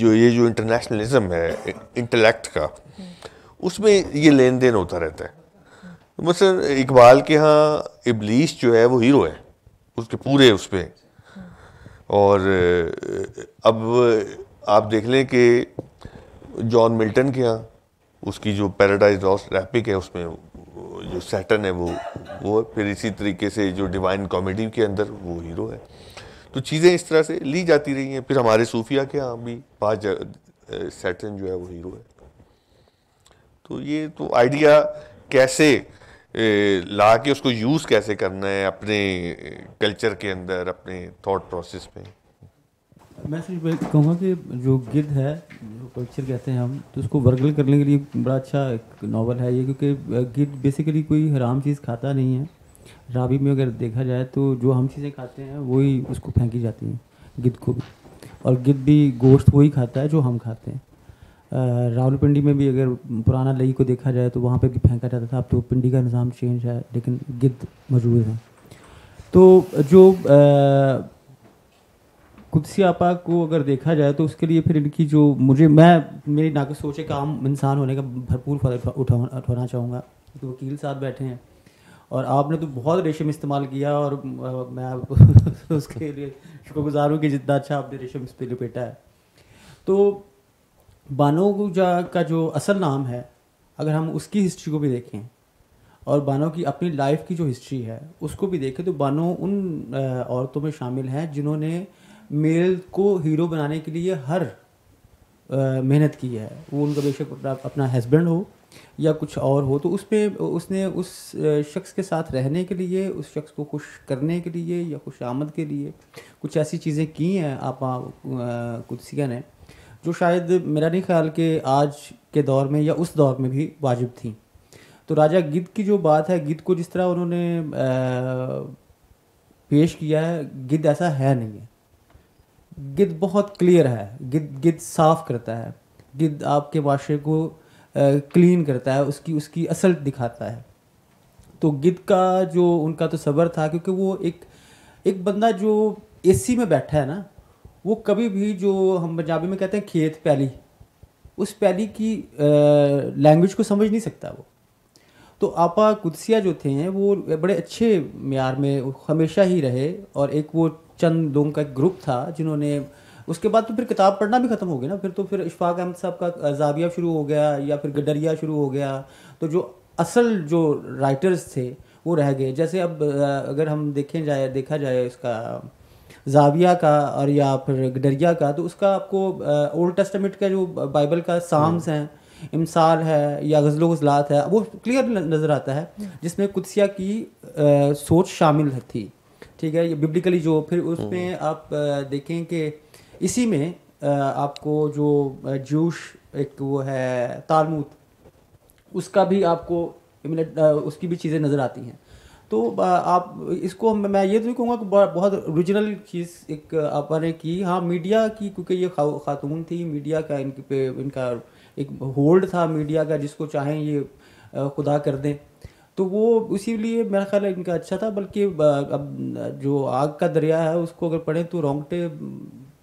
जो ये जो इंटरनेशनलिज्म है इंटेलेक्ट का उसमें ये लेन देन होता रहता है मसलन तो इकबाल के यहाँ इबलीस जो है वो हीरो है उसके पूरे उस पर और अब आप देख लें कि जॉन मिल्टन के यहाँ उसकी जो पैराडाइज ऑफ रैपिक है उसमें जो सैटन है वो वो है फिर इसी तरीके से जो डिवाइन कॉमेडी के अंदर वो हीरो है तो चीज़ें इस तरह से ली जाती रही हैं फिर हमारे सूफिया के यहाँ भी पाँच सैटन जो है वो हीरो है तो ये तो आइडिया कैसे ला के उसको यूज़ कैसे करना है अपने कल्चर के अंदर अपने थॉट प्रोसेस में मैं सिर्फ कहूँगा कि जो गिद्ध है जो कल्चर कहते हैं हम तो उसको वर्गल करने के लिए बड़ा अच्छा एक नावल है ये क्योंकि गिद्ध बेसिकली कोई हराम चीज़ खाता नहीं है राबी में अगर देखा जाए तो जो हम चीज़ें खाते हैं वही उसको फेंकी जाती हैं गिद्ध को भी और गिद्ध भी गोश्त वही खाता है जो हम खाते हैं पिंडी में भी अगर पुराना लई को देखा जाए तो वहाँ पर भी फेंका जाता था अब तो पिंडी का निज़ाम चेंज है लेकिन गिद्ध मौजूद है तो जो आ, कुदसी आपा को अगर देखा जाए तो उसके लिए फिर इनकी जो मुझे मैं मेरी ना के सोचे का आम इंसान होने का भरपूर फ़ायदा उठा उठाना चाहूँगा क्योंकि तो वकील साथ बैठे हैं और आपने तो बहुत रेशम इस्तेमाल किया और मैं आपको उसके लिए शुक्रगुजार हूँ कि जितना अच्छा आपने रेशम इस पर लपेटा है तो बानो गुजा का जो असल नाम है अगर हम उसकी हिस्ट्री को भी देखें और बानो की अपनी लाइफ की जो हिस्ट्री है उसको भी देखें तो बानो उन औरतों में शामिल हैं जिन्होंने मेल को हीरो बनाने के लिए हर मेहनत की है वो उनका बेशक अपना हस्बैंड हो या कुछ और हो तो उस पर उसने उस शख्स के साथ रहने के लिए उस शख्स को खुश करने के लिए या खुश आमद के लिए कुछ ऐसी चीज़ें की हैं आप कुदसिया ने जो शायद मेरा नहीं ख्याल कि आज के दौर में या उस दौर में भी वाजिब थी तो राजा गिद्ध की जो बात है गिद्ध को जिस तरह उन्होंने पेश किया है गिद्ध ऐसा है नहीं है गिद्ध बहुत क्लियर है गिद्ध गिद्ध साफ करता है गिद्ध आपके माशरे को क्लीन करता है उसकी उसकी असल दिखाता है तो गिद्ध का जो उनका तो सब्र था क्योंकि वो एक एक बंदा जो एसी में बैठा है ना वो कभी भी जो हम पंजाबी में कहते हैं खेत पैली उस पैली की लैंग्वेज को समझ नहीं सकता वो तो आपा कुदसिया जो थे वो बड़े अच्छे मैार में हमेशा ही रहे और एक वो चंद लोगों का एक ग्रुप था जिन्होंने उसके बाद तो फिर किताब पढ़ना भी ख़त्म हो गया ना फिर तो फिर इशफाक अहमद साहब का जाविया शुरू हो गया या फिर गडरिया शुरू हो गया तो जो असल जो राइटर्स थे वो रह गए जैसे अब अगर हम देखें जाए देखा जाए इसका जाविया का और या फिर गडरिया का तो उसका आपको ओल्ड टेस्टमेंट का जो बाइबल का साम्स हम्म। हैं इमसाल है या गजलो गजलात है वो क्लियर नज़र आता है हम्म। जिसमें कुदसिया की आ, सोच शामिल थी ठीक है ये बिब्लिकली जो फिर उसमें हम्म। आप देखें कि इसी में आपको जो जूश एक वो है तारमूत उसका भी आपको उसकी भी चीज़ें नज़र आती हैं तो आप इसको मैं ये तो नहीं कहूँगा कि बहुत ओरिजिनल चीज़ एक आप की हाँ मीडिया की क्योंकि ये खातून थी मीडिया का इनके पे इनका एक होल्ड था मीडिया का जिसको चाहें ये खुदा कर दें तो वो उसी लिए मेरा ख्याल इनका अच्छा था बल्कि अब जो आग का दरिया है उसको अगर पढ़ें तो रोंगटे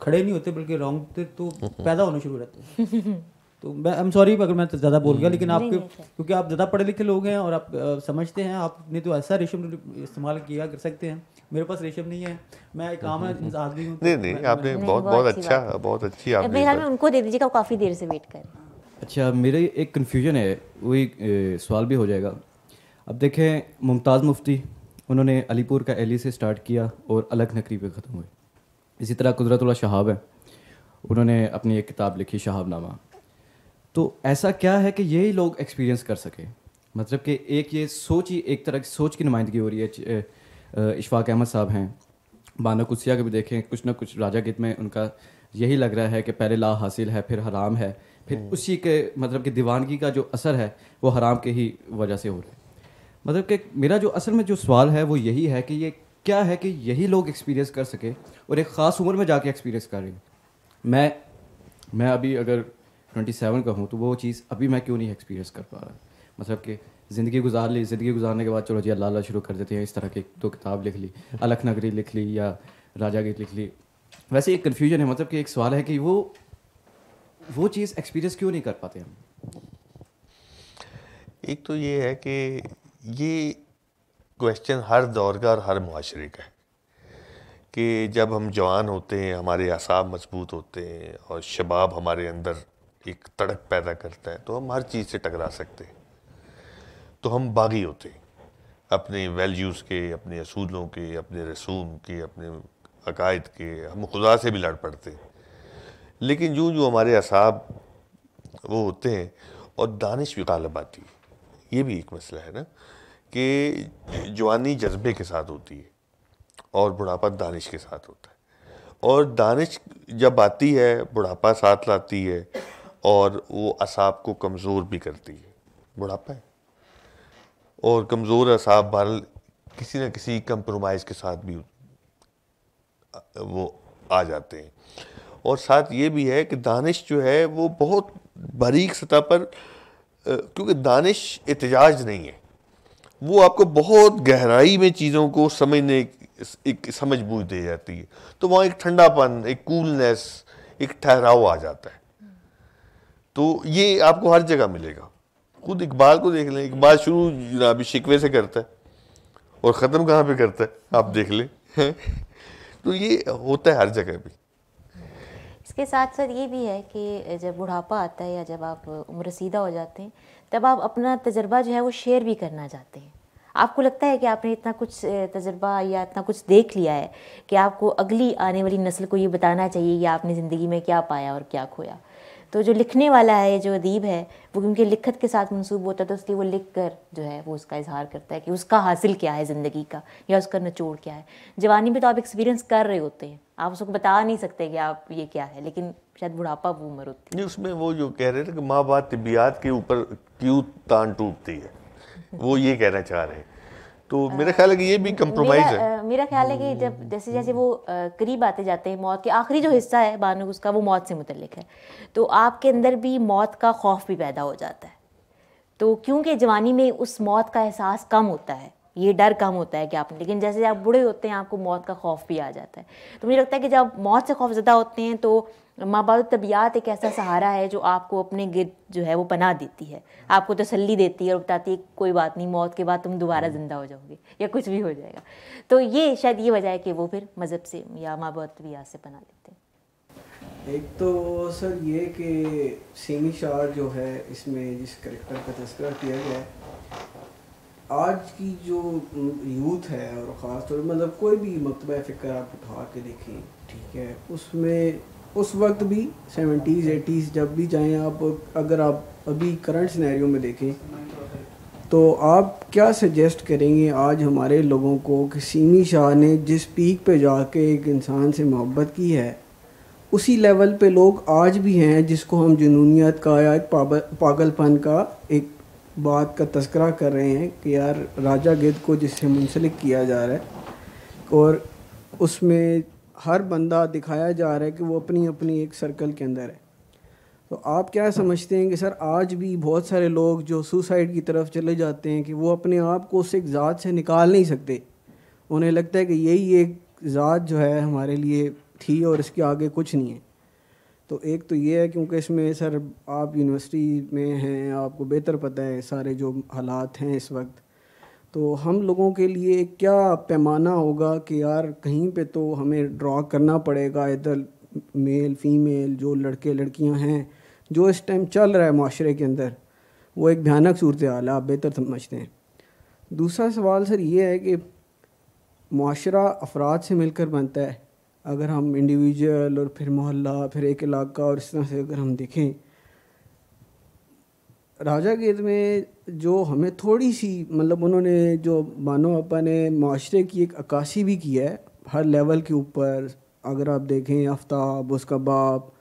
खड़े नहीं होते बल्कि रोंगटे तो हम्म। पैदा होने शुरू रहते हैं तो मैं आई एम सॉरी अगर मैं तो ज़्यादा बोल गया लेकिन हम्म। आपके अच्छा। क्योंकि आप ज़्यादा पढ़े लिखे लोग हैं और आप आ, समझते हैं आपने तो ऐसा रेशम इस्तेमाल किया कर सकते हैं मेरे पास रेशम नहीं है मैं एक आम हम्म। आदमी हूँ तो नहीं नहीं आपने बहुत बहुत अच्छा बहुत अच्छी आप उनको दे दीजिएगा काफ़ी देर से वेट कर अच्छा मेरे एक कन्फ्यूजन है वही सवाल भी हो जाएगा अब देखें मुमताज़ मुफ्ती उन्होंने अलीपुर का एली से स्टार्ट किया और अलग नकरी पे ख़त्म हुए इसी तरह कुदरतुल्ला शहाब है उन्होंने अपनी एक किताब लिखी नामा तो ऐसा क्या है कि यही लोग एक्सपीरियंस कर सके मतलब कि एक ये सोच ही एक तरह की सोच की नुमाइंदगी हो रही है इशफाक अहमद साहब हैं बाना कुसिया का भी देखें कुछ ना कुछ राजा गीत में उनका यही लग रहा है कि पहले ला हासिल है फिर हराम है फिर हम्म। उसी के मतलब कि दीवानगी का जो असर है वो हराम के ही वजह से हो रहा है मतलब कि मेरा जो असल में जो सवाल है वो यही है कि ये क्या है कि यही लोग एक्सपीरियंस कर सके और एक ख़ास उम्र में जाके एक्सपीरियंस करें मैं मैं अभी अगर 27 का हूँ तो वो चीज़ अभी मैं क्यों नहीं एक्सपीरियंस कर पा रहा मतलब कि ज़िंदगी गुजार ली ज़िंदगी गुजारने के बाद चलो जी अल्लाह शुरू कर देते हैं इस तरह की तो किताब लिख ली अलख नगरी लिख ली या राजा गीत लिख ली वैसे एक कन्फ्यूजन है मतलब कि एक सवाल है कि वो वो चीज़ एक्सपीरियंस क्यों नहीं कर पाते हम एक तो ये है कि ये क्वेश्चन हर दौर का और हर माशरे का है कि जब हम जवान होते हैं हमारे असाब मजबूत होते हैं और शबाब हमारे अंदर एक तड़क पैदा करता है तो हम हर चीज़ से टकरा सकते हैं तो हम बागी होते हैं अपने वैल्यूज़ के अपने असूलों के अपने रसूम के अपने अकायद के हम खुदा से भी लड़ पड़ते हैं लेकिन जो जो हमारे असाब वो होते हैं और दानिश भी गालब आती है ये भी एक मसला है ना कि जवानी जज्बे के साथ होती है और बुढ़ापा दानिश के साथ होता है और दानिश जब आती है बुढ़ापा साथ लाती है और वो असाब को कमज़ोर भी करती है बुढ़ापा है और कमज़ोर असाब बहरल किसी न किसी कंप्रोमाइज़ के साथ भी वो आ जाते हैं और साथ ये भी है कि दानिश जो है वो बहुत बारीक सतह पर क्योंकि दानिश एहतजाज नहीं है वो आपको बहुत गहराई में चीज़ों को समझने एक समझ बूझ दे जाती है तो वहाँ एक ठंडापन एक कूलनेस एक ठहराव आ जाता है तो ये आपको हर जगह मिलेगा खुद इकबाल को देख लें इकबाल शुरू जनाबी शिकवे से करता है और ख़त्म कहाँ पे करता है आप देख लें तो ये होता है हर जगह भी इसके साथ साथ ये भी है कि जब बुढ़ापा आता है या जब आप उम्र सीधा हो जाते हैं तब आप अपना तजर्बा जो है वो शेयर भी करना चाहते हैं आपको लगता है कि आपने इतना कुछ तजर्बा या इतना कुछ देख लिया है कि आपको अगली आने वाली नस्ल को ये बताना चाहिए कि आपने ज़िंदगी में क्या पाया और क्या खोया तो जो लिखने वाला है जो अदीब है वो क्योंकि लिखत के साथ मनसूब होता है तो इसलिए वो लिख कर जो है वो उसका इजहार करता है कि उसका हासिल क्या है ज़िंदगी का या उसका नचोड़ क्या है जवानी में तो आप एक्सपीरियंस कर रहे होते हैं आप उसको बता नहीं सकते कि आप ये क्या है लेकिन शायद बुढ़ापा वो उम्र होती है उसमें वो जो कह रहे थे कि माँ बाप तबियात के ऊपर क्यों तान टूटती है वो ये कहना चाह रहे हैं तो मेरा ख्याल है कि ये भी कंप्रोमाइज है मेरा ख्याल है कि जब जैसे जैसे वो करीब आते जाते हैं मौत के आखिरी जो हिस्सा है बानो उसका वो मौत से मुतलक है तो आपके अंदर भी मौत का खौफ भी पैदा हो जाता है तो क्योंकि जवानी में उस मौत का एहसास कम होता है ये डर कम होता है कि आप लेकिन जैसे आप बूढ़े होते हैं आपको मौत का खौफ भी आ जाता है तो मुझे लगता है कि जब मौत से खौफ ज़्यादा होते हैं तो माँ तबियात एक ऐसा सहारा है जो आपको अपने गिरद जो है वो पना देती है आपको तसल्ली देती है और बताती है कोई बात नहीं मौत के बाद तुम दोबारा ज़िंदा हो जाओगे या कुछ भी हो जाएगा तो ये शायद ये वजह है कि वो फिर मज़हब से या माँ तबियात से पना लेते हैं एक तो सर ये कि सीमी शार जो है इसमें जिस करेक्टर का तस्करा किया गया है आज की जो यूथ है और ख़ास तौर मतलब कोई भी मकतब फ़िक्र आप उठा के देखें ठीक है उसमें उस वक्त भी सेवेंटीज़ एटीज़ जब भी जाएं आप अगर आप अभी करंट सिनेरियो में देखें तो आप क्या सजेस्ट करेंगे आज हमारे लोगों को कि सीमी शाह ने जिस पीक पे जाके एक इंसान से मोहब्बत की है उसी लेवल पे लोग आज भी हैं जिसको हम जुनूनीत का या एक पागलपन का एक बात का तस्करा कर रहे हैं कि यार राजा गिद्ध को जिससे मुंसलिक किया जा रहा है और उसमें हर बंदा दिखाया जा रहा है कि वो अपनी अपनी एक सर्कल के अंदर है तो आप क्या समझते हैं कि सर आज भी बहुत सारे लोग जो सुसाइड की तरफ चले जाते हैं कि वो अपने आप को उस एक ज़ात से निकाल नहीं सकते उन्हें लगता है कि यही एक ज़ात जो है हमारे लिए थी और इसके आगे कुछ नहीं है तो एक तो ये है क्योंकि इसमें सर आप यूनिवर्सिटी में हैं आपको बेहतर पता है सारे जो हालात हैं इस वक्त तो हम लोगों के लिए क्या पैमाना होगा कि यार कहीं पे तो हमें ड्रॉ करना पड़ेगा इधर मेल फीमेल जो लड़के लड़कियां हैं जो इस टाइम चल रहा है माशरे के अंदर वो एक भयानक सूरत हाल है आप बेहतर समझते हैं दूसरा सवाल सर ये है कि माशरा अफराद से मिलकर बनता है अगर हम इंडिविजुअल और फिर मोहल्ला फिर एक इलाका और इस तरह से अगर हम देखें राजा गेद में जो हमें थोड़ी सी मतलब उन्होंने जो मानो अपा ने माशरे की एक अक्सी भी की है हर लेवल के ऊपर अगर आप देखें आफ्ताब उसका बाप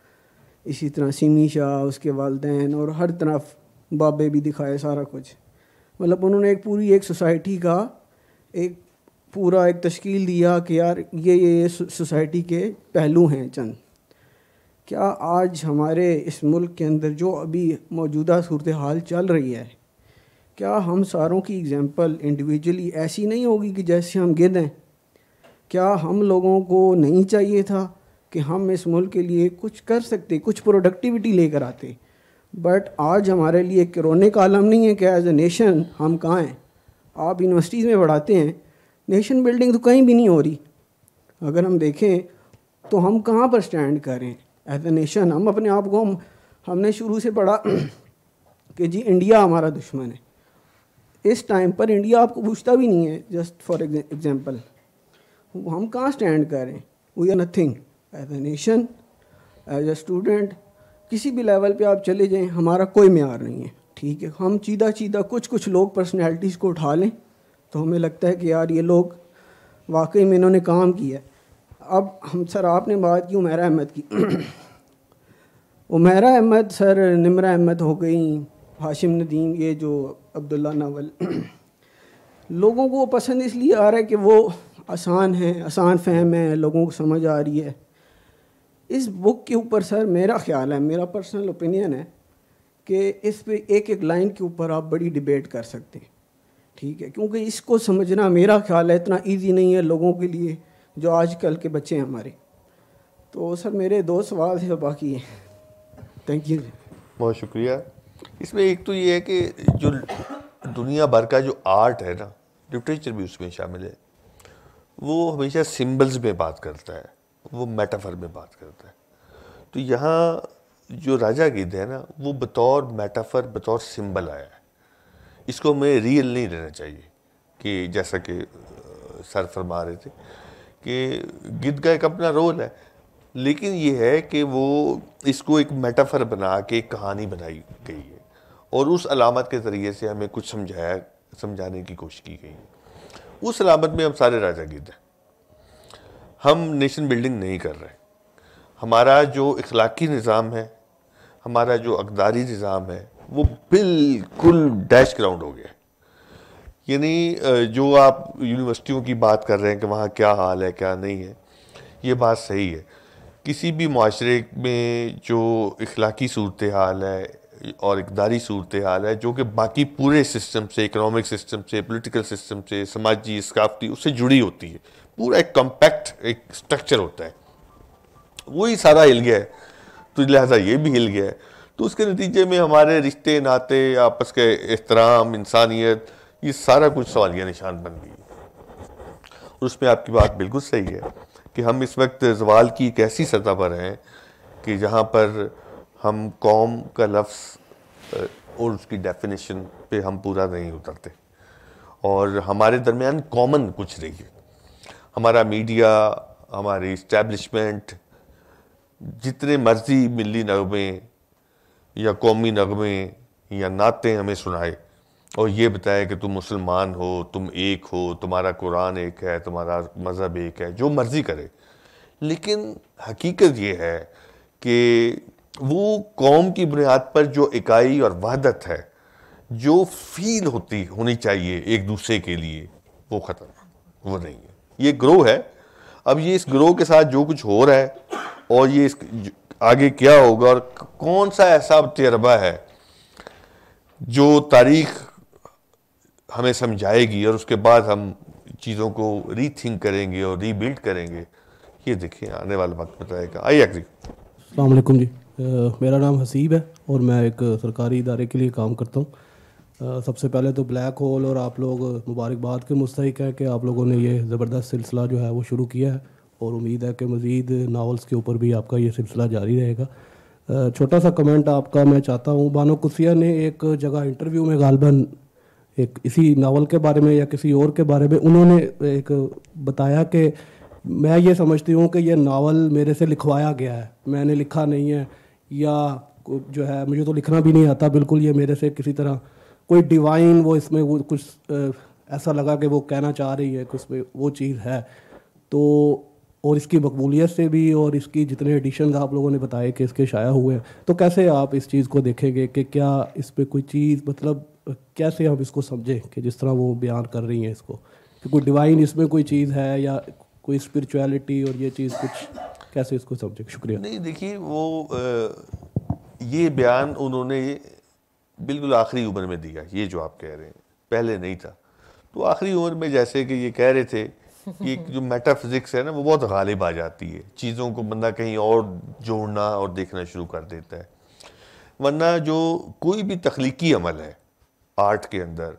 इसी तरह सीमी शाह उसके वालदेन और हर तरफ बाबे भी दिखाए सारा कुछ मतलब उन्होंने एक पूरी एक सोसाइटी का एक पूरा एक तश्कील दिया कि यार ये, ये सोसाइटी के पहलू हैं चंद क्या आज हमारे इस मुल्क के अंदर जो अभी मौजूदा सूरत हाल चल रही है क्या हम सारों की एग्ज़ाम्पल इंडिविजुअली ऐसी नहीं होगी कि जैसे हम गिर हैं क्या हम लोगों को नहीं चाहिए था कि हम इस मुल्क के लिए कुछ कर सकते कुछ प्रोडक्टिविटी लेकर आते बट आज हमारे लिए करोने का आलम नहीं है कि एज ए नेशन हम कहाँ हैं आप यूनिवर्सिटीज़ में पढ़ाते हैं नेशन बिल्डिंग तो कहीं भी नहीं हो रही अगर हम देखें तो हम कहाँ पर स्टैंड करें एज ए नेशन हम अपने आप को हम हमने शुरू से पढ़ा कि जी इंडिया हमारा दुश्मन है इस टाइम पर इंडिया आपको पूछता भी नहीं है जस्ट फॉर एग्जाम्पल हम कहाँ स्टैंड कर रहे हैं we are nothing as a nation as a student किसी भी लेवल पे आप चले जाएं हमारा कोई मैार नहीं है ठीक है हम चीदा चीदा कुछ कुछ लोग पर्सनैलिटीज़ को उठा लें तो हमें लगता है कि यार ये लोग वाकई में इन्होंने काम किया है अब हम सर आपने बात की उमेरा अहमद की उमेरा अहमद सर निम्र अहमद हो गई हाशिम नदीम ये जो अब्दुल्ला नावल लोगों को पसंद इसलिए आ रहा है कि वो आसान है आसान फहम है लोगों को समझ आ रही है इस बुक के ऊपर सर मेरा ख्याल है मेरा पर्सनल ओपिनियन है कि इस पे एक एक लाइन के ऊपर आप बड़ी डिबेट कर सकते हैं ठीक है क्योंकि इसको समझना मेरा ख्याल है इतना इजी नहीं है लोगों के लिए जो आजकल के बच्चे हैं हमारे तो सर मेरे दो सवाल है बाकी थैंक यू बहुत शुक्रिया इसमें एक तो ये है कि जो दुनिया भर का जो आर्ट है ना लिटरेचर भी उसमें शामिल है वो हमेशा सिंबल्स में बात करता है वो मेटाफर में बात करता है तो यहाँ जो राजा गिद्ध है ना वो बतौर मेटाफर बतौर सिंबल आया है इसको हमें रियल नहीं लेना चाहिए कि जैसा कि सर फरमा रहे थे कि गिद्ध का एक अपना रोल है लेकिन ये है कि वो इसको एक मेटाफर बना के एक कहानी बनाई गई है और उस अलामत के ज़रिए से हमें कुछ समझाया समझाने की कोशिश की गई है उस अलामत में हम सारे राजा गिद्ध हैं हम नेशन बिल्डिंग नहीं कर रहे हमारा जो इखलाकी निज़ाम है हमारा जो अकदारी निज़ाम है वो बिल्कुल डैश ग्राउंड हो गया यानी जो आप यूनिवर्सिटियों की बात कर रहे हैं कि वहाँ क्या हाल है क्या नहीं है ये बात सही है किसी भी माशरे में जो इखलाकी सूरत हाल है और इकदारी सूरत हाल है जो कि बाकी पूरे सिस्टम से इकनॉमिक सिस्टम से पॉलिटिकल सिस्टम से समाजी सकाफती उससे जुड़ी होती है पूरा एक कम्पैक्ट एक स्ट्रक्चर होता है वही सारा हिल गया है तो लिहाजा ये भी हिल गया है तो उसके नतीजे में हमारे रिश्ते नाते आपस के एहतराम इंसानियत ये सारा कुछ सवालिया निशान बन गई और उसमें आपकी बात बिल्कुल सही है कि हम इस वक्त जवाल की एक ऐसी सतह पर हैं कि जहाँ पर हम कौम का लफ्स और उसकी डेफिनेशन पे हम पूरा नहीं उतरते और हमारे दरमियान कॉमन कुछ रही है हमारा मीडिया हमारी इस्टेब्लिशमेंट जितने मर्जी मिली नगमे या कौमी नगमे या नाते हमें सुनाए और ये बताए कि तुम मुसलमान हो तुम एक हो तुम्हारा कुरान एक है तुम्हारा मज़हब एक है जो मर्ज़ी करे लेकिन हकीकत ये है कि वो कौम की बुनियाद पर जो इकाई और वहदत है जो फील होती होनी चाहिए एक दूसरे के लिए वो ख़त्म वो नहीं है ये ग्रोह है अब ये इस ग्रोह के साथ जो कुछ हो रहा है और ये इस आगे क्या होगा और कौन सा ऐसा तजर्बा है जो तारीख हमें समझाएगी और उसके बाद हम चीज़ों को रीथिंक करेंगे और रीबिल्ड करेंगे ये देखिए आने वाला वक्त बताएगा आई एग्री अलकुम जी आ, मेरा नाम हसीब है और मैं एक सरकारी इदारे के लिए काम करता हूँ सबसे पहले तो ब्लैक होल और आप लोग मुबारकबाद के मुस्तक है कि आप लोगों ने ये ज़बरदस्त सिलसिला जो है वो शुरू किया है और उम्मीद है कि मज़ीद नावल्स के ऊपर भी आपका ये सिलसिला जारी रहेगा छोटा सा कमेंट आपका मैं चाहता हूँ बानो कुसिया ने एक जगह इंटरव्यू में गालबन एक इसी नावल के बारे में या किसी और के बारे में उन्होंने एक बताया कि मैं ये समझती हूँ कि यह नावल मेरे से लिखवाया गया है मैंने लिखा नहीं है या जो है मुझे तो लिखना भी नहीं आता बिल्कुल ये मेरे से किसी तरह कोई डिवाइन वो इसमें वो कुछ ऐसा लगा कि वो कहना चाह रही है कुछ में वो चीज़ है तो और इसकी मकबूलियत से भी और इसकी जितने एडिशन आप लोगों ने बताए कि इसके शाया हुए हैं तो कैसे आप इस चीज़ को देखेंगे कि क्या इस पर कोई चीज़ मतलब कैसे हम इसको समझें कि जिस तरह वो बयान कर रही हैं इसको कि कोई डिवाइन इसमें कोई चीज़ है या कोई स्पिरिचुअलिटी और ये चीज़ कुछ कैसे इसको समझें शुक्रिया नहीं देखिए वो ये बयान उन्होंने बिल्कुल आखिरी उम्र में दिया ये जो आप कह रहे हैं पहले नहीं था तो आखिरी उम्र में जैसे कि ये कह रहे थे कि जो मेटाफिजिक्स है ना वो बहुत गालिब आ जाती है चीज़ों को बंदा कहीं और जोड़ना और देखना शुरू कर देता है वरना जो कोई भी तख्लीकी अमल है आर्ट के अंदर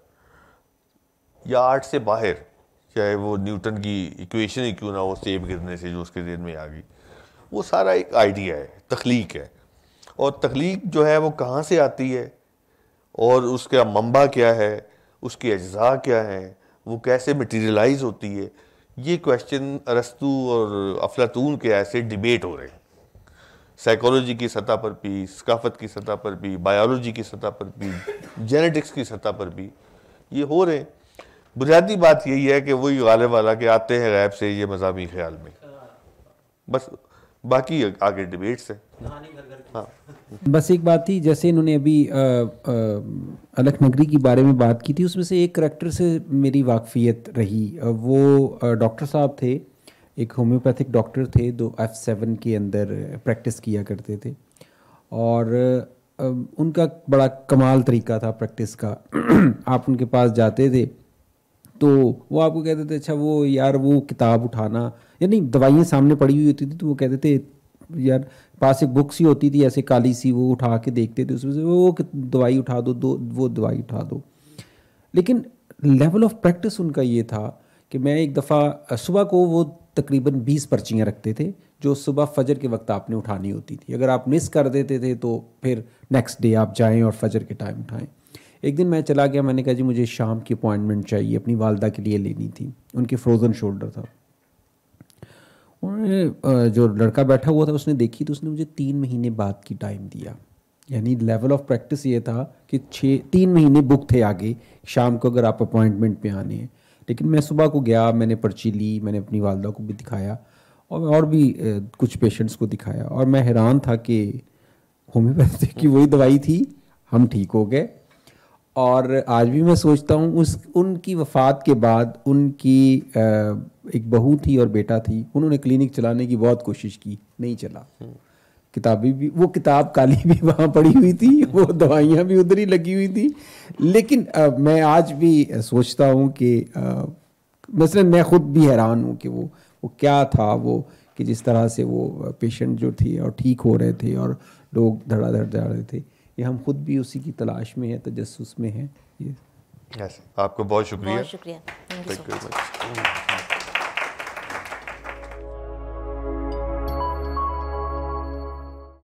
या आर्ट से बाहर चाहे वो न्यूटन की इक्वेशन ही क्यों ना हो सेब गिरने से जो उसके दिन में आ गई वो सारा एक आइडिया है तख्लीक है और तख्लीक जो है वो कहाँ से आती है और उसका मंबा क्या है उसकी अज्जा क्या हैं वो कैसे मटेरियलाइज होती है ये क्वेश्चन अरस्तू और अफलातून के ऐसे डिबेट हो रहे हैं साइकोलॉजी की सतह पर भी सकाफत की सतह पर भी बायोलॉजी की सतह पर भी जेनेटिक्स की सतह पर भी ये हो रहे हैं बुनियादी बात यही है कि वही गालिब वाला के आते हैं गैब से ये मजामी ख्याल में बस बाकी आगे डिबेट्स हैं हाँ बस एक बात थी जैसे इन्होंने अभी अलग नगरी के बारे में बात की थी उसमें से एक करैक्टर से मेरी वाकफियत रही वो डॉक्टर साहब थे एक होम्योपैथिक डॉक्टर थे दो एफ सेवन के अंदर प्रैक्टिस किया करते थे और उनका बड़ा कमाल तरीका था प्रैक्टिस का आप उनके पास जाते थे तो वो आपको कहते थे अच्छा वो यार वो किताब उठाना या नहीं दवाइयाँ सामने पड़ी हुई होती थी तो वो कहते थे यार पास एक बुक सी होती थी ऐसे काली सी वो उठा के देखते थे उसमें से वो दवाई उठा दो दो वो दवाई उठा दो लेकिन लेवल ऑफ प्रैक्टिस उनका ये था कि मैं एक दफ़ा सुबह को वो तकरीबन 20 पर्चियाँ रखते थे जो सुबह फजर के वक्त आपने उठानी होती थी अगर आप मिस कर देते थे तो फिर नेक्स्ट डे आप जाएँ और फजर के टाइम उठाएँ एक दिन मैं चला गया मैंने कहा जी मुझे शाम की अपॉइंटमेंट चाहिए अपनी वालदा के लिए लेनी थी उनके फ्रोज़न शोल्डर था उन्होंने जो लड़का बैठा हुआ था उसने देखी तो उसने मुझे तीन महीने बाद की टाइम दिया यानी लेवल ऑफ प्रैक्टिस ये था कि छः तीन महीने बुक थे आगे शाम को अगर आप अपॉइंटमेंट पे आने हैं लेकिन मैं सुबह को गया मैंने पर्ची ली मैंने अपनी वालदा को भी दिखाया और और भी कुछ पेशेंट्स को दिखाया और मैं हैरान था कि होम्योपैथी की वही दवाई थी हम ठीक हो गए और आज भी मैं सोचता हूँ उस उनकी वफ़ात के बाद उनकी एक बहू थी और बेटा थी उन्होंने क्लिनिक चलाने की बहुत कोशिश की नहीं चला हम्म। किताबी भी वो किताब काली भी वहाँ पड़ी हुई थी वो दवाइयाँ भी उधर ही लगी हुई थी लेकिन आ, मैं आज भी सोचता हूँ कि मसलन मैं खुद भी हैरान हूँ कि वो वो क्या था वो कि जिस तरह से वो पेशेंट जो थे और ठीक हो रहे थे और लोग धड़ाधड़ जा रहे थे ये हम खुद भी उसी की तलाश में है तजस्स में हैं ये yes. आपको बहुत शुक्रिया बहुत शुक्रिया